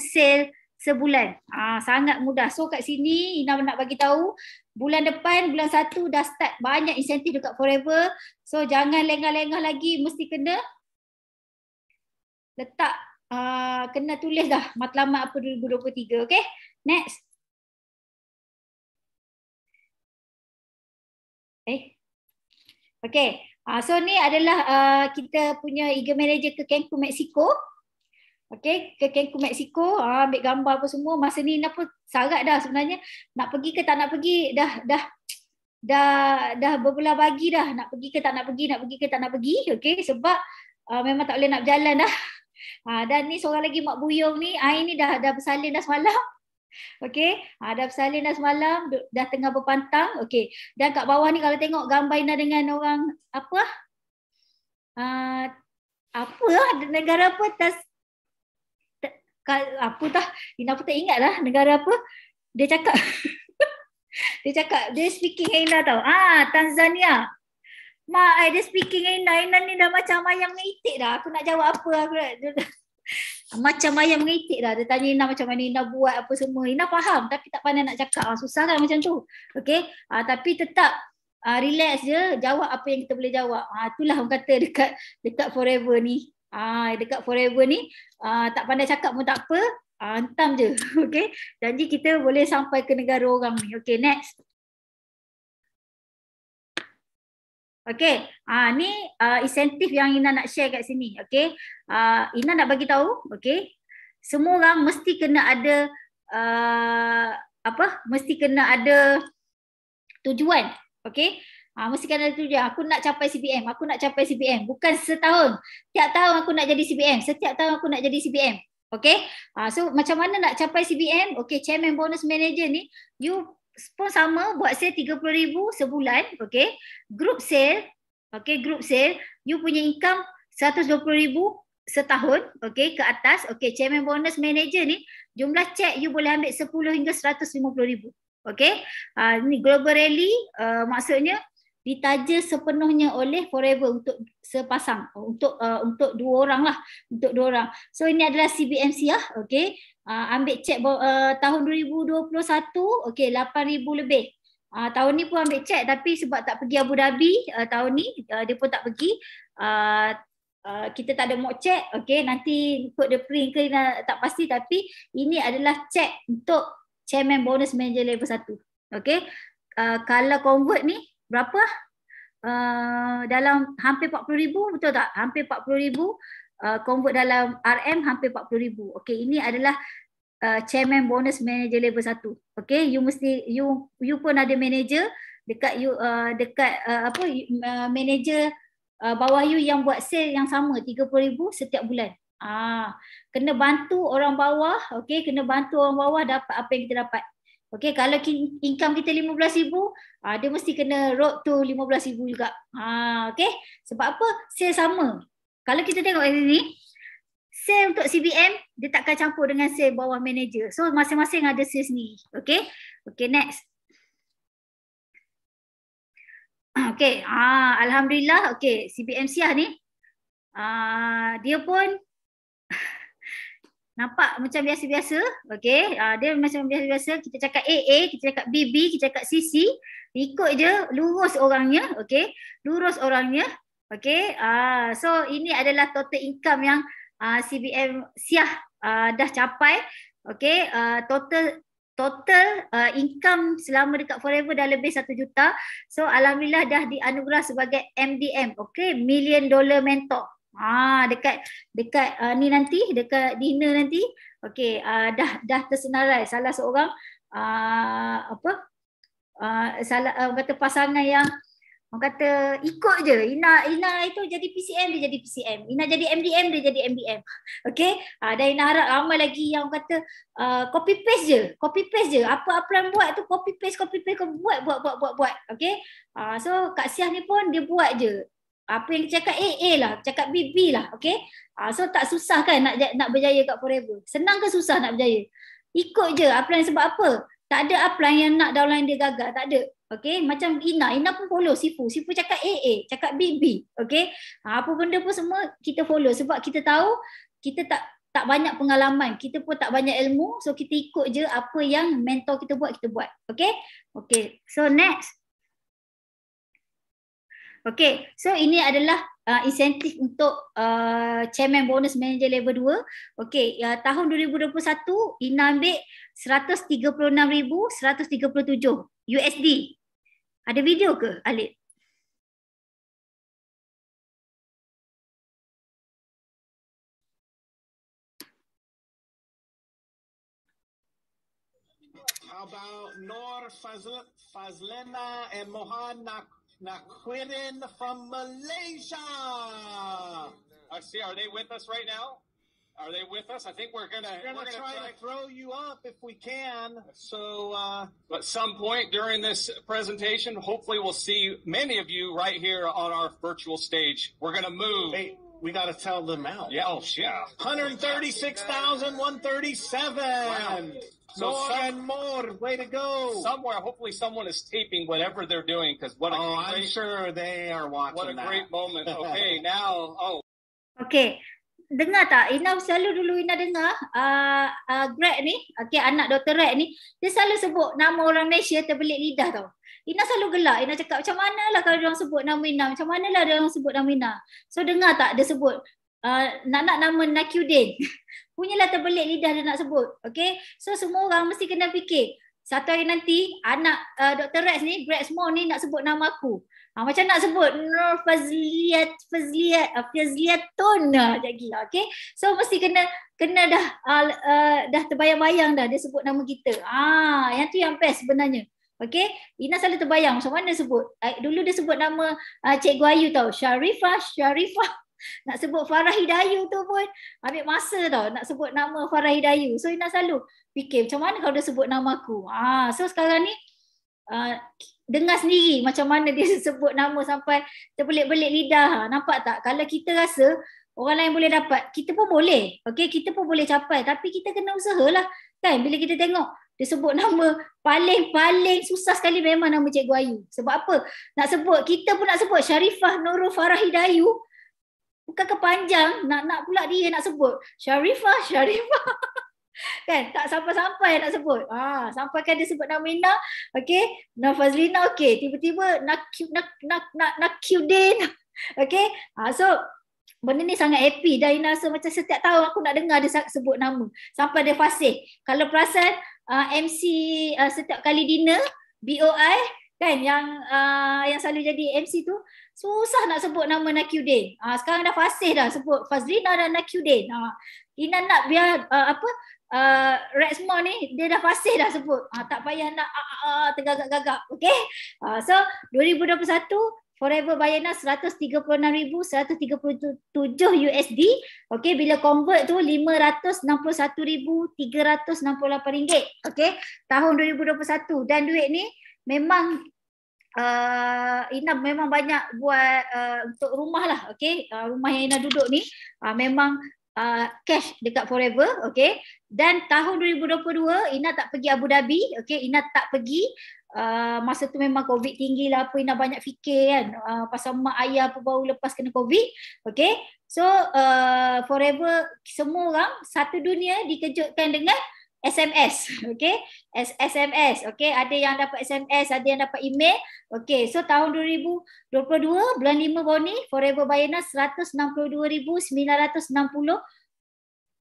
sel sebulan. Ah uh, sangat mudah. So kat sini Ina nak bagi tahu bulan depan bulan satu dah start banyak insentif dekat Forever. So jangan lengah-lengah lagi mesti kena letak Uh, kena tulis dah matlamat apa 2023 okey Next. Eh. Okay. Uh, so ni adalah uh, kita punya eager manager ke Cancun, Mexico. Okay, ke Cancun, Mexico. Uh, ah, ambil gambar apa semua. Masa ni nak pun sarat dah sebenarnya. Nak pergi ke tak nak pergi, dah dah dah dah berbelah pagi dah. Nak pergi ke tak nak pergi, nak pergi ke tak nak pergi. Okay, sebab uh, memang tak boleh nak berjalan dah. Uh, dan ni seorang lagi Mak Buyong ni, air ni dah dah bersalin dah semalam. Okey, ada ah, bersalin dah semalam, dah tengah berpantang. Okey. Dan kat bawah ni kalau tengok gambar Ina dengan orang apa? Uh, apa lah negara apa tas apa tah Ina pun tak ingatlah negara apa dia cakap dia cakap dia speaking Ina tau ah Tanzania Ma, eh, dia speaking Ina. Ina ni dah macam ayam ngitik dah. Aku nak jawab apa. Aku nak... macam ayah mengitik dah. Dia tanya Ina macam mana Ina buat apa semua. Ina faham tapi tak pandai nak cakap. Ah, susah kan macam tu. Okay. Uh, ah, tapi tetap uh, relax je. Jawab apa yang kita boleh jawab. Uh, itulah orang kata dekat, dekat forever ni. Uh, dekat forever ni uh, tak pandai cakap pun tak apa. Uh, hantam je. Okay. Janji kita boleh sampai ke negara orang ni. Okay next. Okey, ah uh, ni uh, insentif yang Ina nak share kat sini. Okey. Ah uh, Ina nak bagi tahu, okey. Semua orang mesti kena ada uh, apa? Mesti kena ada tujuan. Okey. Ah uh, mesti kena ada tujuan. Aku nak capai CPM, aku nak capai CPM. Bukan setahun. Setiap tahun aku nak jadi CPM. Setiap tahun aku nak jadi CBM. Okay, uh, ah, so macam mana nak capai CPM? Okay, Chairman Bonus Manager ni, you pun sama buat sale RM30,000 sebulan okay. group sale okay, group sale you punya income RM120,000 setahun okay, ke atas okay, chairman bonus manager ni jumlah cek you boleh ambil 10 hingga RM150,000 okay. uh, global rally uh, maksudnya ditaja sepenuhnya oleh forever untuk sepasang untuk uh, untuk dua orang lah untuk dua orang so ini adalah CBMC lah okay uh, ambil cek uh, tahun 2021 okey 8000 lebih uh, tahun ni pun ambil cek tapi sebab tak pergi Abu Dhabi uh, tahun ni uh, dia pun tak pergi uh, Uh, kita tak ada mock cek, okay. nanti ikut the print ke tak pasti tapi ini adalah cek untuk chairman bonus manager level 1 okey uh, kalau convert ni berapa uh, dalam hampir 40000 betul tak hampir 40000 uh, Uh, convert dalam RM hampir 40000 okey ini adalah uh, chairman bonus manager level 1 okey you mesti you you pun ada manager dekat you uh, dekat uh, apa uh, manager uh, bawah you yang buat sale yang sama 30000 setiap bulan ah kena bantu orang bawah okey kena bantu orang bawah dapat apa yang kita dapat okey kalau income kita 15000 uh, ah, dia mesti kena road to 15000 juga ah okey sebab apa sale sama kalau kita tengok hari ni, sale untuk CBM, dia takkan campur dengan sale bawah manager. So, masing-masing ada sales ni. Okay? Okay, next. Ah, okay. Ah, Alhamdulillah. Okay, CBM Siah ni, ah, dia pun nampak macam biasa-biasa. Okay, ah, dia macam biasa-biasa. Kita cakap AA, kita cakap BB, kita cakap CC. Ikut je, lurus orangnya. Okay, lurus orangnya. Okay, uh, so ini adalah total income yang uh, ah, CBM Siah uh, dah capai. Okay, uh, total total uh, income selama dekat Forever dah lebih 1 juta. So Alhamdulillah dah dianugerah sebagai MDM. Okay, Million Dollar Mentor. Ah, dekat dekat uh, ni nanti, dekat dinner nanti. Okay, uh, dah dah tersenarai salah seorang uh, apa? Uh, salah uh, kata pasangan yang Orang kata ikut je Ina Ina itu jadi PCM dia jadi PCM Ina jadi MDM dia jadi MDM Okay ha, Dan Ina harap ramai lagi yang orang kata uh, Copy paste je Copy paste je Apa-apa yang buat tu copy paste copy paste kau buat buat buat buat buat Okay ha, So Kak Siah ni pun dia buat je Apa yang cakap A A lah Cakap B B lah okay ha, So tak susah kan nak nak berjaya kat Forever Senang ke susah nak berjaya Ikut je apa yang sebab apa tak ada upline yang nak downline dia gagal. Tak ada. Okey, macam Ina, Ina pun follow sifu. Sifu cakap A A, cakap B B. Okey. Ha, apa benda pun semua kita follow sebab kita tahu kita tak tak banyak pengalaman, kita pun tak banyak ilmu, so kita ikut je apa yang mentor kita buat, kita buat. Okey? Okey. So next. Okey. So ini adalah Uh, insentif untuk uh, chairman bonus manager level 2. Okey, uh, tahun 2021 Ina ambil 136,137 USD. Ada video ke Alif? About Nor Fazlena and Mohan Nak Nakwirin from Malaysia. I see. Are they with us right now? Are they with us? I think we're gonna we're gonna, we're gonna try, try, to throw you up if we can. So uh, at some point during this presentation, hopefully we'll see many of you right here on our virtual stage. We're gonna move. Hey, we gotta tell them out. Yeah, oh yeah. One hundred thirty-six thousand one thirty-seven. So more some, and more. Way to go. Somewhere, hopefully, someone is taping whatever they're doing because what a oh, great, I'm sure they are watching. What a that. great moment. Okay, now, oh. Okay, dengar tak Ina selalu dulu Ina dengar uh, uh, Greg ni okay, anak Dr. Red ni dia selalu sebut nama orang Malaysia terbelit lidah tau Ina selalu gelak Ina cakap macam manalah kalau dia orang sebut nama Ina macam manalah dia orang sebut nama Ina so dengar tak dia sebut uh, nak-nak nama Nakyudin punyalah terbelit lidah dia nak sebut okay so semua orang mesti kena fikir satu hari nanti anak uh, Dr. Rex ni Greg Small ni nak sebut nama aku Ha, macam nak sebut Nur Fazliat Fazliat ah, Fazliatun ha, lagi. Okay. So mesti kena kena dah uh, dah terbayang-bayang dah dia sebut nama kita. Ah, yang tu yang best sebenarnya. Okay. Ina selalu terbayang macam mana sebut. dulu dia sebut nama uh, Cikgu Ayu tau. Sharifah, Sharifah. Nak sebut Farah Hidayu tu pun ambil masa tau nak sebut nama Farah Hidayu. So Ina selalu fikir macam mana kalau dia sebut nama aku. Ah, so sekarang ni uh, dengar sendiri macam mana dia sebut nama sampai terbelit-belit lidah. Ha, nampak tak? Kalau kita rasa orang lain boleh dapat, kita pun boleh. Okay, kita pun boleh capai. Tapi kita kena usaha usahalah. Kan? Bila kita tengok dia sebut nama paling-paling susah sekali memang nama Cikgu Ayu. Sebab apa? Nak sebut, kita pun nak sebut Sharifah Nurul Farah Hidayu. Bukan kepanjang, nak nak pula dia nak sebut. Sharifah, Sharifah. kan tak sampai-sampai nak sebut ha sampai kan dia sebut nama Ina okey Nur Fazlina okey tiba-tiba nak nak nak nak nak Qudin okey ha so Benda ni sangat happy dan Ina rasa macam setiap tahun aku nak dengar dia sebut nama Sampai dia fasih Kalau perasan uh, ha, MC uh, ha, setiap kali dinner BOI kan yang uh, yang selalu jadi MC tu Susah nak sebut nama Nakiudin uh, Sekarang dah fasih dah sebut Fazlina dan Nakiudin uh, Ina nak biar uh, apa uh, Rexma ni dia dah fasih dah sebut. Uh, tak payah nak uh, ah, uh, ah, uh, tergagap-gagap. Okay? Uh, so 2021 Forever Bayana 136,137 USD. okay? bila convert tu 561,368 ringgit. okay? tahun 2021. Dan duit ni memang uh, Ina memang banyak buat uh, untuk rumah lah. okay? uh, rumah yang Ina duduk ni uh, memang uh, cash dekat Forever. Okey, dan tahun 2022 Ina tak pergi Abu Dhabi okay? Ina tak pergi uh, masa tu memang covid tinggi lah apa Ina banyak fikir kan uh, pasal mak ayah apa baru lepas kena covid okay? so uh, forever semua orang satu dunia dikejutkan dengan SMS okey SMS okay? ada yang dapat SMS ada yang dapat email okay? so tahun 2022 bulan 5 baru ni forever bayarna 162960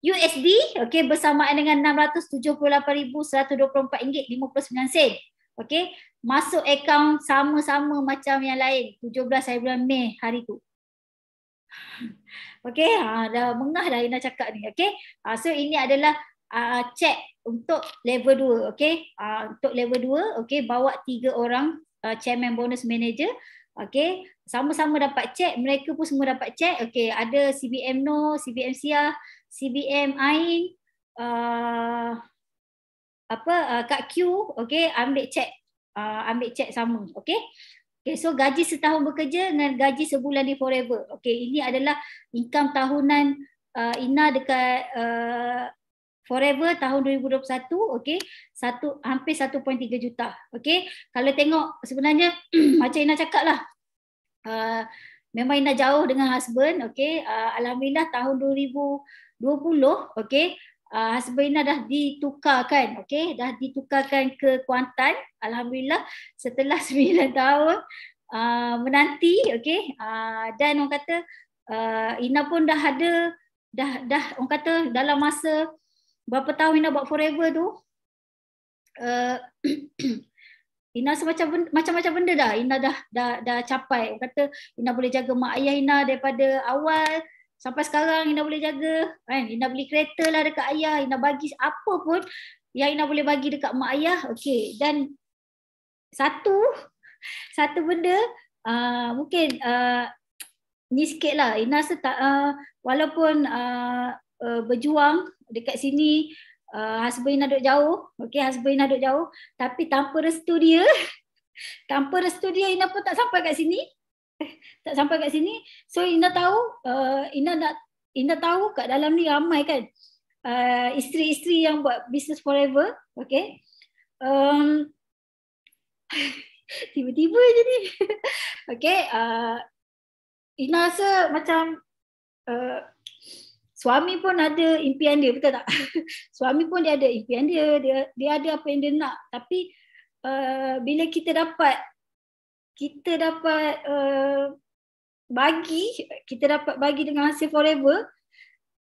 USD okey bersamaan dengan 678,124 ringgit 59 sen. Okey, masuk akaun sama-sama macam yang lain 17 hari bulan Mei hari tu. Okey, ha, dah mengah dah Ina cakap ni. Okey, ha, so ini adalah uh, check untuk level 2. Okey, ha, untuk level 2, okey, bawa tiga orang uh, chairman bonus manager. Okey, sama-sama dapat check, mereka pun semua dapat check. Okey, ada CBM No, CBM sia. CBM AIN uh, apa uh, kat Q okey ambil cek uh, ambil cek sama okey okey so gaji setahun bekerja dengan gaji sebulan ni forever okey ini adalah income tahunan uh, Ina dekat uh, forever tahun 2021 okey satu hampir 1.3 juta okey kalau tengok sebenarnya macam Ina cakaplah uh, memang Ina jauh dengan husband okay uh, alhamdulillah tahun 2000 20 okey uh, ah, Hasbina dah ditukarkan okay. dah ditukarkan ke Kuantan alhamdulillah setelah 9 tahun uh, menanti okay. uh, ah, dan orang kata uh, Ina pun dah ada dah dah orang kata dalam masa berapa tahun Ina buat forever tu uh, Ina semacam macam-macam benda dah Ina dah dah dah capai orang kata Ina boleh jaga mak ayah Ina daripada awal Sampai sekarang Ina boleh jaga kan? Ina beli kereta lah dekat ayah Ina bagi apa pun Yang Ina boleh bagi dekat mak ayah okay. Dan satu Satu benda uh, Mungkin uh, Ni sikit lah Ina seta, uh, Walaupun uh, uh, Berjuang dekat sini uh, Husband Ina duduk jauh okay, Husband Ina duduk jauh Tapi tanpa restu dia Tanpa restu dia Ina pun tak sampai kat sini Eh, tak sampai kat sini. So Ina tahu uh, Ina nak Ina tahu kat dalam ni ramai kan uh, isteri-isteri yang buat business forever, okay? Um, tiba-tiba je ni. okay, uh, Ina rasa macam uh, suami pun ada impian dia, betul tak? suami pun dia ada impian dia, dia, dia ada apa yang dia nak. Tapi uh, bila kita dapat kita dapat uh, bagi kita dapat bagi dengan hasil forever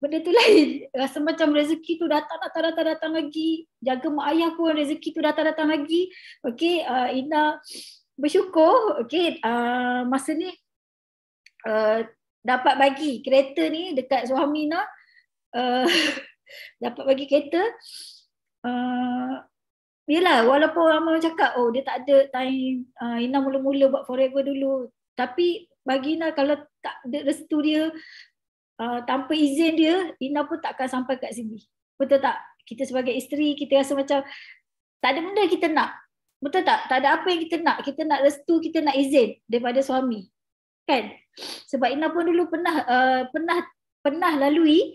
benda tu lain rasa macam rezeki tu datang datang datang datang lagi jaga mak ayah pun rezeki tu datang datang lagi okey uh, Ina bersyukur okey uh, masa ni uh, dapat bagi kereta ni dekat suami Ina uh, dapat bagi kereta Yelah walaupun ramai orang cakap oh dia tak ada time uh, ah, Ina mula-mula buat forever dulu tapi bagi Ina kalau tak ada restu dia uh, tanpa izin dia Ina pun takkan sampai kat sini. Betul tak? Kita sebagai isteri kita rasa macam tak ada benda kita nak. Betul tak? Tak ada apa yang kita nak. Kita nak restu, kita nak izin daripada suami. Kan? Sebab Ina pun dulu pernah uh, pernah pernah lalui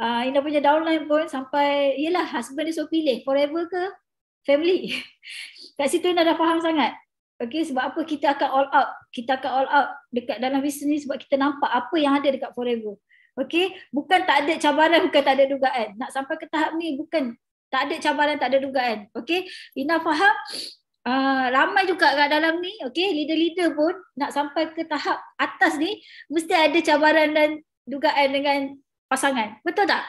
uh, Ina punya downline pun sampai yelah husband dia suruh pilih forever ke family. Kat situ Ina dah faham sangat. Okay, sebab apa kita akan all out. Kita akan all out dekat dalam bisnes ni sebab kita nampak apa yang ada dekat forever. Okay, bukan tak ada cabaran, bukan tak ada dugaan. Nak sampai ke tahap ni, bukan tak ada cabaran, tak ada dugaan. Okay, Ina faham. Uh, ramai juga kat dalam ni, okay, leader-leader pun nak sampai ke tahap atas ni, mesti ada cabaran dan dugaan dengan pasangan. Betul tak?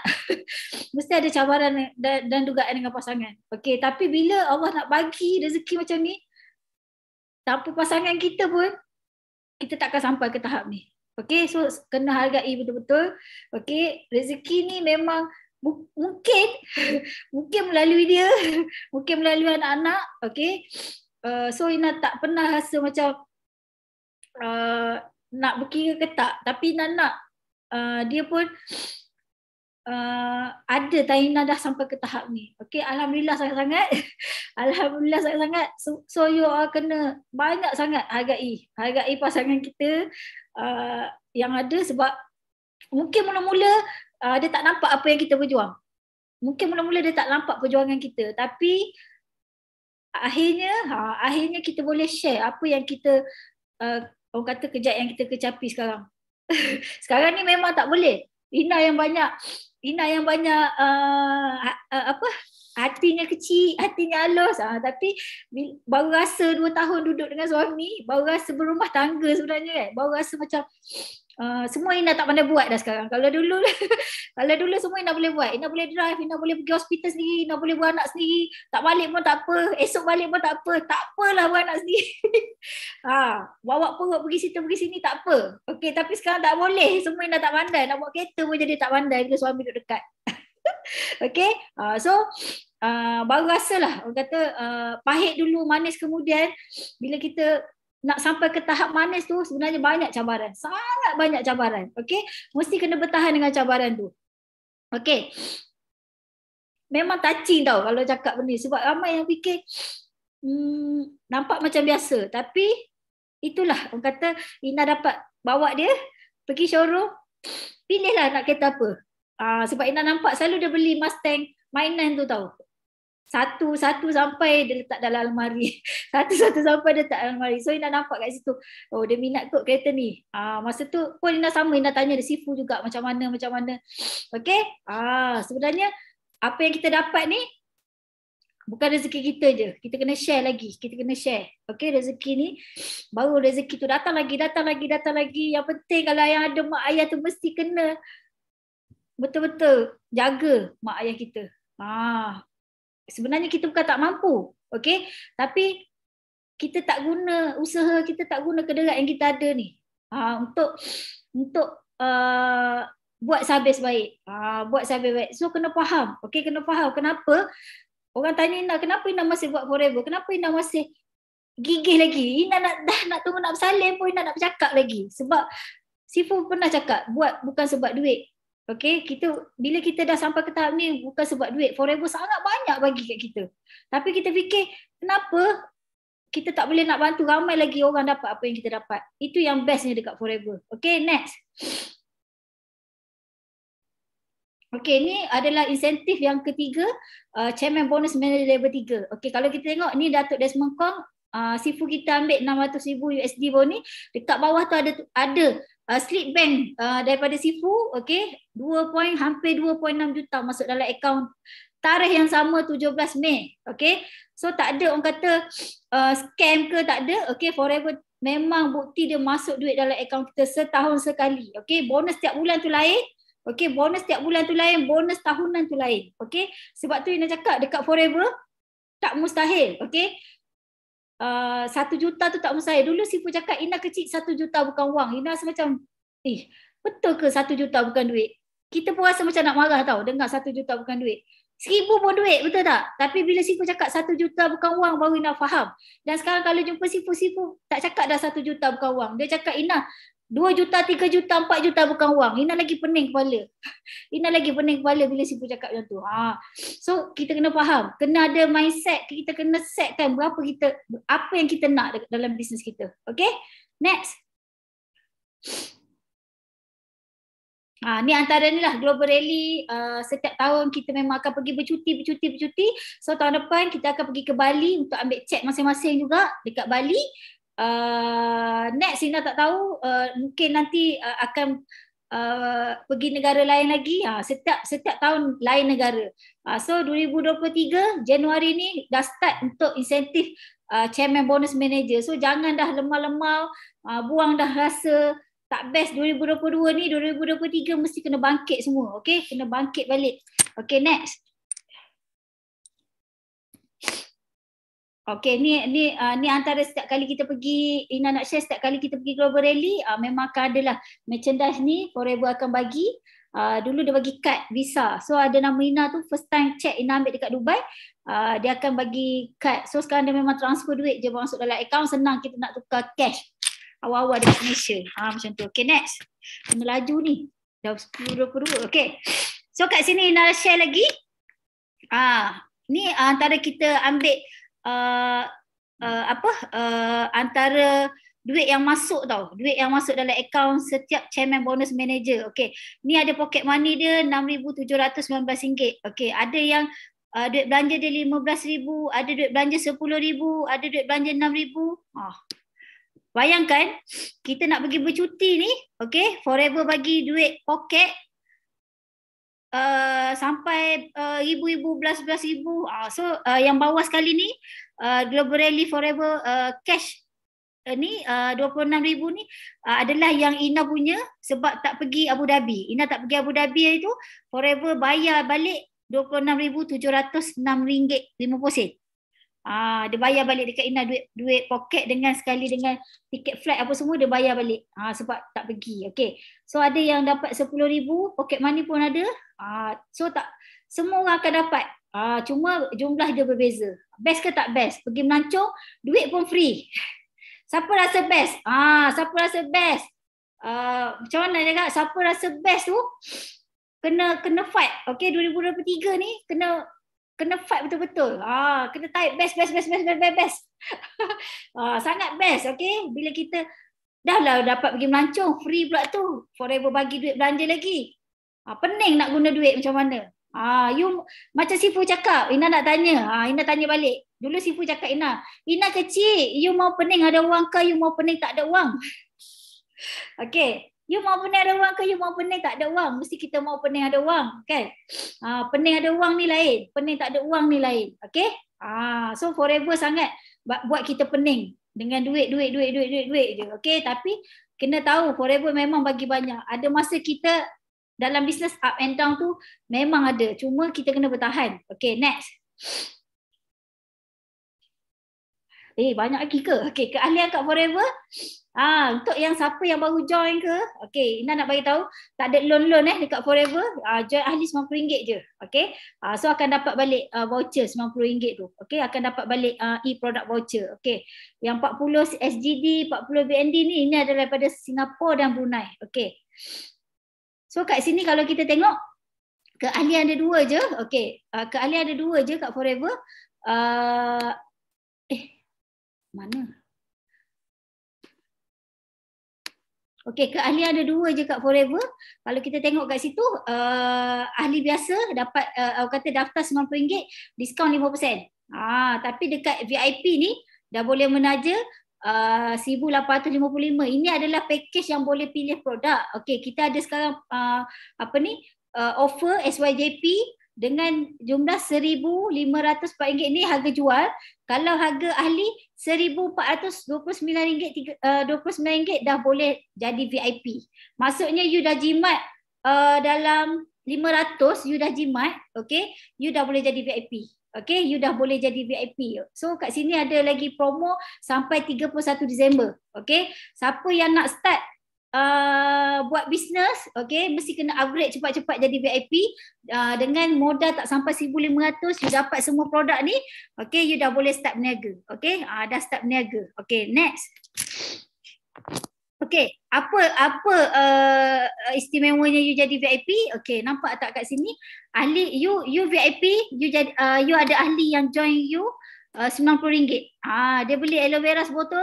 Mesti ada cabaran dan, dan dugaan dengan pasangan. Okey, tapi bila Allah nak bagi rezeki macam ni, tanpa pasangan kita pun, kita tak akan sampai ke tahap ni. Okey, so kena hargai betul-betul. Okey, rezeki ni memang mungkin mungkin melalui dia, mungkin melalui anak-anak. Okey, uh, so Ina tak pernah rasa macam uh, nak berkira ke tak. Tapi Ina nak Ah, dia pun uh, ada Taina dah sampai ke tahap ni. Okay, Alhamdulillah sangat-sangat. Alhamdulillah sangat-sangat. So, so you all kena banyak sangat hargai. Hargai pasangan kita uh, yang ada sebab mungkin mula-mula uh, dia tak nampak apa yang kita berjuang. Mungkin mula-mula dia tak nampak perjuangan kita. Tapi akhirnya ha, akhirnya kita boleh share apa yang kita uh, orang kata kejap yang kita kecapi sekarang. Sekarang ni memang tak boleh. Ina yang banyak Ina yang banyak uh, ha, uh, apa hatinya kecil, hatinya halus. Ah tapi baru rasa dua tahun duduk dengan suami, baru rasa berumah tangga sebenarnya kan. Baru rasa macam Uh, semua Ina tak pandai buat dah sekarang. Kalau dulu lah, kalau dulu semua Ina boleh buat. Ina boleh drive, Ina boleh pergi hospital sendiri, Ina boleh buat anak sendiri. Tak balik pun tak apa, esok balik pun tak apa. Tak apalah buat anak sendiri. ha, bawa perut pergi situ pergi sini tak apa. Okey, tapi sekarang tak boleh. Semua Ina tak pandai. Nak buat kereta pun jadi tak pandai bila suami duduk dekat. Okey. Uh, so uh, baru rasalah orang kata uh, pahit dulu manis kemudian bila kita nak sampai ke tahap manis tu sebenarnya banyak cabaran. Sangat banyak cabaran. Okey, mesti kena bertahan dengan cabaran tu. Okey. Memang touching tau kalau cakap benda ni sebab ramai yang fikir hmm, nampak macam biasa tapi itulah orang kata Ina dapat bawa dia pergi showroom pilihlah nak kereta apa. Uh, sebab Ina nampak selalu dia beli Mustang mainan tu tau satu-satu sampai dia letak dalam almari. Satu-satu sampai dia letak dalam almari. So Ina nampak kat situ. Oh dia minat kot kereta ni. Ah masa tu pun Ina sama Ina tanya dia sifu juga macam mana macam mana. Okey? Ah sebenarnya apa yang kita dapat ni bukan rezeki kita je. Kita kena share lagi. Kita kena share. Okey rezeki ni baru rezeki tu datang lagi, datang lagi, datang lagi. Yang penting kalau yang ada mak ayah tu mesti kena betul-betul jaga mak ayah kita. Ah sebenarnya kita bukan tak mampu okay? tapi kita tak guna usaha kita tak guna kederat yang kita ada ni ha, untuk untuk uh, buat sehabis baik. Uh, buat sehabis baik. So kena faham. okay? kena faham kenapa orang tanya Ina, kenapa Ina masih buat forever? Kenapa Ina masih gigih lagi? Ina nak, dah nak tunggu nak bersalin pun Ina nak bercakap lagi. Sebab Sifu pernah cakap, buat bukan sebab duit. Okay, kita bila kita dah sampai ke tahap ni bukan sebab duit. Forever sangat banyak bagi kat kita. Tapi kita fikir kenapa kita tak boleh nak bantu ramai lagi orang dapat apa yang kita dapat. Itu yang bestnya dekat forever. Okay, next. Okay, ni adalah insentif yang ketiga. Uh, chairman bonus manager level 3. Okay, kalau kita tengok ni Datuk Desmond Kong. Uh, sifu kita ambil 600,000 USD bonus ni. Dekat bawah tu ada ada uh, slip bank uh, daripada Sifu okay, dua Point, hampir 2.6 juta masuk dalam akaun tarikh yang sama 17 Mei okay, so tak ada orang kata uh, scam ke tak ada okay forever memang bukti dia masuk duit dalam akaun kita setahun sekali okay, bonus setiap bulan tu lain okay, bonus setiap bulan tu lain bonus tahunan tu lain okay, sebab tu Ina cakap dekat forever tak mustahil okay. Uh, satu juta tu tak mustahil. Dulu Sifu cakap Ina kecil satu juta bukan wang. Ina rasa macam eh betul ke satu juta bukan duit? Kita pun rasa macam nak marah tau dengar satu juta bukan duit. Seribu pun duit betul tak? Tapi bila Sifu cakap satu juta bukan wang baru Ina faham. Dan sekarang kalau jumpa Sifu, Sifu tak cakap dah satu juta bukan wang. Dia cakap Ina 2 juta, 3 juta, 4 juta bukan wang. Ina lagi pening kepala. Ina lagi pening kepala bila sibu cakap macam tu. Ha. So kita kena faham. Kena ada mindset. Kita kena setkan berapa kita, apa yang kita nak dalam bisnes kita. Okay? Next. Ha, ni antara ni lah global rally uh, setiap tahun kita memang akan pergi bercuti, bercuti, bercuti. So tahun depan kita akan pergi ke Bali untuk ambil check masing-masing juga dekat Bali uh, next Sina tak tahu uh, mungkin nanti uh, akan uh, pergi negara lain lagi ha, setiap setiap tahun lain negara uh, so 2023 Januari ni dah start untuk insentif uh, chairman bonus manager so jangan dah lemah-lemah uh, buang dah rasa tak best 2022 ni 2023 mesti kena bangkit semua okey kena bangkit balik okey next Okay, ni ni uh, ni antara setiap kali kita pergi Ina nak share setiap kali kita pergi Global Rally uh, memang akan adalah merchandise ni Forever akan bagi uh, dulu dia bagi kad visa. So ada nama Ina tu first time check Ina ambil dekat Dubai uh, dia akan bagi kad. So sekarang dia memang transfer duit je masuk dalam account senang kita nak tukar cash awal-awal dekat Malaysia. Ha macam tu. Okay next. Kena laju ni. Dah 10 22. Okay. So kat sini Ina share lagi. Ah, uh, ni uh, antara kita ambil Uh, uh, apa uh, antara duit yang masuk tau duit yang masuk dalam akaun setiap chairman bonus manager okey ni ada pocket money dia 6719 ringgit okey ada yang uh, duit belanja dia 15000 ada duit belanja 10000 ada duit belanja 6000 ah bayangkan kita nak pergi bercuti ni okey forever bagi duit poket uh, sampai uh, eh, ribu-ribu, belas-belas ribu. Uh, ah, so uh, yang bawah sekali ni, uh, Global Rally Forever uh, Cash ni uh, ribu ni uh, adalah yang Ina punya sebab tak pergi Abu Dhabi. Ina tak pergi Abu Dhabi itu forever bayar balik 26706 ringgit 50 sen. Ah, dia bayar balik dekat Ina duit duit poket dengan sekali dengan tiket flight apa semua dia bayar balik. Ah, sebab tak pergi. Okey. So ada yang dapat 10000, poket money pun ada. Ah, so tak semua orang akan dapat. Ah, cuma jumlah dia berbeza. Best ke tak best? Pergi melancong, duit pun free. Siapa rasa best? Ah, siapa rasa best? Ah, macam mana dia kata? Siapa rasa best tu? Kena kena fight. Okey, 2023 ni kena kena fight betul-betul. Ha, kena type best best best best best best. best. ha, sangat best, okey? Bila kita dah lah dapat pergi melancong, free pula tu. Forever bagi duit belanja lagi. Ha, pening nak guna duit macam mana? Ha, you macam sifu cakap, Ina nak tanya. Ha, Ina tanya balik. Dulu sifu cakap Ina, Ina kecil, you mau pening ada wang ke, you mau pening tak ada wang? okey. You mau pening ada wang ke you mau pening tak ada wang mesti kita mau pening ada wang kan ah pening ada wang ni lain pening tak ada wang ni lain okey ah so forever sangat buat kita pening dengan duit duit duit duit duit duit je okey tapi kena tahu forever memang bagi banyak ada masa kita dalam bisnes up and down tu memang ada cuma kita kena bertahan okay? next Eh banyak lagi ke? Okey, ke Ahli Angkat Forever. Ah, untuk yang siapa yang baru join ke? Okey, Ina nak bagi tahu tak ada loan-loan eh dekat Forever. Ah, join Ahli RM90 je. Okey. Ah, so akan dapat balik uh, voucher RM90 tu. Okey, akan dapat balik uh, e-product voucher. Okey. Yang 40 SGD, 40 BND ni ini adalah daripada Singapura dan Brunei. Okey. So kat sini kalau kita tengok keahlian ada dua je. Okey. Uh, keahlian ada dua je kat Forever. Uh, eh mana? Okey, keahlian ada dua je kat Forever. Kalau kita tengok kat situ, uh, ahli biasa dapat uh, aku kata daftar RM90, diskaun 5%. Ah, tapi dekat VIP ni dah boleh menaja RM1,855. Uh, Ini adalah package yang boleh pilih produk. Okey, kita ada sekarang uh, apa ni? Uh, offer SYJP dengan jumlah RM1,504 ni harga jual. Kalau harga ahli RM1,429 uh, eh, dah boleh jadi VIP. Maksudnya you dah jimat uh, dalam RM500, you dah jimat, okay, you dah boleh jadi VIP. Okay, you dah boleh jadi VIP. So kat sini ada lagi promo sampai 31 Disember. Okay, siapa yang nak start Uh, buat bisnes, okay, mesti kena upgrade cepat-cepat jadi VIP uh, dengan modal tak sampai RM1,500, you dapat semua produk ni, okay, you dah boleh start berniaga, okay, uh, dah start berniaga, okay, next. Okay, apa apa uh, istimewanya you jadi VIP? Okay, nampak tak kat sini? Ahli you you VIP, you jadi uh, you ada ahli yang join you uh, RM90. Ah, dia beli aloe vera sebotol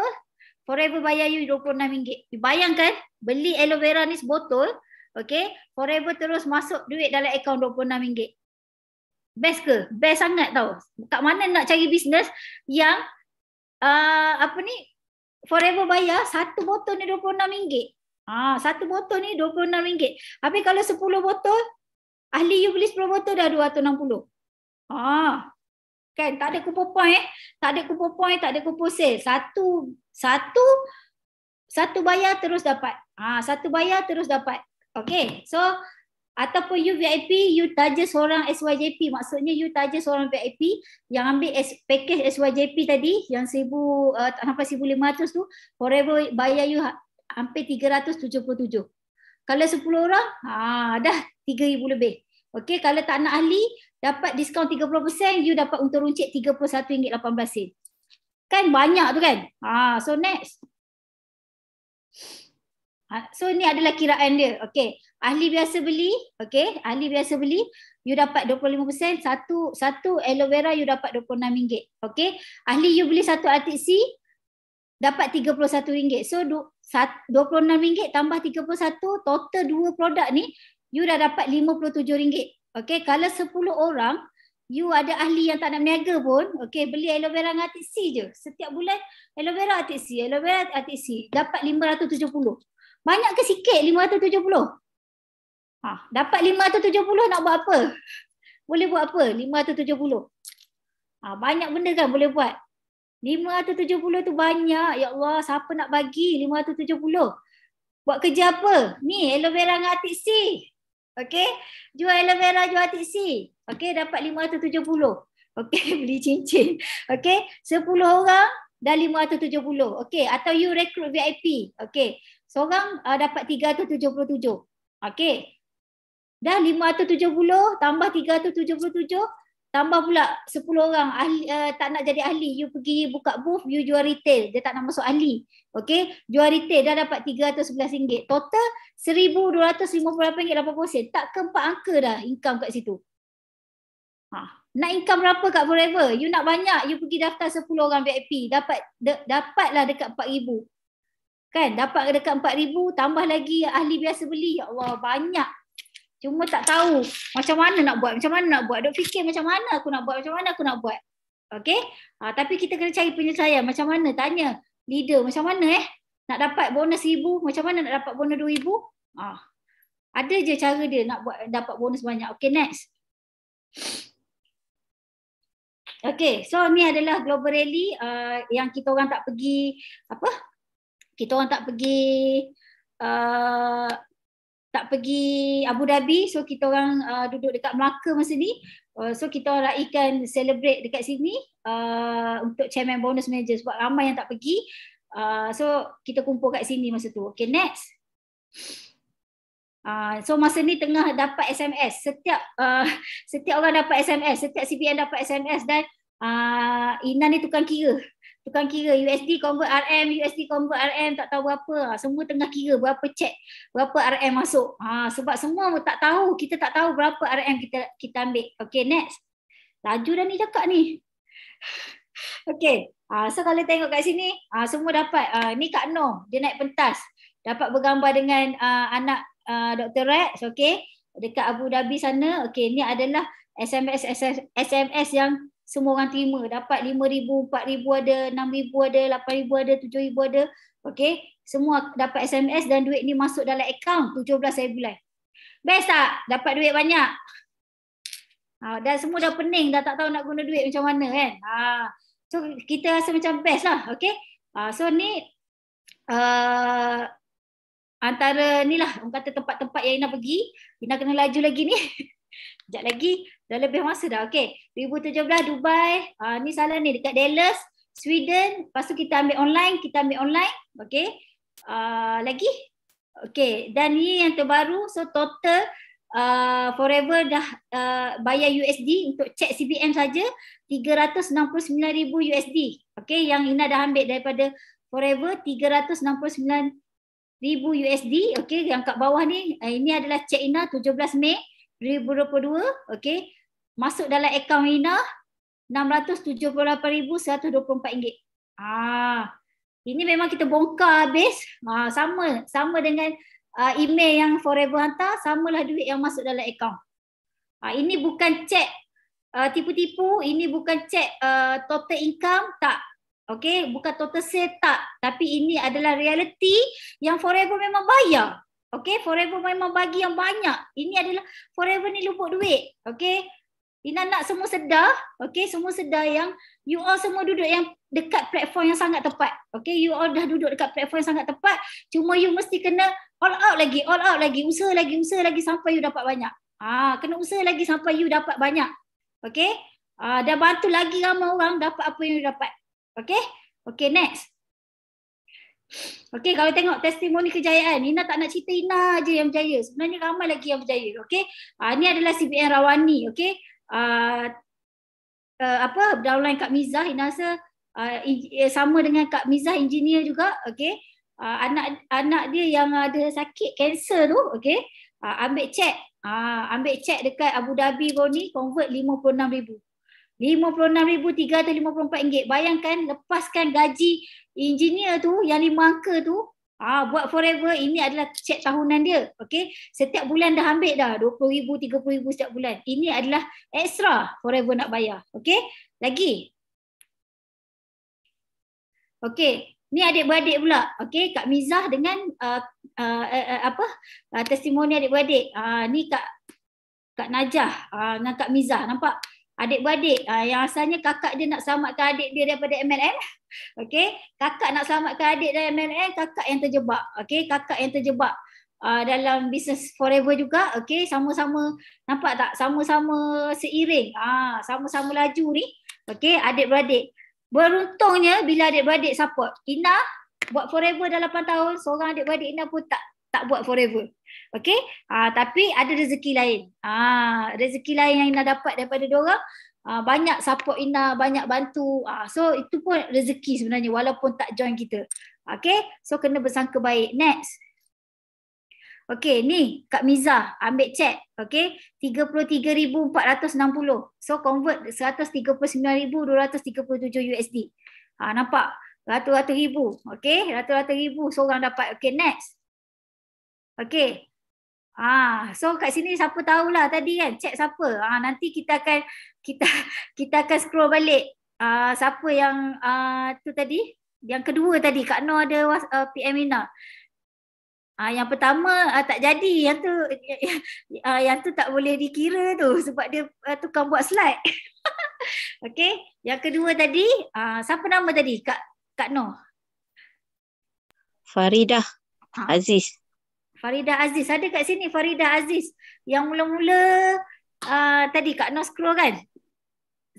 forever bayar you RM26. Bayangkan beli aloe vera ni sebotol, okay, forever terus masuk duit dalam akaun RM26. Best ke? Best sangat tau. Kat mana nak cari bisnes yang uh, apa ni forever bayar satu botol ni RM26. Ah, satu botol ni RM26. Tapi kalau 10 botol, ahli you beli 10 botol dah RM260. Ah, kan tak ada kupon point eh. Tak ada kupon point, tak ada kupon sale. Satu satu satu bayar terus dapat. Ha, satu bayar terus dapat. Okay. So, ataupun you VIP, you taja seorang SYJP. Maksudnya you taja seorang VIP yang ambil S paket SYJP tadi yang 1000 uh, eh, sampai ratus tu forever bayar you ha, hampir tiga ratus tujuh puluh tujuh. Kalau sepuluh orang, ha, dah tiga ribu lebih. Okay. Kalau tak nak ahli, dapat diskaun persen, you dapat untung runcit tiga puluh satu lapan belas 3118 kan banyak tu kan ha so next ha, so ni adalah kiraan dia Okay, ahli biasa beli Okay, ahli biasa beli you dapat 25% satu satu aloe vera you dapat RM26 Okay, ahli you beli satu atik C dapat RM31 so RM26 tambah 31 total dua produk ni you dah dapat RM57 Okay, kalau 10 orang you ada ahli yang tak nak berniaga pun, okay, beli aloe vera dengan atik je. Setiap bulan aloe vera atik C, aloe vera atik C, dapat 570. Banyak ke sikit 570? Ha, dapat 570 nak buat apa? Boleh buat apa 570? Ha, banyak benda kan boleh buat. 570 tu banyak. Ya Allah, siapa nak bagi 570? Buat kerja apa? Ni aloe vera dengan atik Okay. Jual aloe vera, jual atik Okey dapat 570. Okey beli cincin. Okey 10 orang dah 570. Okey atau you recruit VIP. Okey. Seorang uh, dapat 377. Okey. Dah 570 tambah 377 tambah pula 10 orang ahli uh, tak nak jadi ahli you pergi buka booth you jual retail dia tak nak masuk ahli. Okay, jual retail dah dapat RM311. Total RM1258.80. Tak ke empat angka dah income kat situ. Ha. Nak income berapa kat Forever? You nak banyak, you pergi daftar 10 orang VIP. Dapat de, dapatlah dekat 4,000. Kan? Dapat dekat 4,000, tambah lagi ahli biasa beli. Ya Allah, banyak. Cuma tak tahu macam mana nak buat, macam mana nak buat. Duk fikir macam mana aku nak buat, macam mana aku nak buat. Okay? Ha, tapi kita kena cari penyelesaian. Macam mana? Tanya leader macam mana eh? Nak dapat bonus 1,000, macam mana nak dapat bonus dua Ha. Ada je cara dia nak buat dapat bonus banyak. Okay, next. Okay, so ni adalah Global Rally uh, yang kita orang tak pergi apa? Kita orang tak pergi uh, tak pergi Abu Dhabi, so kita orang uh, duduk dekat Melaka masa ni. Uh, so kita orang raikan celebrate dekat sini uh, untuk chairman bonus manager sebab ramai yang tak pergi. Uh, so kita kumpul kat sini masa tu. Okay, next. Uh, so masa ni tengah dapat SMS setiap uh, setiap orang dapat SMS setiap CBN dapat SMS dan uh, Inan ni tukang kira tukang kira USD convert RM USD convert RM tak tahu berapa ah, semua tengah kira berapa cek berapa RM masuk ha, sebab semua tak tahu kita tak tahu berapa RM kita kita ambil Okay next laju dah ni cakap ni Okay, ha, so kalau tengok kat sini ha, semua dapat ha, ni Kak Noh dia naik pentas dapat bergambar dengan ha, anak ha, Dr. Rex Okay, dekat Abu Dhabi sana okey ni adalah SMS SMS yang semua orang terima dapat 5000 4000 ada 6000 ada 8000 ada 7000 ada okay? semua dapat SMS dan duit ni masuk dalam akaun 17 hari bulan best tak dapat duit banyak ha, dan semua dah pening dah tak tahu nak guna duit macam mana kan ha, so kita rasa macam best lah okey ha, so ni uh, antara ni lah orang kata tempat-tempat yang Ina pergi Ina kena laju lagi ni Sekejap lagi, dah lebih masa dah. Okay, 2017 Dubai, uh, ni salah ni dekat Dallas, Sweden. Lepas tu kita ambil online, kita ambil online. Okay, uh, ah, lagi. Okay, dan ni yang terbaru, so total uh, forever dah uh, bayar USD untuk cek CBM saja 369,000 USD. Okay, yang Ina dah ambil daripada forever 369 ribu USD. Okey, yang kat bawah ni, ini adalah cek Ina 17 Mei. 2022 okey masuk dalam akaun Rina 678124 ringgit. Ah ini memang kita bongkar habis. Ah sama sama dengan uh, email yang forever hantar samalah duit yang masuk dalam akaun. Ah ini bukan cek uh, tipu-tipu, ini bukan cek uh, total income tak. Okey, bukan total sale tak, tapi ini adalah reality yang forever memang bayar. Okay, forever memang bagi yang banyak. Ini adalah forever ni lupa duit. Okay, Ina nak semua sedar. Okay, semua sedar yang you all semua duduk yang dekat platform yang sangat tepat. Okay, you all dah duduk dekat platform yang sangat tepat. Cuma you mesti kena all out lagi, all out lagi. Usaha lagi, usaha lagi sampai you dapat banyak. Ah, ha, kena usaha lagi sampai you dapat banyak. Okay, ha, ah, dah bantu lagi ramai orang dapat apa yang you dapat. Okay, okay next. Okey, kalau tengok testimoni kejayaan, Ina tak nak cerita Ina aja yang berjaya. Sebenarnya ramai lagi yang berjaya. Okey. Ah uh, ni adalah CBN Rawani, okey. Ah uh, uh, apa downline Kak Mizah Ina rasa uh, sama dengan Kak Mizah engineer juga, okey. Uh, anak anak dia yang ada sakit kanser tu, okey. Uh, ambil cek. Uh, ambil cek dekat Abu Dhabi pun ni convert 56000. 56354 ringgit. Bayangkan lepaskan gaji engineer tu yang ni marker tu ah buat forever ini adalah cek tahunan dia okey setiap bulan dah ambil dah 20000 30000 setiap bulan ini adalah extra forever nak bayar okey lagi okey ni adik-beradik pula okey kak Mizah dengan uh, uh, uh, uh apa uh, testimoni adik-beradik ah uh, ni kak kak Najah ah uh, dengan kak Mizah nampak adik-beradik uh, yang asalnya kakak dia nak selamatkan adik dia daripada MLM Okey, kakak nak selamatkan adik dan MLM, kakak yang terjebak. Okey, kakak yang terjebak uh, dalam bisnes forever juga. Okey, sama-sama nampak tak? Sama-sama seiring. Ah, sama-sama laju ni. Okey, adik-beradik. Beruntungnya bila adik-beradik support. Ina buat forever dah 8 tahun, seorang adik-beradik Ina pun tak tak buat forever. Okey? Ah, tapi ada rezeki lain. Ah, rezeki lain yang Ina dapat daripada dia orang uh, banyak support Ina, banyak bantu. Uh, so itu pun rezeki sebenarnya walaupun tak join kita. Okay, so kena bersangka baik. Next. Okay, ni Kak Miza ambil cek. Okay, 33,460. So convert 139,237 USD. Ha, nampak? Ratu-ratu ribu. Okay, ratu-ratu ribu seorang dapat. Okay, next. Okay, Ah, so kat sini siapa tahulah tadi kan chat siapa. Ah, nanti kita akan kita kita akan scroll balik ah, siapa yang ah, tu tadi. Yang kedua tadi Kak Noh ada uh, ah, PM Mina. Ah, yang pertama ah, tak jadi yang tu ah, yang tu tak boleh dikira tu sebab dia ah, tukang buat slide. Okey, yang kedua tadi ah, siapa nama tadi Kak Kak Noh? Faridah ha? Aziz. Farida Aziz. Ada kat sini Farida Aziz yang mula-mula uh, tadi Kak Nos keluar kan?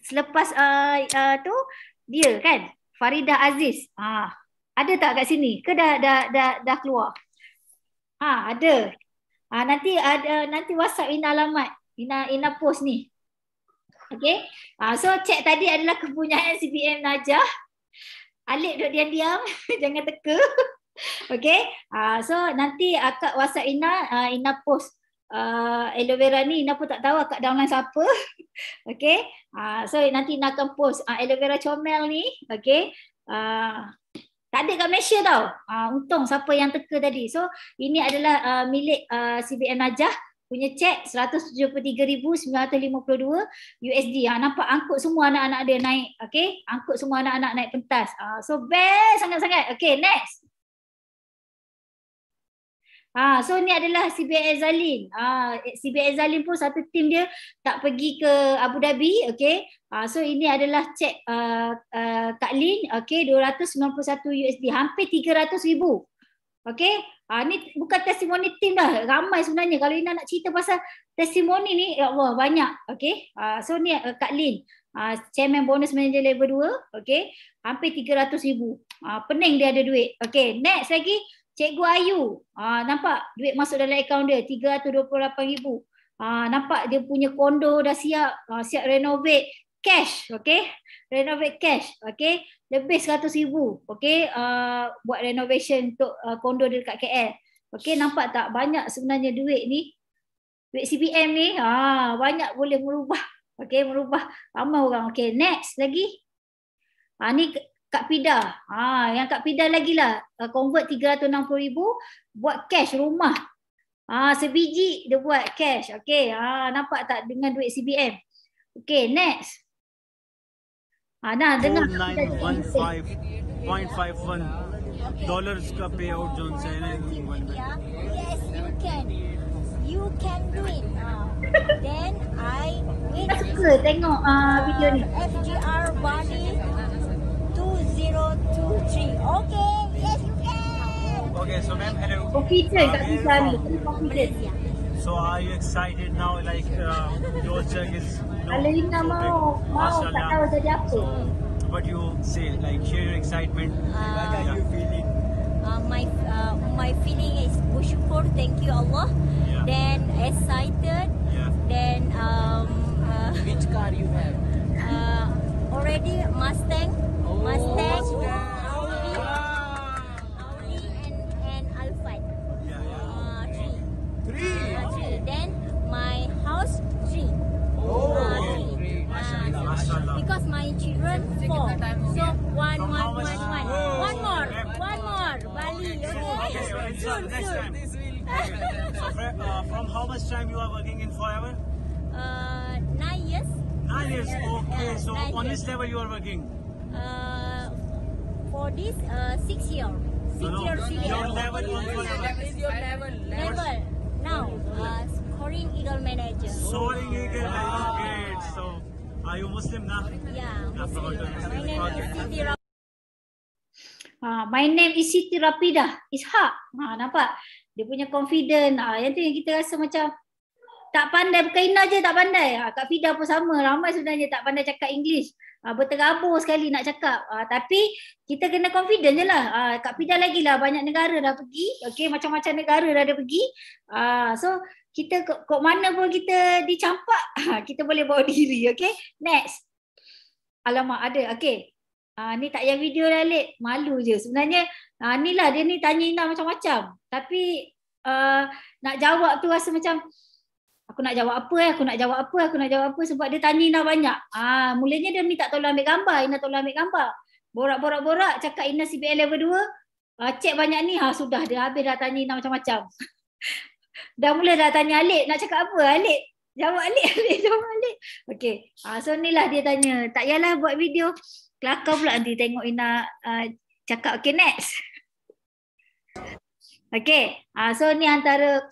Selepas uh, uh, tu dia kan? Farida Aziz. Ah, ada tak kat sini? Ke dah dah dah, dah keluar? Ha, ada. Ah, nanti ada nanti WhatsApp Ina alamat. Ina Ina post ni. Okay. Ah, so cek tadi adalah kepunyaan CBM Najah. Alik duduk diam-diam. Jangan teka. Okay, uh, so nanti akak WhatsApp Ina, uh, Ina post uh, aloe vera ni, Ina pun tak tahu akak download siapa. okay, uh, so nanti Ina akan post uh, aloe vera comel ni. Okay, uh, tak ada kat Malaysia tau. Uh, untung siapa yang teka tadi. So ini adalah uh, milik uh, CBM Najah punya cek 173,952 USD. Ha, nampak angkut semua anak-anak dia naik. Okay. Angkut semua anak-anak naik pentas. Uh, so best sangat-sangat. Okay next. Ha, so ni adalah CBA Zalin. Ha, CBA Zalin pun satu tim dia tak pergi ke Abu Dhabi. Okay. Ha, so ini adalah cek uh, uh, Kak Lin. Okay. 291 USD. Hampir 300 ribu. Okay. Ha, ni bukan testimoni tim dah. Ramai sebenarnya. Kalau Ina nak cerita pasal testimoni ni, ya Allah banyak. Okay. Ha, so ni uh, Kak Lin. Ha, Chairman Bonus Manager Level 2. Okay. Hampir 300 ribu. Ha, pening dia ada duit. Okay. Next lagi. Cikgu Ayu, ah nampak duit masuk dalam akaun dia, RM328,000. ah nampak dia punya kondo dah siap, ha, siap renovate cash, okay? Renovate cash, okay? Lebih RM100,000, okay? Uh, buat renovation untuk uh, kondo dia dekat KL. Okay, nampak tak banyak sebenarnya duit ni? Duit CPM ni, ha, banyak boleh merubah. Okay, merubah ramai orang. Okay, next lagi. Ha, ni Kak Pida. Ha, yang Kak Pida lagi lah. Uh, convert RM360,000. Buat cash rumah. Ha, sebiji dia buat cash. Okay. Ha, nampak tak dengan duit CBM? Okay, next. Ha, nah, dengar. 0915.51 dollars ka payout jo se hai yes you can you can do it then i wait to tengok uh, video ni fgr bali Zero two three. Okay, yes, you can. Okay, so ma'am, hello. Okay, sir, uh, you from, uh, So are you excited now? Like uh, your check is you know, so big, mashallah. So, what you say? Like share your excitement. Uh, how are you feeling? Uh, my uh, my feeling is Bushupur, thank you Allah. Yeah. Then excited. Yeah. Then um. Uh, Which car you have? Uh, already Mustang, oh, Mustang, Audi, Audi and, and Alfa. Yeah, yeah. Uh, three. Three? Uh, three. Then my house, three. Oh, uh, three. Uh, so because my children, four. So one, one, one, one. Oh, one more, one more. Bali, okay? Soon, soon. so uh, from how much time you are working in forever? Uh, nine years. Ah, okay, yeah, so on here. level you are working? Uh, for this, uh, six years. Six no, no. years Your level, your level. Level, your level. level. now, uh, scoring eagle manager. Soaring eagle manager, Okay. so, are you Muslim now? Yeah, ah, Muslim. Ah, my name is Siti Uh, my name is Siti Rapidah Ishak. Ha, nampak? Dia punya confident. Ha, yang tu yang kita rasa macam tak pandai bukan Ina je tak pandai ha, Kak Fida pun sama ramai sebenarnya tak pandai cakap English ha, Berterabur sekali nak cakap ha, Tapi kita kena confident je lah ha, Kak Fida lagi lah banyak negara dah pergi okay, Macam-macam negara dah ada pergi ha, So kita kok, mana pun kita dicampak ha, Kita boleh bawa diri okay? Next Alamak ada okay Ah ni tak yang video dah late. Malu je. Sebenarnya ah ni lah dia ni tanya Ina macam-macam. Tapi uh, nak jawab tu rasa macam aku nak jawab apa eh aku nak jawab apa aku nak jawab apa sebab dia tanya Ina banyak ah mulanya dia minta tolong ambil gambar Ina tolong ambil gambar borak-borak-borak cakap Ina CBL level 2 ah, cek banyak ni ha sudah dia habis dah tanya Ina macam-macam dah mula dah tanya Alik nak cakap apa Alik jawab Alik Alik jawab Alik okay ah, so ni lah dia tanya tak yalah buat video kelakar pula nanti tengok Ina uh, cakap okey next Okay, uh, ah, so ni antara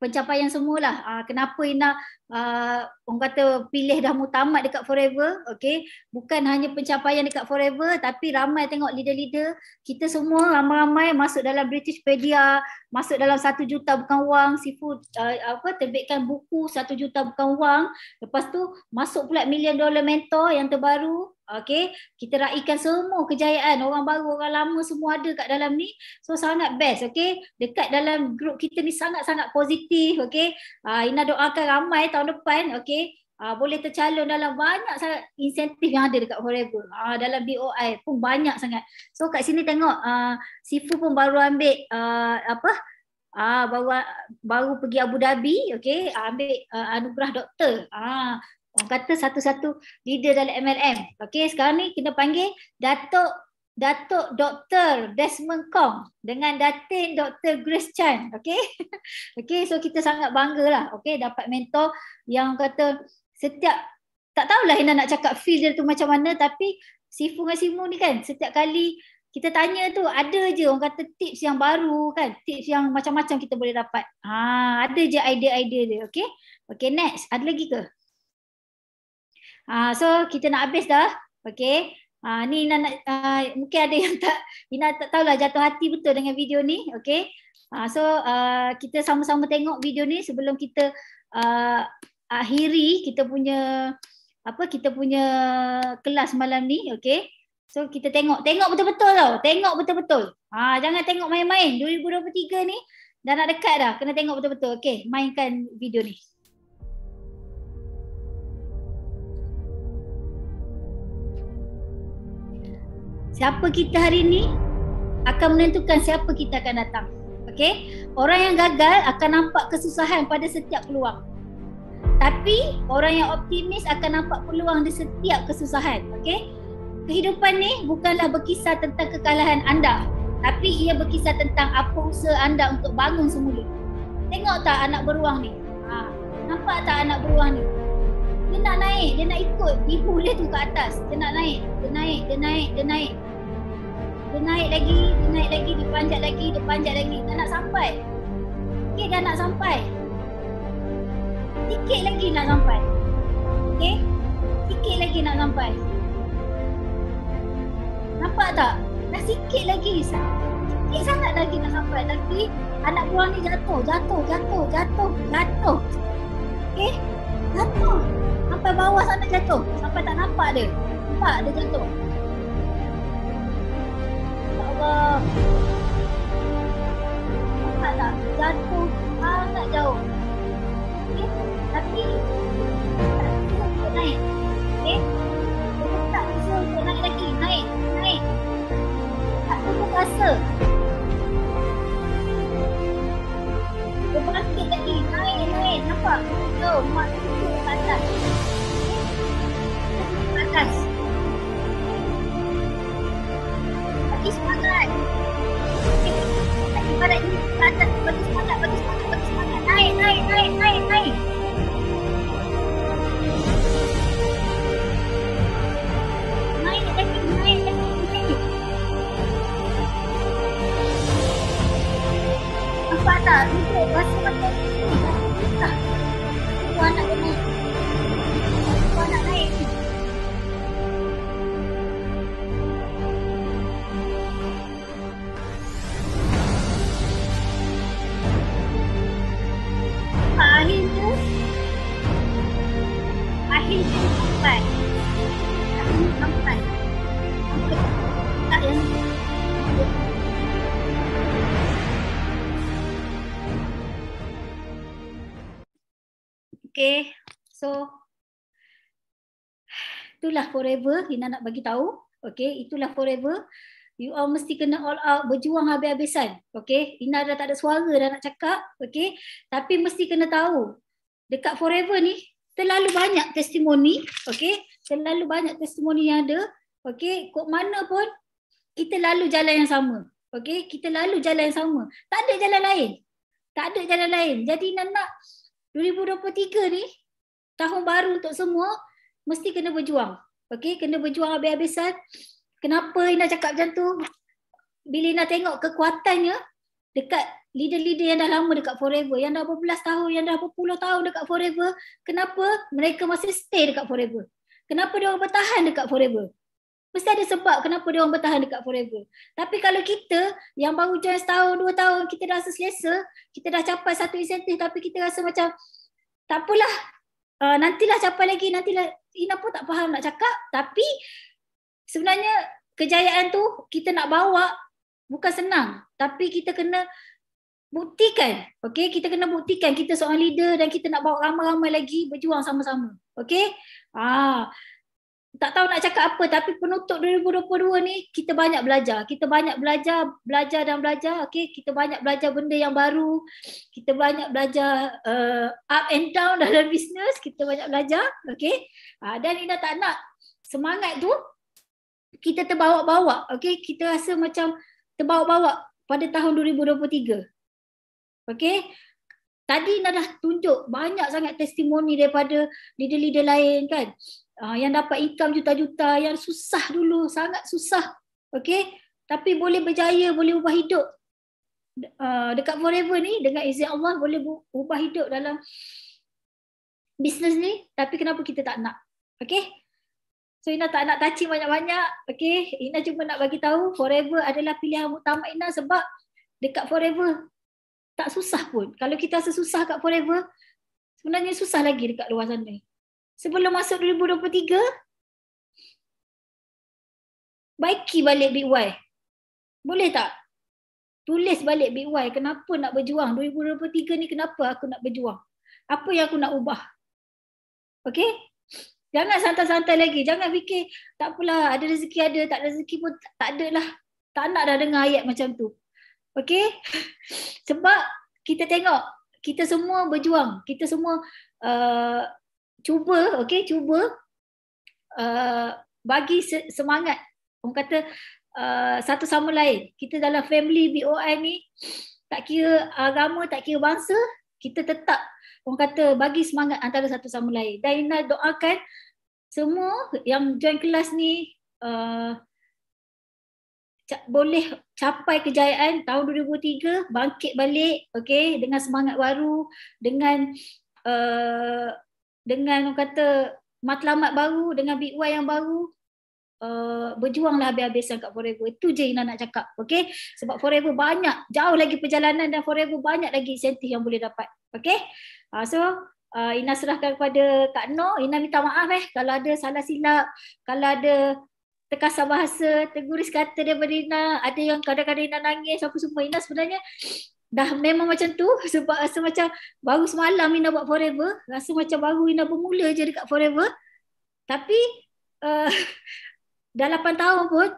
pencapaian semualah. Uh, kenapa Ina uh, orang kata pilih dah mutamat dekat forever okey bukan hanya pencapaian dekat forever tapi ramai tengok leader-leader kita semua ramai-ramai masuk dalam British Pedia masuk dalam satu juta bukan wang sifu uh, apa terbitkan buku satu juta bukan wang lepas tu masuk pula million dollar mentor yang terbaru Okay, kita raikan semua kejayaan orang baru, orang lama semua ada kat dalam ni. So sangat best, okay. Dekat dalam grup kita ni sangat-sangat positif, okay. Uh, ah, Ina doakan ramai tahun depan, okay uh, boleh tercalon dalam banyak sangat insentif yang ada dekat Forever. Uh, dalam DOI pun banyak sangat. So kat sini tengok uh, Sifu pun baru ambil uh, apa? Ah uh, bawa baru pergi Abu Dhabi, okey, uh, ambil uh, anugerah doktor. Ah uh, kata satu-satu leader dalam MLM. Okey, sekarang ni kita panggil Datuk Datuk Dr. Desmond Kong dengan Datin Dr. Grace Chan. Okay? okay, so kita sangat bangga lah. Okay, dapat mentor yang kata setiap tak tahulah Hina nak cakap feel dia tu macam mana tapi Sifu dengan Simu ni kan setiap kali kita tanya tu ada je orang kata tips yang baru kan tips yang macam-macam kita boleh dapat. Ha ada je idea-idea dia okay Okey next ada lagi ke? Ha so kita nak habis dah. Okay, Ha ni Hina nak uh, mungkin ada yang tak Hina tak tahulah jatuh hati betul dengan video ni Okay, Ha so uh, kita sama-sama tengok video ni sebelum kita uh, akhiri kita punya apa kita punya kelas malam ni okey so kita tengok tengok betul-betul tau tengok betul-betul ha jangan tengok main-main 2023 ni dah nak dekat dah kena tengok betul-betul okey mainkan video ni Siapa kita hari ini akan menentukan siapa kita akan datang. Okey? Orang yang gagal akan nampak kesusahan pada setiap peluang. Tapi orang yang optimis akan nampak peluang di setiap kesusahan. okay? Kehidupan ni bukanlah berkisar tentang kekalahan anda, tapi ia berkisar tentang apa usaha anda untuk bangun semula. Tengok tak anak beruang ni? Ha, nampak tak anak beruang ni? Dia nak naik, dia nak ikut ibu dia tu ke atas. Dia nak naik, dia naik, dia naik, dia naik. Dia naik lagi, dia naik lagi, dia panjat lagi, dia panjat lagi. Dia nak sampai. Okey, dia nak sampai sikit lagi nak sampai. Okey? Sikit lagi nak sampai. Nampak tak? Dah sikit lagi. Sikit sangat lagi nak sampai. Tapi anak buah ni jatuh, jatuh, jatuh, jatuh, jatuh. Okey? Jatuh. Sampai bawah sana jatuh. Sampai tak nampak dia. Nampak dia jatuh. Ya Nampak tak? Jatuh sangat jauh. Okey? Tapi tak rasa untuk naik Okay eh? Kita tak rasa untuk naik lagi Naik Naik Tak perlu rasa Dia bangkit lagi Naik naik Nampak Jom oh, Mak tu ke atas eh? Atas Bagi semangat Bagi semangat Bagi semangat Bagi semangat Bagi semangat Naik naik naik naik 你给我。So itulah forever Lina nak bagi tahu. Okay, itulah forever. You all mesti kena all out berjuang habis-habisan. Okay, Ina dah tak ada suara dah nak cakap. Okay, tapi mesti kena tahu dekat forever ni terlalu banyak testimoni. Okay, terlalu banyak testimoni yang ada. Okay, kok mana pun kita lalu jalan yang sama. Okay, kita lalu jalan yang sama. Tak ada jalan lain. Tak ada jalan lain. Jadi ina nak 2023 ni tahun baru untuk semua mesti kena berjuang. Okey, kena berjuang habis-habisan. Kenapa Ina cakap macam tu? Bila Ina tengok kekuatannya dekat leader-leader yang dah lama dekat Forever, yang dah berbelas tahun, yang dah berpuluh tahun dekat Forever, kenapa mereka masih stay dekat Forever? Kenapa dia orang bertahan dekat Forever? Mesti ada sebab kenapa dia orang bertahan dekat Forever. Tapi kalau kita yang baru join setahun, dua tahun, kita dah rasa selesa, kita dah capai satu insentif tapi kita rasa macam tak apalah, uh, nantilah capai lagi nantilah Ina pun tak faham nak cakap tapi sebenarnya kejayaan tu kita nak bawa bukan senang tapi kita kena buktikan okay kita kena buktikan kita seorang leader dan kita nak bawa ramai-ramai lagi berjuang sama-sama okay ah tak tahu nak cakap apa tapi penutup 2022 ni kita banyak belajar. Kita banyak belajar, belajar dan belajar. Okey, kita banyak belajar benda yang baru. Kita banyak belajar uh, up and down dalam bisnes, kita banyak belajar, okey. Uh, dan Ina tak nak semangat tu kita terbawa-bawa. Okey, kita rasa macam terbawa-bawa pada tahun 2023. Okey. Tadi Ina dah tunjuk banyak sangat testimoni daripada leader-leader lain kan. Ah, yang dapat income juta-juta, yang susah dulu, sangat susah. Okay? Tapi boleh berjaya, boleh ubah hidup. Uh, dekat forever ni, dengan izin Allah, boleh ubah hidup dalam bisnes ni. Tapi kenapa kita tak nak? Okay? So Ina tak nak taci banyak-banyak. Okay? Ina cuma nak bagi tahu forever adalah pilihan utama Ina sebab dekat forever tak susah pun. Kalau kita sesusah susah kat forever, sebenarnya susah lagi dekat luar sana sebelum masuk 2023? Baiki balik BY. Boleh tak? Tulis balik BY kenapa nak berjuang. 2023 ni kenapa aku nak berjuang. Apa yang aku nak ubah. Okay? Jangan santai-santai lagi. Jangan fikir tak apalah ada rezeki ada. Tak ada rezeki pun tak ada lah. Tak nak dah dengar ayat macam tu. Okay? Sebab kita tengok kita semua berjuang. Kita semua uh, cuba okey cuba uh, bagi semangat orang kata uh, satu sama lain kita dalam family BOI ni tak kira agama tak kira bangsa kita tetap orang kata bagi semangat antara satu sama lain dan Ina doakan semua yang join kelas ni uh, boleh capai kejayaan tahun 2003 bangkit balik okey dengan semangat baru dengan uh, dengan orang kata matlamat baru dengan BY yang baru uh, berjuanglah habis-habisan kat Forever. Itu je Ina nak cakap. Okay? Sebab Forever banyak. Jauh lagi perjalanan dan Forever banyak lagi insentif yang boleh dapat. Okay? Uh, ah, so uh, Ina serahkan kepada Kak No. Ina minta maaf eh. Kalau ada salah silap. Kalau ada terkasar bahasa, terguris kata daripada Ina. Ada yang kadang-kadang Ina nangis. Apa semua Ina sebenarnya dah memang macam tu sebab rasa macam baru semalam Ina buat forever rasa macam baru Ina bermula je dekat forever tapi uh, dah lapan tahun pun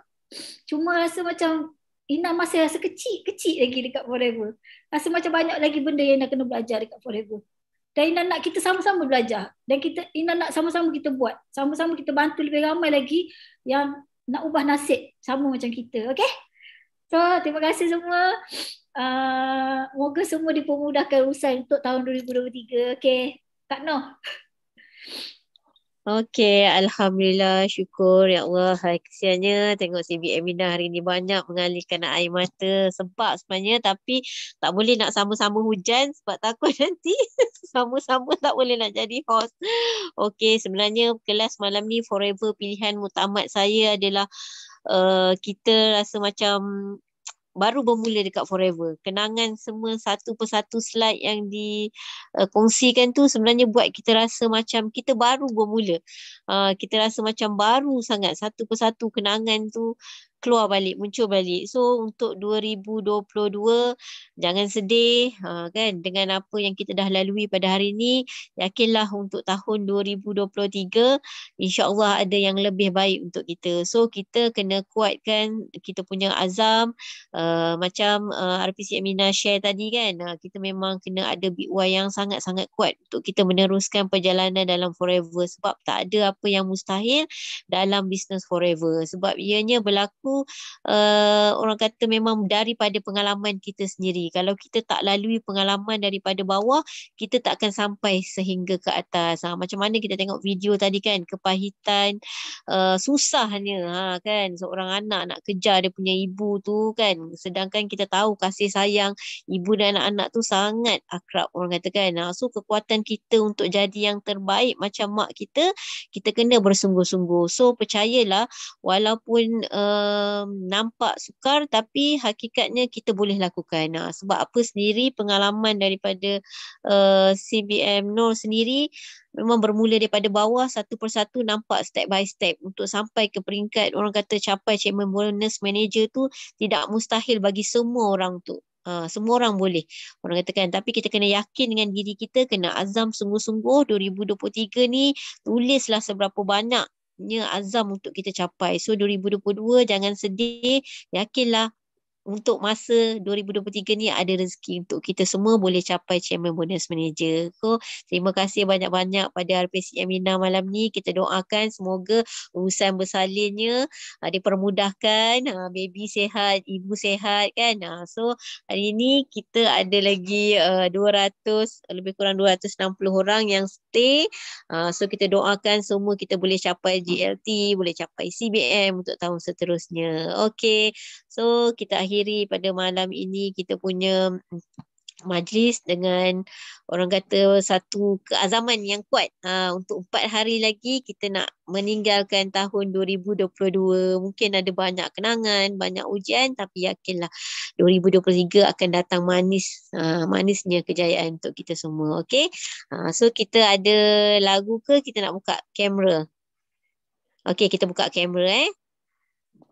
cuma rasa macam Ina masih rasa kecil-kecil lagi dekat forever rasa macam banyak lagi benda yang Ina kena belajar dekat forever dan Ina nak kita sama-sama belajar dan kita Ina nak sama-sama kita buat sama-sama kita bantu lebih ramai lagi yang nak ubah nasib sama macam kita okay So terima kasih semua uh, moga semua dipermudahkan urusan untuk tahun 2023. Okay, Kak Noh. Okay, Alhamdulillah, syukur Ya Allah, kesiannya tengok CB Amina hari ni banyak mengalihkan air mata sebab sebenarnya tapi tak boleh nak sama-sama hujan sebab takut nanti sama-sama tak boleh nak jadi host Okay, sebenarnya kelas malam ni forever pilihan mutamat saya adalah uh, kita rasa macam baru bermula dekat forever. Kenangan semua satu persatu slide yang dikongsikan eh, uh, tu sebenarnya buat kita rasa macam kita baru bermula. Uh, kita rasa macam baru sangat satu persatu kenangan tu keluar balik, muncul balik. So untuk 2022 jangan sedih ha, kan dengan apa yang kita dah lalui pada hari ini. Yakinlah untuk tahun 2023 insyaallah ada yang lebih baik untuk kita. So kita kena kuatkan kita punya azam uh, macam uh, ha, RPC Amina share tadi kan. Uh, kita memang kena ada big why yang sangat-sangat kuat untuk kita meneruskan perjalanan dalam forever sebab tak ada apa yang mustahil dalam business forever sebab ianya berlaku uh, orang kata memang daripada pengalaman kita sendiri. Kalau kita tak lalui pengalaman daripada bawah, kita tak akan sampai sehingga ke atas. Ha, macam mana kita tengok video tadi kan, kepahitan uh, susahnya ha, kan seorang anak nak kejar dia punya ibu tu kan. Sedangkan kita tahu kasih sayang ibu dan anak-anak tu sangat akrab orang kata kan. Ha, so kekuatan kita untuk jadi yang terbaik macam mak kita, kita kena bersungguh-sungguh. So percayalah walaupun uh, um, nampak sukar tapi hakikatnya kita boleh lakukan. Nah, sebab apa sendiri pengalaman daripada uh, CBM Nur sendiri memang bermula daripada bawah satu persatu nampak step by step untuk sampai ke peringkat orang kata capai chairman bonus manager tu tidak mustahil bagi semua orang tu. Uh, semua orang boleh orang katakan tapi kita kena yakin dengan diri kita kena azam sungguh-sungguh 2023 ni tulislah seberapa banyak punya azam untuk kita capai. So 2022 jangan sedih, yakinlah untuk masa 2023 ni ada rezeki untuk kita semua boleh capai Chairman Bonus Manager. So, terima kasih banyak-banyak pada RPCM Mina malam ni. Kita doakan semoga urusan bersalinnya uh, ah, dipermudahkan. Uh, baby sehat, ibu sehat kan. Uh, so hari ni kita ada lagi uh, 200, lebih kurang 260 orang yang stay. Uh, so kita doakan semua kita boleh capai GLT, boleh capai CBM untuk tahun seterusnya. Okay. So kita akhiri pada malam ini kita punya majlis dengan orang kata satu keazaman yang kuat uh, untuk empat hari lagi kita nak meninggalkan tahun 2022 mungkin ada banyak kenangan banyak ujian tapi yakinlah 2023 akan datang manis uh, manisnya kejayaan untuk kita semua okey uh, so kita ada lagu ke kita nak buka kamera okey kita buka kamera eh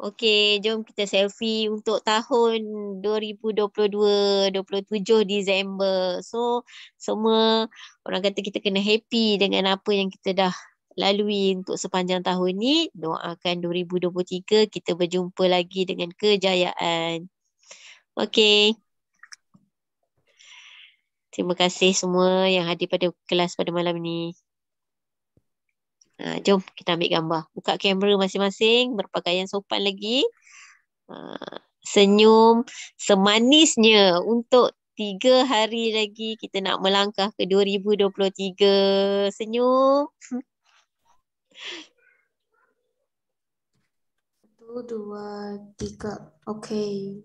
Okey, jom kita selfie untuk tahun 2022, 27 Disember. So, semua orang kata kita kena happy dengan apa yang kita dah lalui untuk sepanjang tahun ni. Doakan 2023 kita berjumpa lagi dengan kejayaan. Okey. Terima kasih semua yang hadir pada kelas pada malam ni. Ha, jom kita ambil gambar. Buka kamera masing-masing. Berpakaian sopan lagi. Ha, senyum semanisnya untuk tiga hari lagi kita nak melangkah ke 2023. Senyum. Satu, dua, tiga. Okay.